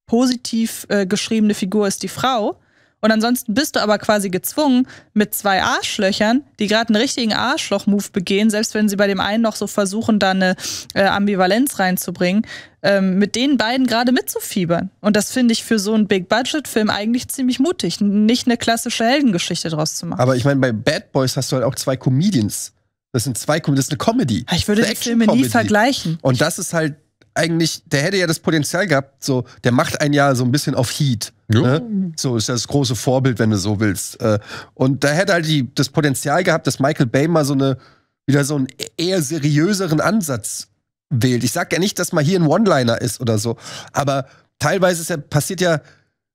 [SPEAKER 3] positiv äh, geschriebene Figur ist die Frau. Und ansonsten bist du aber quasi gezwungen, mit zwei Arschlöchern, die gerade einen richtigen Arschloch-Move begehen, selbst wenn sie bei dem einen noch so versuchen, da eine äh, Ambivalenz reinzubringen, ähm, mit den beiden gerade mitzufiebern. Und das finde ich für so einen Big-Budget-Film eigentlich ziemlich mutig, nicht eine klassische Heldengeschichte draus zu machen.
[SPEAKER 2] Aber ich meine, bei Bad Boys hast du halt auch zwei Comedians. Das sind zwei Comedians, das ist eine Comedy. Ah, ich würde die Filme nie vergleichen. Und das ist halt eigentlich, der hätte ja das Potenzial gehabt, so, der macht ein Jahr so ein bisschen auf Heat Ne? So ist das große Vorbild, wenn du so willst. Äh, und da hätte halt die, das Potenzial gehabt, dass Michael Bay mal so eine, wieder so einen eher seriöseren Ansatz wählt. Ich sag ja nicht, dass mal hier ein One-Liner ist oder so, aber teilweise ist ja, passiert ja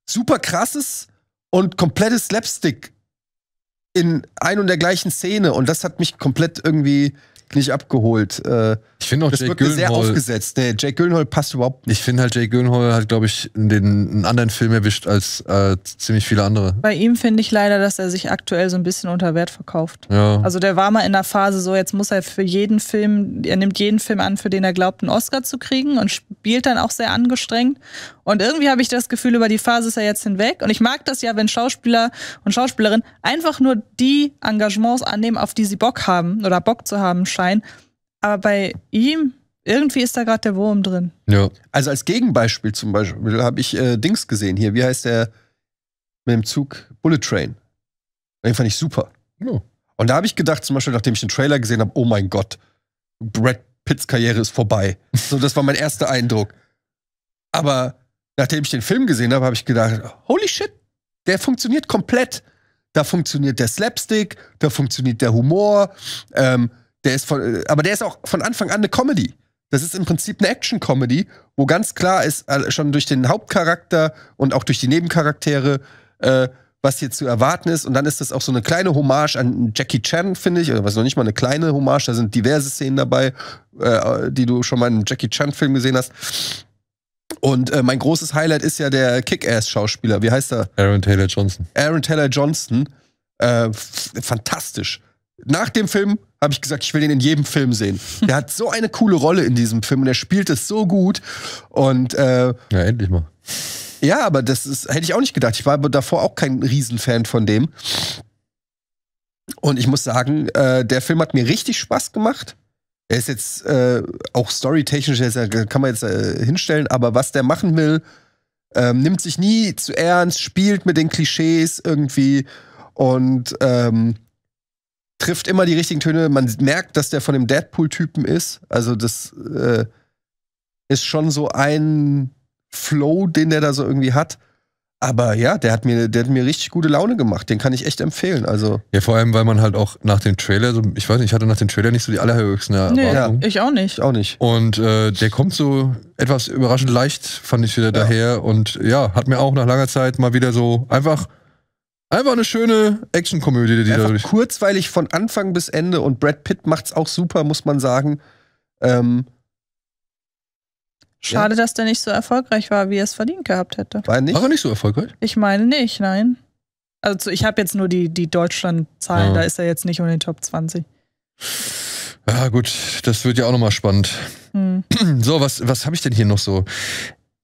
[SPEAKER 2] super krasses und komplettes Slapstick in ein und der gleichen Szene und das hat mich komplett irgendwie nicht abgeholt. Äh, ich finde auch das Jake wird Gyllenhaal, sehr aufgesetzt. Nee, Jake Gyllenhaal passt überhaupt
[SPEAKER 1] nicht. Ich finde halt, Jake Gyllenhaal hat, glaube ich, den, einen anderen Film erwischt als äh, ziemlich viele andere.
[SPEAKER 3] Bei ihm finde ich leider, dass er sich aktuell so ein bisschen unter Wert verkauft. Ja. Also der war mal in der Phase so, jetzt muss er für jeden Film, er nimmt jeden Film an, für den er glaubt, einen Oscar zu kriegen und spielt dann auch sehr angestrengt. Und irgendwie habe ich das Gefühl, über die Phase ist er jetzt hinweg. Und ich mag das ja, wenn Schauspieler und Schauspielerinnen einfach nur die Engagements annehmen, auf die sie Bock haben oder Bock zu haben scheinen fein. Aber bei ihm, irgendwie ist da gerade der Wurm drin.
[SPEAKER 2] Ja. Also als Gegenbeispiel zum Beispiel habe ich äh, Dings gesehen hier. Wie heißt der mit dem Zug? Bullet Train. Den fand ich super. Ja. Und da habe ich gedacht, zum Beispiel, nachdem ich den Trailer gesehen habe, oh mein Gott, Brad Pitts Karriere ist vorbei. so, das war mein erster Eindruck. Aber nachdem ich den Film gesehen habe, habe ich gedacht, holy shit, der funktioniert komplett. Da funktioniert der Slapstick, da funktioniert der Humor, ähm, der ist von, äh, aber der ist auch von Anfang an eine Comedy. Das ist im Prinzip eine Action-Comedy, wo ganz klar ist, äh, schon durch den Hauptcharakter und auch durch die Nebencharaktere, äh, was hier zu erwarten ist. Und dann ist das auch so eine kleine Hommage an Jackie Chan, finde ich. Oder was noch nicht mal eine kleine Hommage. Da sind diverse Szenen dabei, äh, die du schon mal in einem Jackie Chan-Film gesehen hast. Und äh, mein großes Highlight ist ja der Kick-Ass-Schauspieler. Wie heißt er? Aaron Taylor Johnson. Aaron Taylor Johnson. Äh, fantastisch. Nach dem Film habe ich gesagt, ich will den in jedem Film sehen. Der hat so eine coole Rolle in diesem Film und er spielt es so gut. Und äh, ja, endlich mal. Ja, aber das ist, hätte ich auch nicht gedacht. Ich war davor auch kein Riesenfan von dem. Und ich muss sagen, äh, der Film hat mir richtig Spaß gemacht. Er ist jetzt äh, auch storytechnisch, kann man jetzt äh, hinstellen, aber was der machen will, ähm, nimmt sich nie zu ernst, spielt mit den Klischees irgendwie und ähm, trifft immer die richtigen Töne. Man merkt, dass der von dem Deadpool-Typen ist. Also das äh, ist schon so ein Flow, den der da so irgendwie hat. Aber ja, der hat mir, der hat mir richtig gute Laune gemacht. Den kann ich echt empfehlen. Also
[SPEAKER 1] ja, vor allem, weil man halt auch nach dem Trailer, so, ich weiß nicht, ich hatte nach dem Trailer nicht so die allerhöchsten Erwartungen. Nee, ich auch nicht. Ich auch nicht. Und äh, der kommt so etwas überraschend leicht, fand ich wieder ja.
[SPEAKER 2] daher. Und ja, hat mir auch nach langer Zeit mal wieder so einfach Einfach eine schöne Actionkomödie, die Einfach dadurch. Kurzweilig von Anfang bis Ende und Brad Pitt macht's auch super, muss man sagen.
[SPEAKER 3] Ähm, Schade, ja. dass der nicht so erfolgreich war, wie er es verdient gehabt hätte. War er nicht? War er nicht so erfolgreich? Ich meine nicht, nein. Also ich habe jetzt nur die, die Deutschland-Zahlen, ja. da ist er jetzt nicht in den Top 20.
[SPEAKER 1] Ja, gut, das wird ja auch nochmal spannend. Hm. So, was, was habe ich denn hier noch so?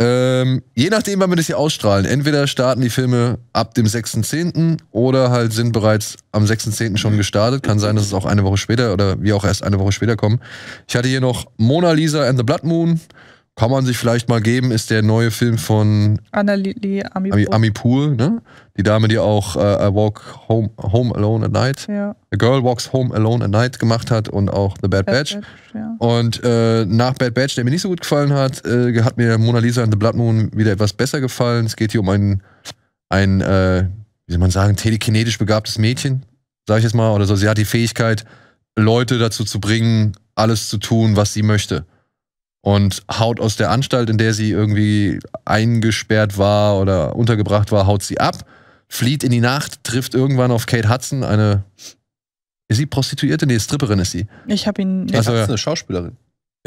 [SPEAKER 1] Ähm, je nachdem, wann wir das hier ausstrahlen. Entweder starten die Filme ab dem 6.10. oder halt sind bereits am 6.10. schon mhm. gestartet. Kann sein, dass es auch eine Woche später oder wir auch erst eine Woche später kommen. Ich hatte hier noch Mona Lisa and the Blood Moon, kann man sich vielleicht mal geben, ist der neue Film von
[SPEAKER 3] Annalili Amipur.
[SPEAKER 1] Amipur, ne? Die Dame, die auch äh, I Walk Home, Home Alone at Night, ja. A Girl Walks Home Alone at Night gemacht hat und auch The Bad, Bad Batch. Batch ja. Und äh, nach Bad Batch, der mir nicht so gut gefallen hat, äh, hat mir Mona Lisa and the Blood Moon wieder etwas besser gefallen. Es geht hier um ein, ein äh, wie soll man sagen, telekinetisch begabtes Mädchen, sag ich jetzt mal, oder so. Sie hat die Fähigkeit, Leute dazu zu bringen, alles zu tun, was sie möchte und haut aus der Anstalt, in der sie irgendwie eingesperrt war oder untergebracht war, haut sie ab, flieht in die Nacht, trifft irgendwann auf Kate Hudson, eine. Ist sie Prostituierte? Nee, Stripperin ist sie.
[SPEAKER 3] Ich habe ihn. Kate also, Hudson ist
[SPEAKER 1] Schauspielerin.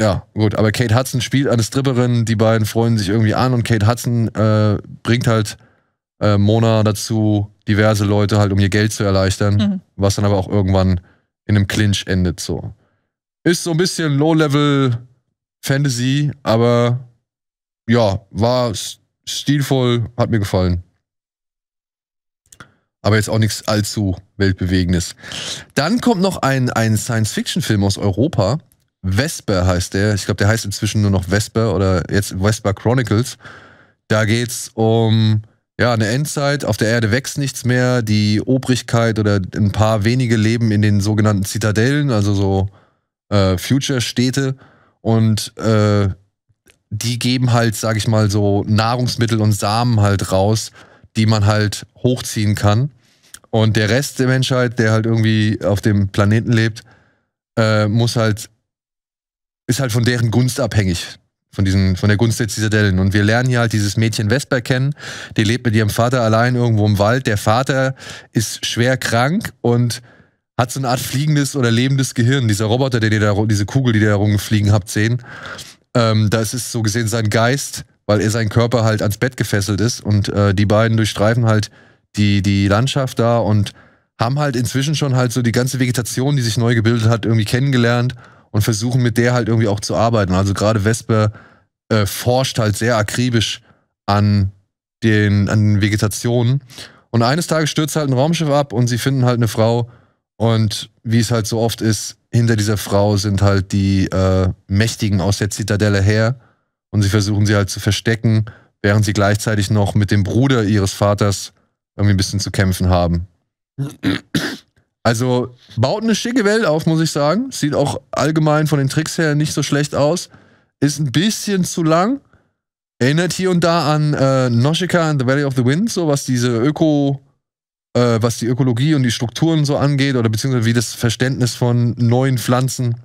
[SPEAKER 1] Ja, gut, aber Kate Hudson spielt eine Stripperin, die beiden freuen sich irgendwie an und Kate Hudson äh, bringt halt äh, Mona dazu, diverse Leute halt, um ihr Geld zu erleichtern, mhm. was dann aber auch irgendwann in einem Clinch endet, so. Ist so ein bisschen Low-Level Fantasy, aber ja, war stilvoll, hat mir gefallen. Aber jetzt auch nichts allzu weltbewegendes. Dann kommt noch ein, ein Science-Fiction-Film aus Europa. Vesper heißt der. Ich glaube, der heißt inzwischen nur noch Vesper oder jetzt Vesper Chronicles. Da geht's um ja, eine Endzeit. Auf der Erde wächst nichts mehr. Die Obrigkeit oder ein paar wenige leben in den sogenannten Zitadellen, also so äh, Future-Städte. Und äh, die geben halt, sag ich mal, so Nahrungsmittel und Samen halt raus, die man halt hochziehen kann. Und der Rest der Menschheit, der halt irgendwie auf dem Planeten lebt, äh, muss halt, ist halt von deren Gunst abhängig. Von, diesen, von der Gunst der Zitadellen. Und wir lernen hier halt dieses Mädchen Vesper kennen, die lebt mit ihrem Vater allein irgendwo im Wald. Der Vater ist schwer krank und hat so eine Art fliegendes oder lebendes Gehirn. Dieser Roboter, den ihr da, diese Kugel, die ihr da rumfliegen habt, sehen. Ähm, da ist es so gesehen sein Geist, weil er sein Körper halt ans Bett gefesselt ist und äh, die beiden durchstreifen halt die, die Landschaft da und haben halt inzwischen schon halt so die ganze Vegetation, die sich neu gebildet hat, irgendwie kennengelernt und versuchen mit der halt irgendwie auch zu arbeiten. Also gerade Vesper äh, forscht halt sehr akribisch an den, an Vegetationen. Und eines Tages stürzt halt ein Raumschiff ab und sie finden halt eine Frau, und wie es halt so oft ist, hinter dieser Frau sind halt die äh, Mächtigen aus der Zitadelle her und sie versuchen sie halt zu verstecken, während sie gleichzeitig noch mit dem Bruder ihres Vaters irgendwie ein bisschen zu kämpfen haben. Also baut eine schicke Welt auf, muss ich sagen. Sieht auch allgemein von den Tricks her nicht so schlecht aus. Ist ein bisschen zu lang. Erinnert hier und da an äh, Noshika and the Valley of the Wind, so was diese Öko- äh, was die Ökologie und die Strukturen so angeht oder beziehungsweise wie das Verständnis von neuen Pflanzen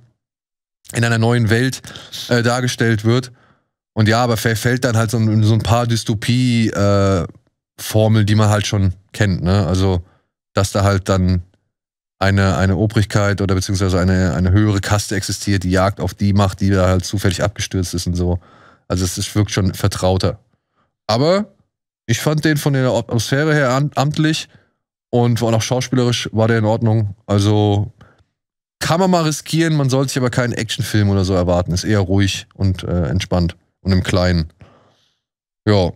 [SPEAKER 1] in einer neuen Welt äh, dargestellt wird. Und ja, aber verfällt dann halt so, ein, so ein paar Dystopie-Formeln, äh, die man halt schon kennt. Ne? Also, dass da halt dann eine, eine Obrigkeit oder beziehungsweise eine, eine höhere Kaste existiert, die Jagd auf die macht, die da halt zufällig abgestürzt ist und so. Also es ist, wirkt schon vertrauter. Aber ich fand den von der Atmosphäre her amtlich und war auch schauspielerisch war der in Ordnung. Also kann man mal riskieren, man sollte sich aber keinen Actionfilm oder so erwarten. Ist eher ruhig und äh, entspannt und im Kleinen. Ja.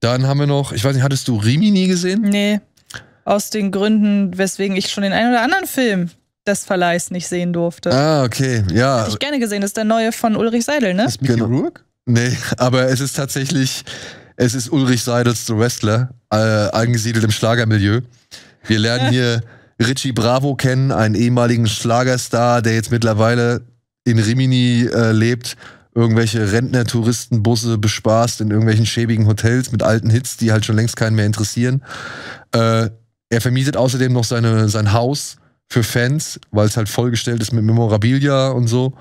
[SPEAKER 1] Dann haben wir noch, ich weiß nicht, hattest du Rimini
[SPEAKER 3] gesehen? Nee. Aus den Gründen, weswegen ich schon den einen oder anderen Film des Verleihs nicht sehen durfte. Ah,
[SPEAKER 1] okay, ja. Hätte ich
[SPEAKER 3] gerne gesehen. Das ist der neue von Ulrich Seidel, ne? Ist Mickey
[SPEAKER 1] genau. Rourke? Nee, aber es ist tatsächlich, es ist Ulrich Seidels The Wrestler, äh, angesiedelt im Schlagermilieu. Wir lernen hier Richie Bravo kennen, einen ehemaligen Schlagerstar, der jetzt mittlerweile in Rimini äh, lebt, irgendwelche Rentner-Touristenbusse bespaßt in irgendwelchen schäbigen Hotels mit alten Hits, die halt schon längst keinen mehr interessieren. Äh, er vermietet außerdem noch seine, sein Haus für Fans, weil es halt vollgestellt ist mit Memorabilia und so.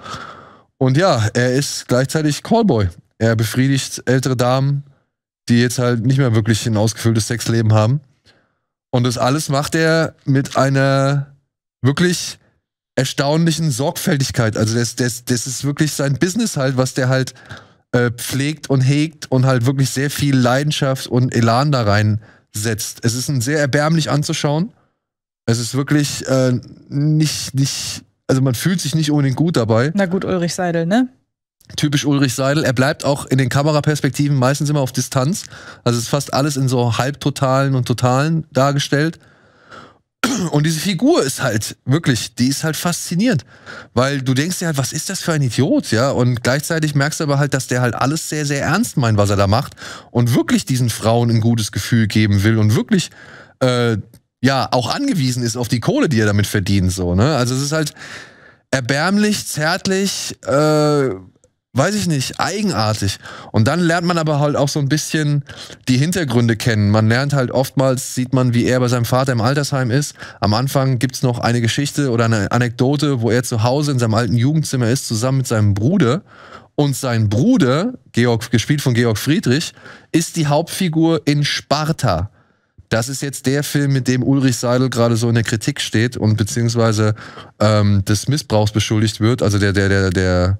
[SPEAKER 1] Und ja, er ist gleichzeitig Callboy. Er befriedigt ältere Damen, die jetzt halt nicht mehr wirklich ein ausgefülltes Sexleben haben. Und das alles macht er mit einer wirklich erstaunlichen Sorgfältigkeit. Also das, das, das ist wirklich sein Business halt, was der halt äh, pflegt und hegt und halt wirklich sehr viel Leidenschaft und Elan da reinsetzt. Es ist ein sehr erbärmlich anzuschauen. Es ist wirklich äh, nicht, nicht, also man fühlt sich nicht unbedingt gut dabei. Na gut, Ulrich Seidel, ne? Typisch Ulrich Seidel. Er bleibt auch in den Kameraperspektiven meistens immer auf Distanz. Also ist fast alles in so halbtotalen und totalen dargestellt. Und diese Figur ist halt wirklich, die ist halt faszinierend, weil du denkst dir halt, was ist das für ein Idiot, ja? Und gleichzeitig merkst du aber halt, dass der halt alles sehr, sehr ernst meint, was er da macht und wirklich diesen Frauen ein gutes Gefühl geben will und wirklich, äh, ja, auch angewiesen ist auf die Kohle, die er damit verdient, so, ne? Also es ist halt erbärmlich, zärtlich, äh, weiß ich nicht, eigenartig. Und dann lernt man aber halt auch so ein bisschen die Hintergründe kennen. Man lernt halt oftmals, sieht man, wie er bei seinem Vater im Altersheim ist. Am Anfang gibt's noch eine Geschichte oder eine Anekdote, wo er zu Hause in seinem alten Jugendzimmer ist, zusammen mit seinem Bruder. Und sein Bruder, Georg, gespielt von Georg Friedrich, ist die Hauptfigur in Sparta. Das ist jetzt der Film, mit dem Ulrich Seidel gerade so in der Kritik steht und beziehungsweise ähm, des Missbrauchs beschuldigt wird, also der, der, der, der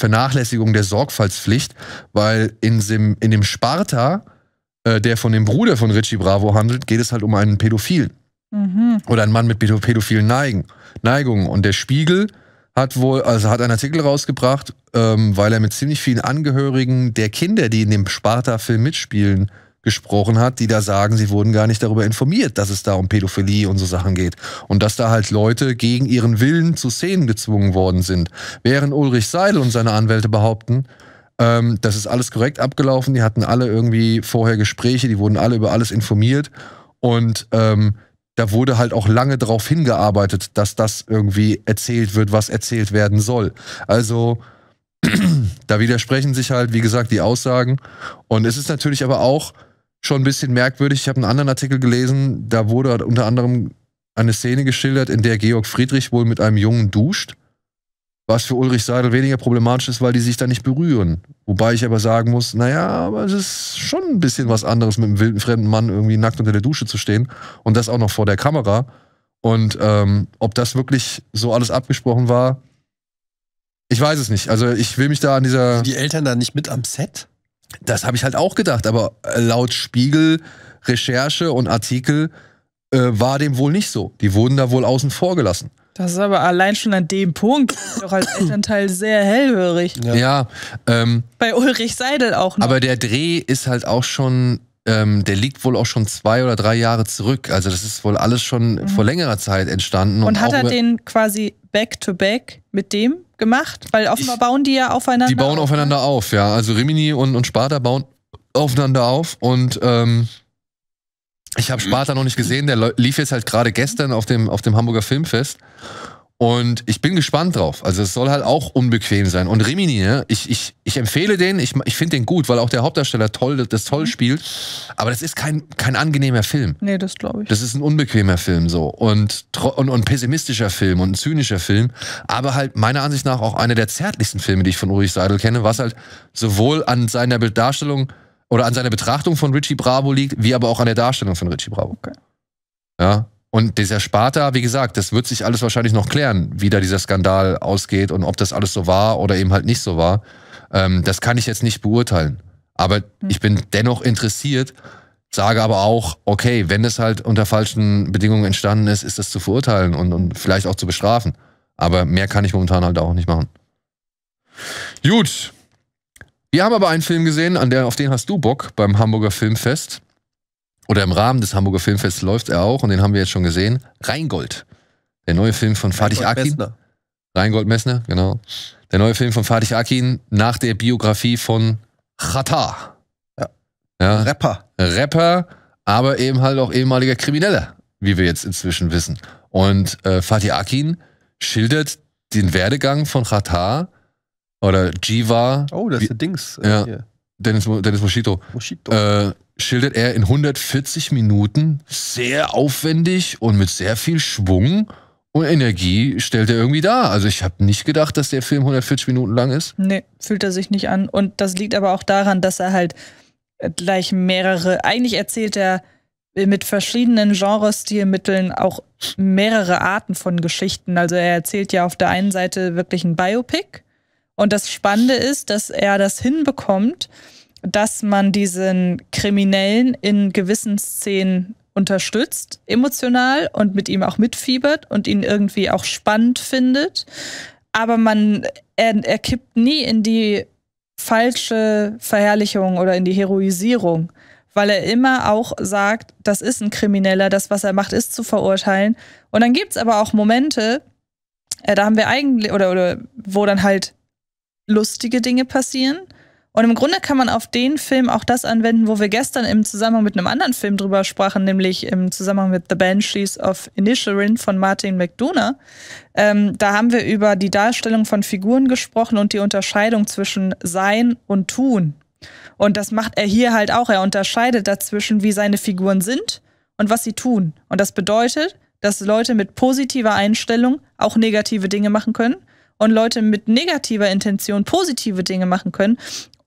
[SPEAKER 1] Vernachlässigung der Sorgfaltspflicht, weil in dem, in dem Sparta, äh, der von dem Bruder von Richie Bravo handelt, geht es halt um einen Pädophilen. Mhm. Oder einen Mann mit pädophilen Neigen, Neigungen. Und der Spiegel hat wohl, also hat einen Artikel rausgebracht, ähm, weil er mit ziemlich vielen Angehörigen der Kinder, die in dem Sparta-Film mitspielen, gesprochen hat, die da sagen, sie wurden gar nicht darüber informiert, dass es da um Pädophilie und so Sachen geht. Und dass da halt Leute gegen ihren Willen zu Szenen gezwungen worden sind. Während Ulrich Seidel und seine Anwälte behaupten, ähm, das ist alles korrekt abgelaufen, die hatten alle irgendwie vorher Gespräche, die wurden alle über alles informiert und ähm, da wurde halt auch lange darauf hingearbeitet, dass das irgendwie erzählt wird, was erzählt werden soll. Also da widersprechen sich halt, wie gesagt, die Aussagen. Und es ist natürlich aber auch, schon ein bisschen merkwürdig. Ich habe einen anderen Artikel gelesen, da wurde unter anderem eine Szene geschildert, in der Georg Friedrich wohl mit einem Jungen duscht, was für Ulrich Seidel weniger problematisch ist, weil die sich da nicht berühren. Wobei ich aber sagen muss, naja, aber es ist schon ein bisschen was anderes, mit einem wilden fremden Mann irgendwie nackt unter der Dusche zu stehen und das auch noch vor der Kamera. Und ähm, ob das wirklich so alles abgesprochen war, ich weiß es nicht. Also ich will mich da an dieser... Sind die Eltern da nicht mit am Set? das habe ich halt auch gedacht, aber äh, laut Spiegel, Recherche und Artikel äh, war dem wohl nicht so. Die wurden da wohl außen vor gelassen.
[SPEAKER 3] Das ist aber allein schon an dem Punkt doch als Elternteil sehr hellhörig. Ja. ja ähm, Bei Ulrich Seidel auch noch. Aber
[SPEAKER 1] der Dreh ist halt auch schon ähm, der liegt wohl auch schon zwei oder drei Jahre zurück. Also das ist wohl alles schon mhm. vor längerer Zeit entstanden. Und, und hat er den
[SPEAKER 3] quasi back-to-back back mit dem gemacht? Weil offenbar ich, bauen die ja aufeinander Die bauen auf. Ne?
[SPEAKER 1] aufeinander auf, ja. Also Rimini und, und Sparta bauen aufeinander auf und ähm, ich habe Sparta noch nicht gesehen, der lief jetzt halt gerade gestern auf dem, auf dem Hamburger Filmfest. Und ich bin gespannt drauf. Also es soll halt auch unbequem sein. Und Rimini, ne? ich, ich, ich empfehle den, ich, ich finde den gut, weil auch der Hauptdarsteller toll, das toll mhm. spielt. Aber das ist kein, kein angenehmer Film.
[SPEAKER 3] Nee, das glaube ich.
[SPEAKER 1] Das ist ein unbequemer Film so. Und, und, und pessimistischer Film und ein zynischer Film. Aber halt meiner Ansicht nach auch einer der zärtlichsten Filme, die ich von Ulrich Seidel kenne, was halt sowohl an seiner Darstellung oder an seiner Betrachtung von Richie Bravo liegt, wie aber auch an der Darstellung von Richie Bravo. Okay. Ja, und dieser Sparta, wie gesagt, das wird sich alles wahrscheinlich noch klären, wie da dieser Skandal ausgeht und ob das alles so war oder eben halt nicht so war. Ähm, das kann ich jetzt nicht beurteilen. Aber hm. ich bin dennoch interessiert, sage aber auch, okay, wenn es halt unter falschen Bedingungen entstanden ist, ist das zu verurteilen und, und vielleicht auch zu bestrafen. Aber mehr kann ich momentan halt auch nicht machen. Gut. Wir haben aber einen Film gesehen, an der, auf den hast du Bock beim Hamburger Filmfest oder im Rahmen des Hamburger Filmfests läuft er auch, und den haben wir jetzt schon gesehen, Reingold. Der neue Film von Fatih Akin. Messner. Reingold Messner, genau. Der neue Film von Fatih Akin nach der Biografie von Chata. Ja. ja. Rapper. Rapper, aber eben halt auch ehemaliger Krimineller, wie wir jetzt inzwischen wissen. Und äh, Fatih Akin schildert den Werdegang von Chata oder Jiva. Oh, das ist der Dings. Äh, ja. Dennis, Dennis Moschito. Moschito. Äh, schildert er in 140 Minuten sehr aufwendig und mit sehr viel Schwung und Energie stellt er irgendwie dar. Also ich habe nicht gedacht, dass der Film 140 Minuten lang ist.
[SPEAKER 3] Nee, fühlt er sich nicht an. Und das liegt aber auch daran, dass er halt äh, gleich mehrere, eigentlich erzählt er äh, mit verschiedenen Genre-Stilmitteln auch mehrere Arten von Geschichten. Also er erzählt ja auf der einen Seite wirklich ein Biopic. Und das Spannende ist, dass er das hinbekommt, dass man diesen Kriminellen in gewissen Szenen unterstützt, emotional und mit ihm auch mitfiebert und ihn irgendwie auch spannend findet. Aber man, er, er kippt nie in die falsche Verherrlichung oder in die Heroisierung, weil er immer auch sagt, das ist ein Krimineller, das, was er macht, ist zu verurteilen. Und dann gibt es aber auch Momente, äh, da haben wir eigentlich, oder, oder wo dann halt lustige Dinge passieren und im Grunde kann man auf den Film auch das anwenden, wo wir gestern im Zusammenhang mit einem anderen Film drüber sprachen, nämlich im Zusammenhang mit The Banshees of Inisherin von Martin McDonough. Ähm, da haben wir über die Darstellung von Figuren gesprochen und die Unterscheidung zwischen Sein und Tun. Und das macht er hier halt auch. Er unterscheidet dazwischen, wie seine Figuren sind und was sie tun. Und das bedeutet, dass Leute mit positiver Einstellung auch negative Dinge machen können und Leute mit negativer Intention positive Dinge machen können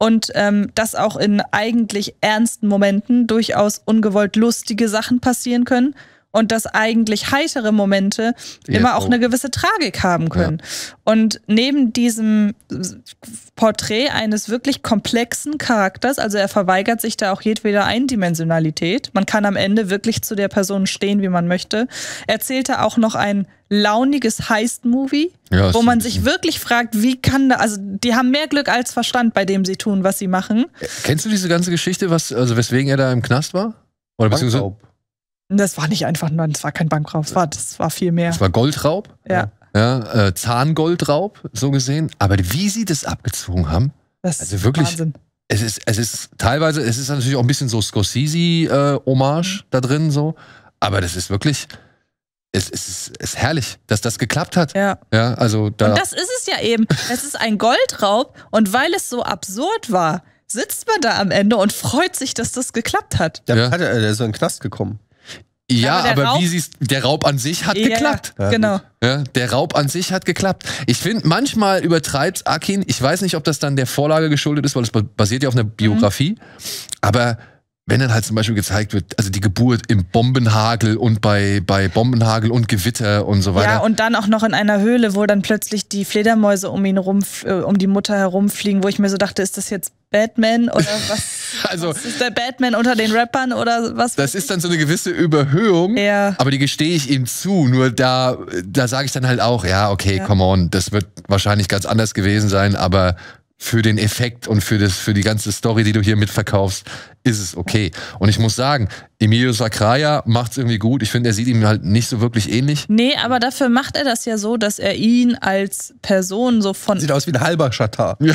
[SPEAKER 3] und ähm, dass auch in eigentlich ernsten Momenten durchaus ungewollt lustige Sachen passieren können und dass eigentlich heitere Momente yes, immer auch oh. eine gewisse Tragik haben können. Ja. Und neben diesem Porträt eines wirklich komplexen Charakters, also er verweigert sich da auch jedweder Eindimensionalität, man kann am Ende wirklich zu der Person stehen, wie man möchte, erzählt er auch noch ein launiges Heist-Movie, ja, wo man sich wirklich fragt, wie kann da, also die haben mehr Glück als Verstand bei dem sie tun, was sie machen. Kennst du diese
[SPEAKER 1] ganze Geschichte, was, also weswegen er da im Knast war? Oder beziehungsweise,
[SPEAKER 3] das war nicht einfach, nein, das war kein Bankraub, das war, das war viel mehr. Das
[SPEAKER 1] war Goldraub? Ja. ja äh, Zahngoldraub, so gesehen. Aber wie sie das abgezogen haben,
[SPEAKER 3] das also wirklich. Wahnsinn.
[SPEAKER 1] Es ist, es ist teilweise, es ist natürlich auch ein bisschen so Scorsese-Hommage äh, mhm. da drin, so. Aber das ist wirklich, es, ist, es ist herrlich, dass das geklappt hat. Ja. ja also da und das
[SPEAKER 3] ist es ja eben. Es ist ein Goldraub und weil es so absurd war, sitzt man da am Ende und freut sich, dass das geklappt hat.
[SPEAKER 2] ja. hat, der ist in den Knast gekommen. Ja, aber, aber Raub,
[SPEAKER 3] wie
[SPEAKER 1] siehst der Raub an sich hat ja, geklappt. genau. Ja, der Raub an sich hat geklappt. Ich finde, manchmal übertreibt Akin, ich weiß nicht, ob das dann der Vorlage geschuldet ist, weil es basiert ja auf einer Biografie, mhm. aber wenn dann halt zum Beispiel gezeigt wird, also die Geburt im Bombenhagel und bei, bei Bombenhagel und Gewitter und so weiter. Ja,
[SPEAKER 3] und dann auch noch in einer Höhle, wo dann plötzlich die Fledermäuse um ihn rum, äh, um die Mutter herumfliegen, wo ich mir so dachte, ist das jetzt Batman oder was? also, was ist der Batman unter den Rappern oder was? Das ist dann so eine gewisse Überhöhung, ja.
[SPEAKER 1] aber die gestehe ich ihm zu. Nur da, da sage ich dann halt auch, ja, okay, ja. come on, das wird wahrscheinlich ganz anders gewesen sein, aber für den Effekt und für, das, für die ganze Story, die du hier mitverkaufst, ist es okay. Und ich muss sagen, Emilio Sacraia macht es irgendwie gut. Ich finde, er sieht ihm halt nicht so wirklich ähnlich.
[SPEAKER 3] Nee, aber dafür macht er das ja so, dass er ihn als Person so von.
[SPEAKER 2] Sieht aus wie ein halber Chatar.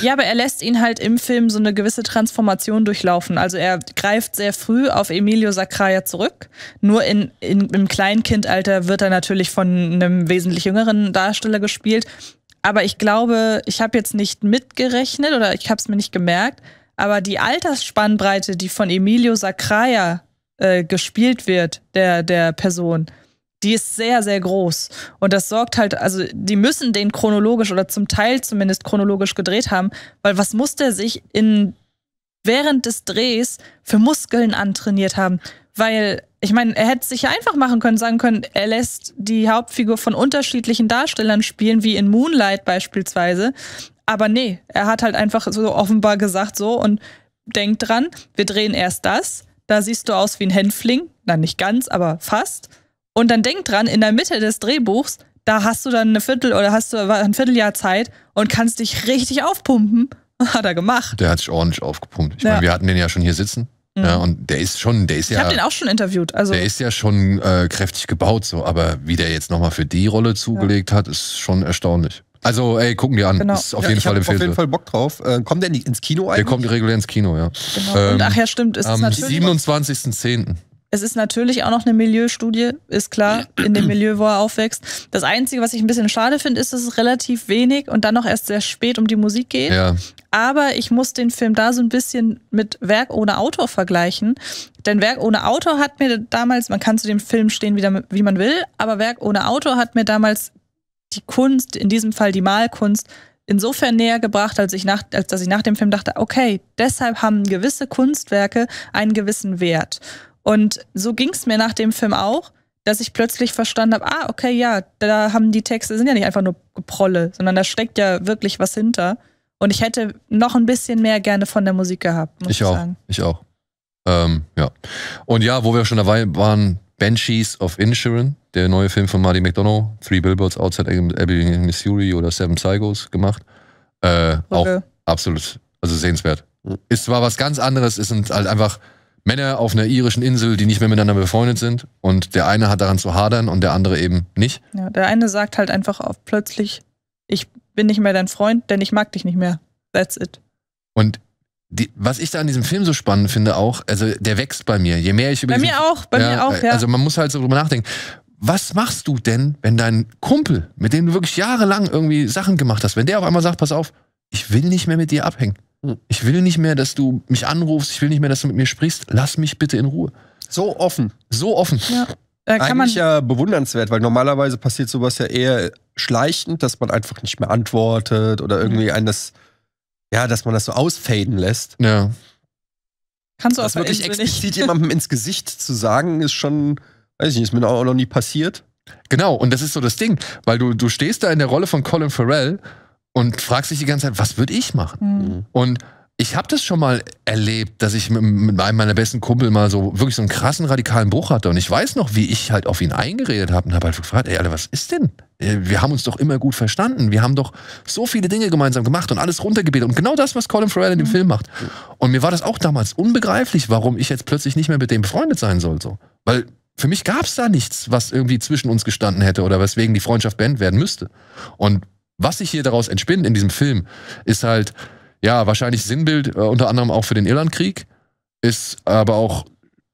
[SPEAKER 3] Ja. aber er lässt ihn halt im Film so eine gewisse Transformation durchlaufen. Also er greift sehr früh auf Emilio Sacraia zurück. Nur in, in, im Kleinkindalter wird er natürlich von einem wesentlich jüngeren Darsteller gespielt. Aber ich glaube, ich habe jetzt nicht mitgerechnet oder ich habe es mir nicht gemerkt, aber die Altersspannbreite, die von Emilio Sacraia äh, gespielt wird, der, der Person, die ist sehr, sehr groß. Und das sorgt halt, also die müssen den chronologisch oder zum Teil zumindest chronologisch gedreht haben, weil was muss der sich in während des Drehs für Muskeln antrainiert haben? Weil ich meine, er hätte es sich ja einfach machen können, sagen können, er lässt die Hauptfigur von unterschiedlichen Darstellern spielen, wie in Moonlight beispielsweise. Aber nee, er hat halt einfach so offenbar gesagt, so und denkt dran, wir drehen erst das, da siehst du aus wie ein Hänfling, na nicht ganz, aber fast. Und dann denk dran, in der Mitte des Drehbuchs, da hast du dann eine Viertel oder hast du ein Vierteljahr Zeit und kannst dich richtig aufpumpen. Hat er gemacht.
[SPEAKER 1] Der hat sich ordentlich aufgepumpt. Ich ja. meine, wir hatten den ja schon hier sitzen. Mhm. Ja, und der ist schon, der ist ja. Ich habe den auch
[SPEAKER 3] schon interviewt. Also. Der
[SPEAKER 1] ist ja schon äh, kräftig gebaut, so, aber wie der jetzt nochmal für die Rolle zugelegt ja. hat, ist schon erstaunlich. Also, ey, gucken die an. Genau. Ist auf ja, jeden Fall empfehlenswert. Auf jeden Fall
[SPEAKER 2] Bock drauf. Äh, kommt der nicht ins Kino eigentlich? Der kommt
[SPEAKER 1] regulär ins Kino, ja.
[SPEAKER 3] Genau. Ähm, und ach ja, stimmt. Ist am
[SPEAKER 1] 27.10.
[SPEAKER 3] Es ist natürlich auch noch eine Milieustudie, ist klar, in dem Milieu, wo er aufwächst. Das Einzige, was ich ein bisschen schade finde, ist, dass es relativ wenig und dann noch erst sehr spät um die Musik geht. Ja aber ich muss den Film da so ein bisschen mit Werk ohne Autor vergleichen. Denn Werk ohne Autor hat mir damals, man kann zu dem Film stehen, wie man will, aber Werk ohne Autor hat mir damals die Kunst, in diesem Fall die Malkunst, insofern näher gebracht, als, ich nach, als dass ich nach dem Film dachte, okay, deshalb haben gewisse Kunstwerke einen gewissen Wert. Und so ging es mir nach dem Film auch, dass ich plötzlich verstanden habe, ah, okay, ja, da haben die Texte, sind ja nicht einfach nur Geprolle, sondern da steckt ja wirklich was hinter. Und ich hätte noch ein bisschen mehr gerne von der Musik gehabt, muss ich, ich auch, sagen.
[SPEAKER 1] Ich auch. Ähm, ja. Und ja, wo wir schon dabei waren, Banshees of Insurance, der neue Film von Marty McDonough, Three Billboards Outside Abbey, in Missouri oder Seven Psychos gemacht. Äh, auch absolut, also sehenswert. Ist zwar was ganz anderes, es sind halt einfach Männer auf einer irischen Insel, die nicht mehr miteinander befreundet sind und der eine hat daran zu hadern und der andere eben nicht.
[SPEAKER 3] Ja, der eine sagt halt einfach auf plötzlich, ich bin nicht mehr dein Freund, denn ich mag dich nicht mehr.
[SPEAKER 1] That's it. Und die, was ich da an diesem Film so spannend finde auch, also der wächst bei mir. Je mehr ich über Bei mir auch, bei ja, mir auch, ja. Also man muss halt so drüber nachdenken. Was machst du denn, wenn dein Kumpel, mit dem du wirklich jahrelang irgendwie Sachen gemacht hast, wenn der auf einmal sagt, pass auf, ich will nicht mehr mit dir abhängen. Hm. Ich will nicht mehr, dass du mich anrufst, ich will nicht mehr, dass du mit mir sprichst. Lass mich bitte in Ruhe. So offen. So offen. Ja.
[SPEAKER 2] Äh, Eigentlich ja bewundernswert, weil normalerweise passiert sowas ja eher schleichend, dass man einfach nicht mehr antwortet oder irgendwie mhm. eines, ja, dass man das so ausfaden lässt. Ja.
[SPEAKER 3] Kannst du auch das wirklich Insel explizit
[SPEAKER 2] nicht. jemandem ins Gesicht zu sagen, ist schon, weiß ich nicht, ist mir auch noch nie passiert. Genau, und das ist so das Ding, weil du, du stehst da in der Rolle von Colin Farrell
[SPEAKER 1] und fragst dich die ganze Zeit, was würde ich machen? Hm. Mhm. Und ich habe das schon mal erlebt, dass ich mit, einem meiner besten Kumpel mal so wirklich so einen krassen radikalen Bruch hatte. Und ich weiß noch, wie ich halt auf ihn eingeredet habe und habe halt gefragt, ey, Alter, was ist denn? Äh, wir haben uns doch immer gut verstanden. Wir haben doch so viele Dinge gemeinsam gemacht und alles runtergebetet. Und genau das, was Colin Farrell in dem mhm. Film macht. Und mir war das auch damals unbegreiflich, warum ich jetzt plötzlich nicht mehr mit dem befreundet sein soll. So. Weil für mich gab es da nichts, was irgendwie zwischen uns gestanden hätte oder weswegen die Freundschaft beendet werden müsste. Und was sich hier daraus entspinnt in diesem Film, ist halt, ja, wahrscheinlich Sinnbild äh, unter anderem auch für den Irlandkrieg, ist aber auch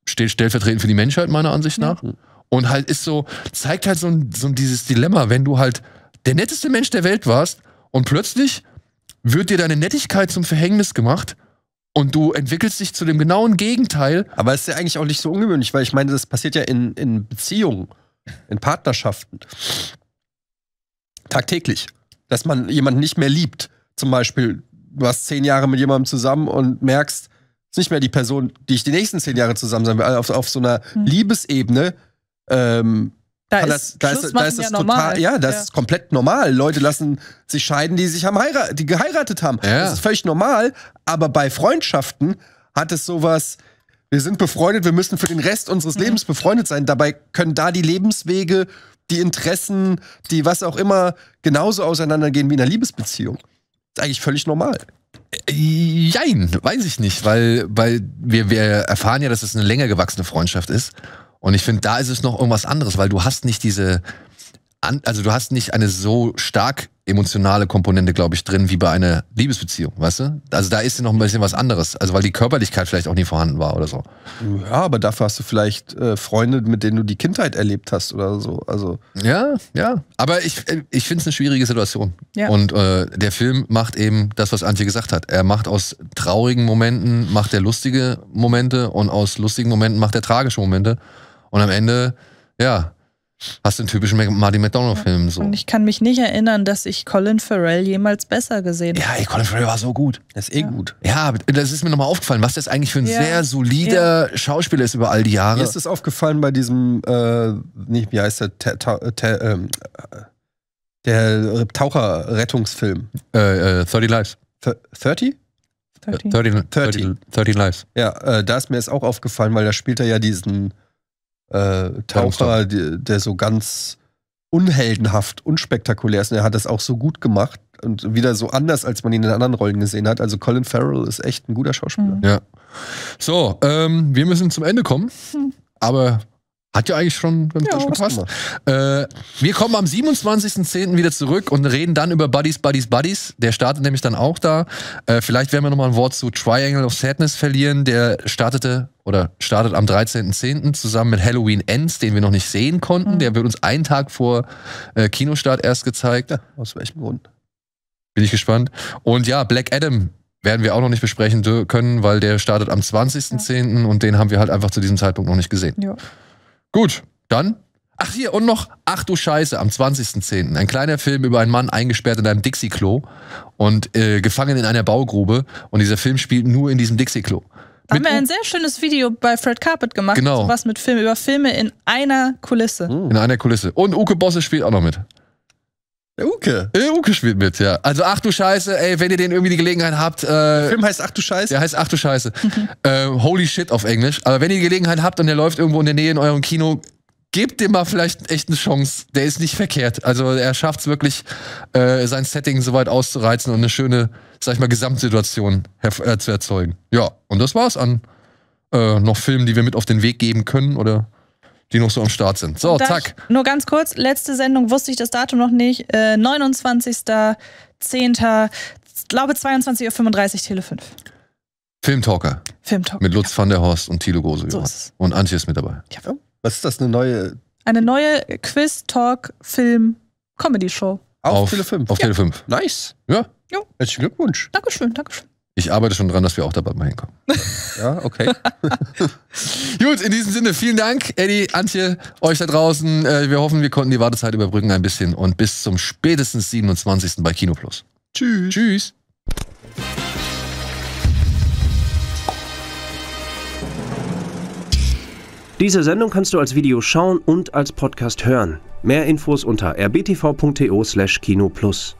[SPEAKER 1] steht stellvertretend für die Menschheit meiner Ansicht nach. Mhm. Und halt ist so, zeigt halt so, ein, so dieses Dilemma, wenn du halt der netteste Mensch der Welt warst
[SPEAKER 2] und plötzlich wird dir deine Nettigkeit zum Verhängnis gemacht und du entwickelst dich zu dem genauen Gegenteil. Aber es ist ja eigentlich auch nicht so ungewöhnlich, weil ich meine, das passiert ja in, in Beziehungen, in Partnerschaften. Tagtäglich. Dass man jemanden nicht mehr liebt. Zum Beispiel du warst zehn Jahre mit jemandem zusammen und merkst, es ist nicht mehr die Person, die ich die nächsten zehn Jahre zusammen sein will. Also auf, auf so einer mhm. Liebesebene ähm, da, das, ist, da, ist, da ist, das ja total, normal. ja, das ja. ist komplett normal. Leute lassen sich scheiden, die sich haben heirat, die geheiratet haben. Ja. Das ist völlig normal. Aber bei Freundschaften hat es sowas. Wir sind befreundet, wir müssen für den Rest unseres mhm. Lebens befreundet sein. Dabei können da die Lebenswege, die Interessen, die was auch immer genauso auseinandergehen wie in einer Liebesbeziehung eigentlich völlig normal.
[SPEAKER 1] Jein, weiß ich nicht, weil, weil wir, wir erfahren ja, dass es eine länger gewachsene Freundschaft ist. Und ich finde, da ist es noch irgendwas anderes, weil du hast nicht diese, an, also du hast nicht eine so stark emotionale Komponente, glaube ich, drin wie bei einer Liebesbeziehung, weißt du? Also da ist ja noch ein bisschen was anderes, also weil die Körperlichkeit vielleicht auch nie vorhanden war oder
[SPEAKER 2] so. Ja, aber dafür hast du vielleicht äh, Freunde, mit denen du die Kindheit erlebt hast oder so. Also ja, ja. Aber ich, ich finde es eine schwierige Situation.
[SPEAKER 1] Ja. Und äh, der Film macht eben das, was Antje gesagt hat. Er macht aus traurigen Momenten macht er lustige Momente und aus lustigen Momenten macht er tragische Momente und am Ende ja Hast den typischen Marty mcdonald film ja. so. Und
[SPEAKER 3] ich kann mich nicht erinnern, dass ich Colin Farrell jemals besser gesehen habe. Ja, ey, Colin
[SPEAKER 1] Farrell war so gut. Das ist eh ja. gut. Ja, das ist mir nochmal aufgefallen, was das eigentlich für ein ja. sehr solider
[SPEAKER 2] Schauspieler ist über all die Jahre. Mir ist es aufgefallen bei diesem, äh, nicht, wie heißt der, te, te, te, ähm, der Taucherrettungsfilm? Äh, äh, 30 Lives. 30? 30? 30, 30, 30 Lives. Ja, äh, da ist mir es auch aufgefallen, weil da spielt er ja diesen äh, Taucher, der, der so ganz unheldenhaft, unspektakulär ist. Und er hat das auch so gut gemacht und wieder so anders, als man ihn in anderen Rollen gesehen hat. Also Colin Farrell ist echt ein guter Schauspieler. Mhm. Ja. So, ähm, wir müssen zum Ende kommen. Aber hat ja eigentlich schon
[SPEAKER 1] ganz ja, gut gepasst. Äh, wir kommen am 27.10. wieder zurück und reden dann über Buddies, Buddies, Buddies. Der startet nämlich dann auch da. Äh, vielleicht werden wir nochmal ein Wort zu Triangle of Sadness verlieren. Der startete oder startet am 13.10. zusammen mit Halloween Ends, den wir noch nicht sehen konnten. Mhm. Der wird uns einen Tag vor äh, Kinostart erst gezeigt. Ja, aus welchem Grund? Bin ich gespannt. Und ja, Black Adam werden wir auch noch nicht besprechen können, weil der startet am 20.10. Ja. und den haben wir halt einfach zu diesem Zeitpunkt noch nicht gesehen. Ja. Gut, dann. Ach hier, und noch, ach du Scheiße, am 20.10. Ein kleiner Film über einen Mann eingesperrt in einem Dixie-Klo und äh, gefangen in einer Baugrube. Und dieser Film spielt nur in diesem Dixie-Klo.
[SPEAKER 3] Da haben wir ein sehr schönes Video bei Fred Carpet gemacht. Genau. was mit Film, über Filme in einer Kulisse. In
[SPEAKER 1] einer Kulisse. Und Uke Bosse spielt auch noch mit. Der Uke. Der Uke spielt mit, ja. Also ach du Scheiße, ey, wenn ihr den irgendwie die Gelegenheit habt. Äh, der Film heißt Ach du Scheiße. Der heißt Ach du Scheiße. Äh, holy shit auf Englisch. Aber wenn ihr die Gelegenheit habt und der läuft irgendwo in der Nähe in eurem Kino, gebt dem mal vielleicht echt eine Chance. Der ist nicht verkehrt. Also er schafft es wirklich, äh, sein Setting so weit auszureizen und eine schöne, sag ich mal, Gesamtsituation äh, zu erzeugen. Ja, und das war's an äh, noch Filmen, die wir mit auf den Weg geben können oder die noch so am Start sind. So, zack.
[SPEAKER 3] Nur ganz kurz, letzte Sendung wusste ich das Datum noch nicht. Äh, 29.10. glaube 22.35 Uhr, Tele 5. Filmtalker. Filmtalker.
[SPEAKER 1] Mit Lutz ja. van der Horst und Thilo Gose. So ist es. und Antje ist mit dabei. Ja.
[SPEAKER 3] Was
[SPEAKER 2] ist das, eine neue?
[SPEAKER 3] Eine neue Quiz-Talk-Film-Comedy-Show.
[SPEAKER 1] Auf, auf Tele 5. Auf ja. Tele 5. Nice. Ja. Herzlichen Glückwunsch.
[SPEAKER 3] Dankeschön, Dankeschön.
[SPEAKER 1] Ich arbeite schon dran, dass wir auch da bald mal hinkommen. ja, okay. Gut, in diesem Sinne, vielen Dank, Eddie, Antje, euch da draußen. Äh, wir hoffen, wir konnten die Wartezeit überbrücken ein bisschen und bis zum spätestens 27. bei Kino
[SPEAKER 2] Plus. Tschüss. Tschüss. Diese Sendung kannst du als Video schauen und als
[SPEAKER 3] Podcast hören. Mehr Infos unter rbtv.to/kinoplus. slash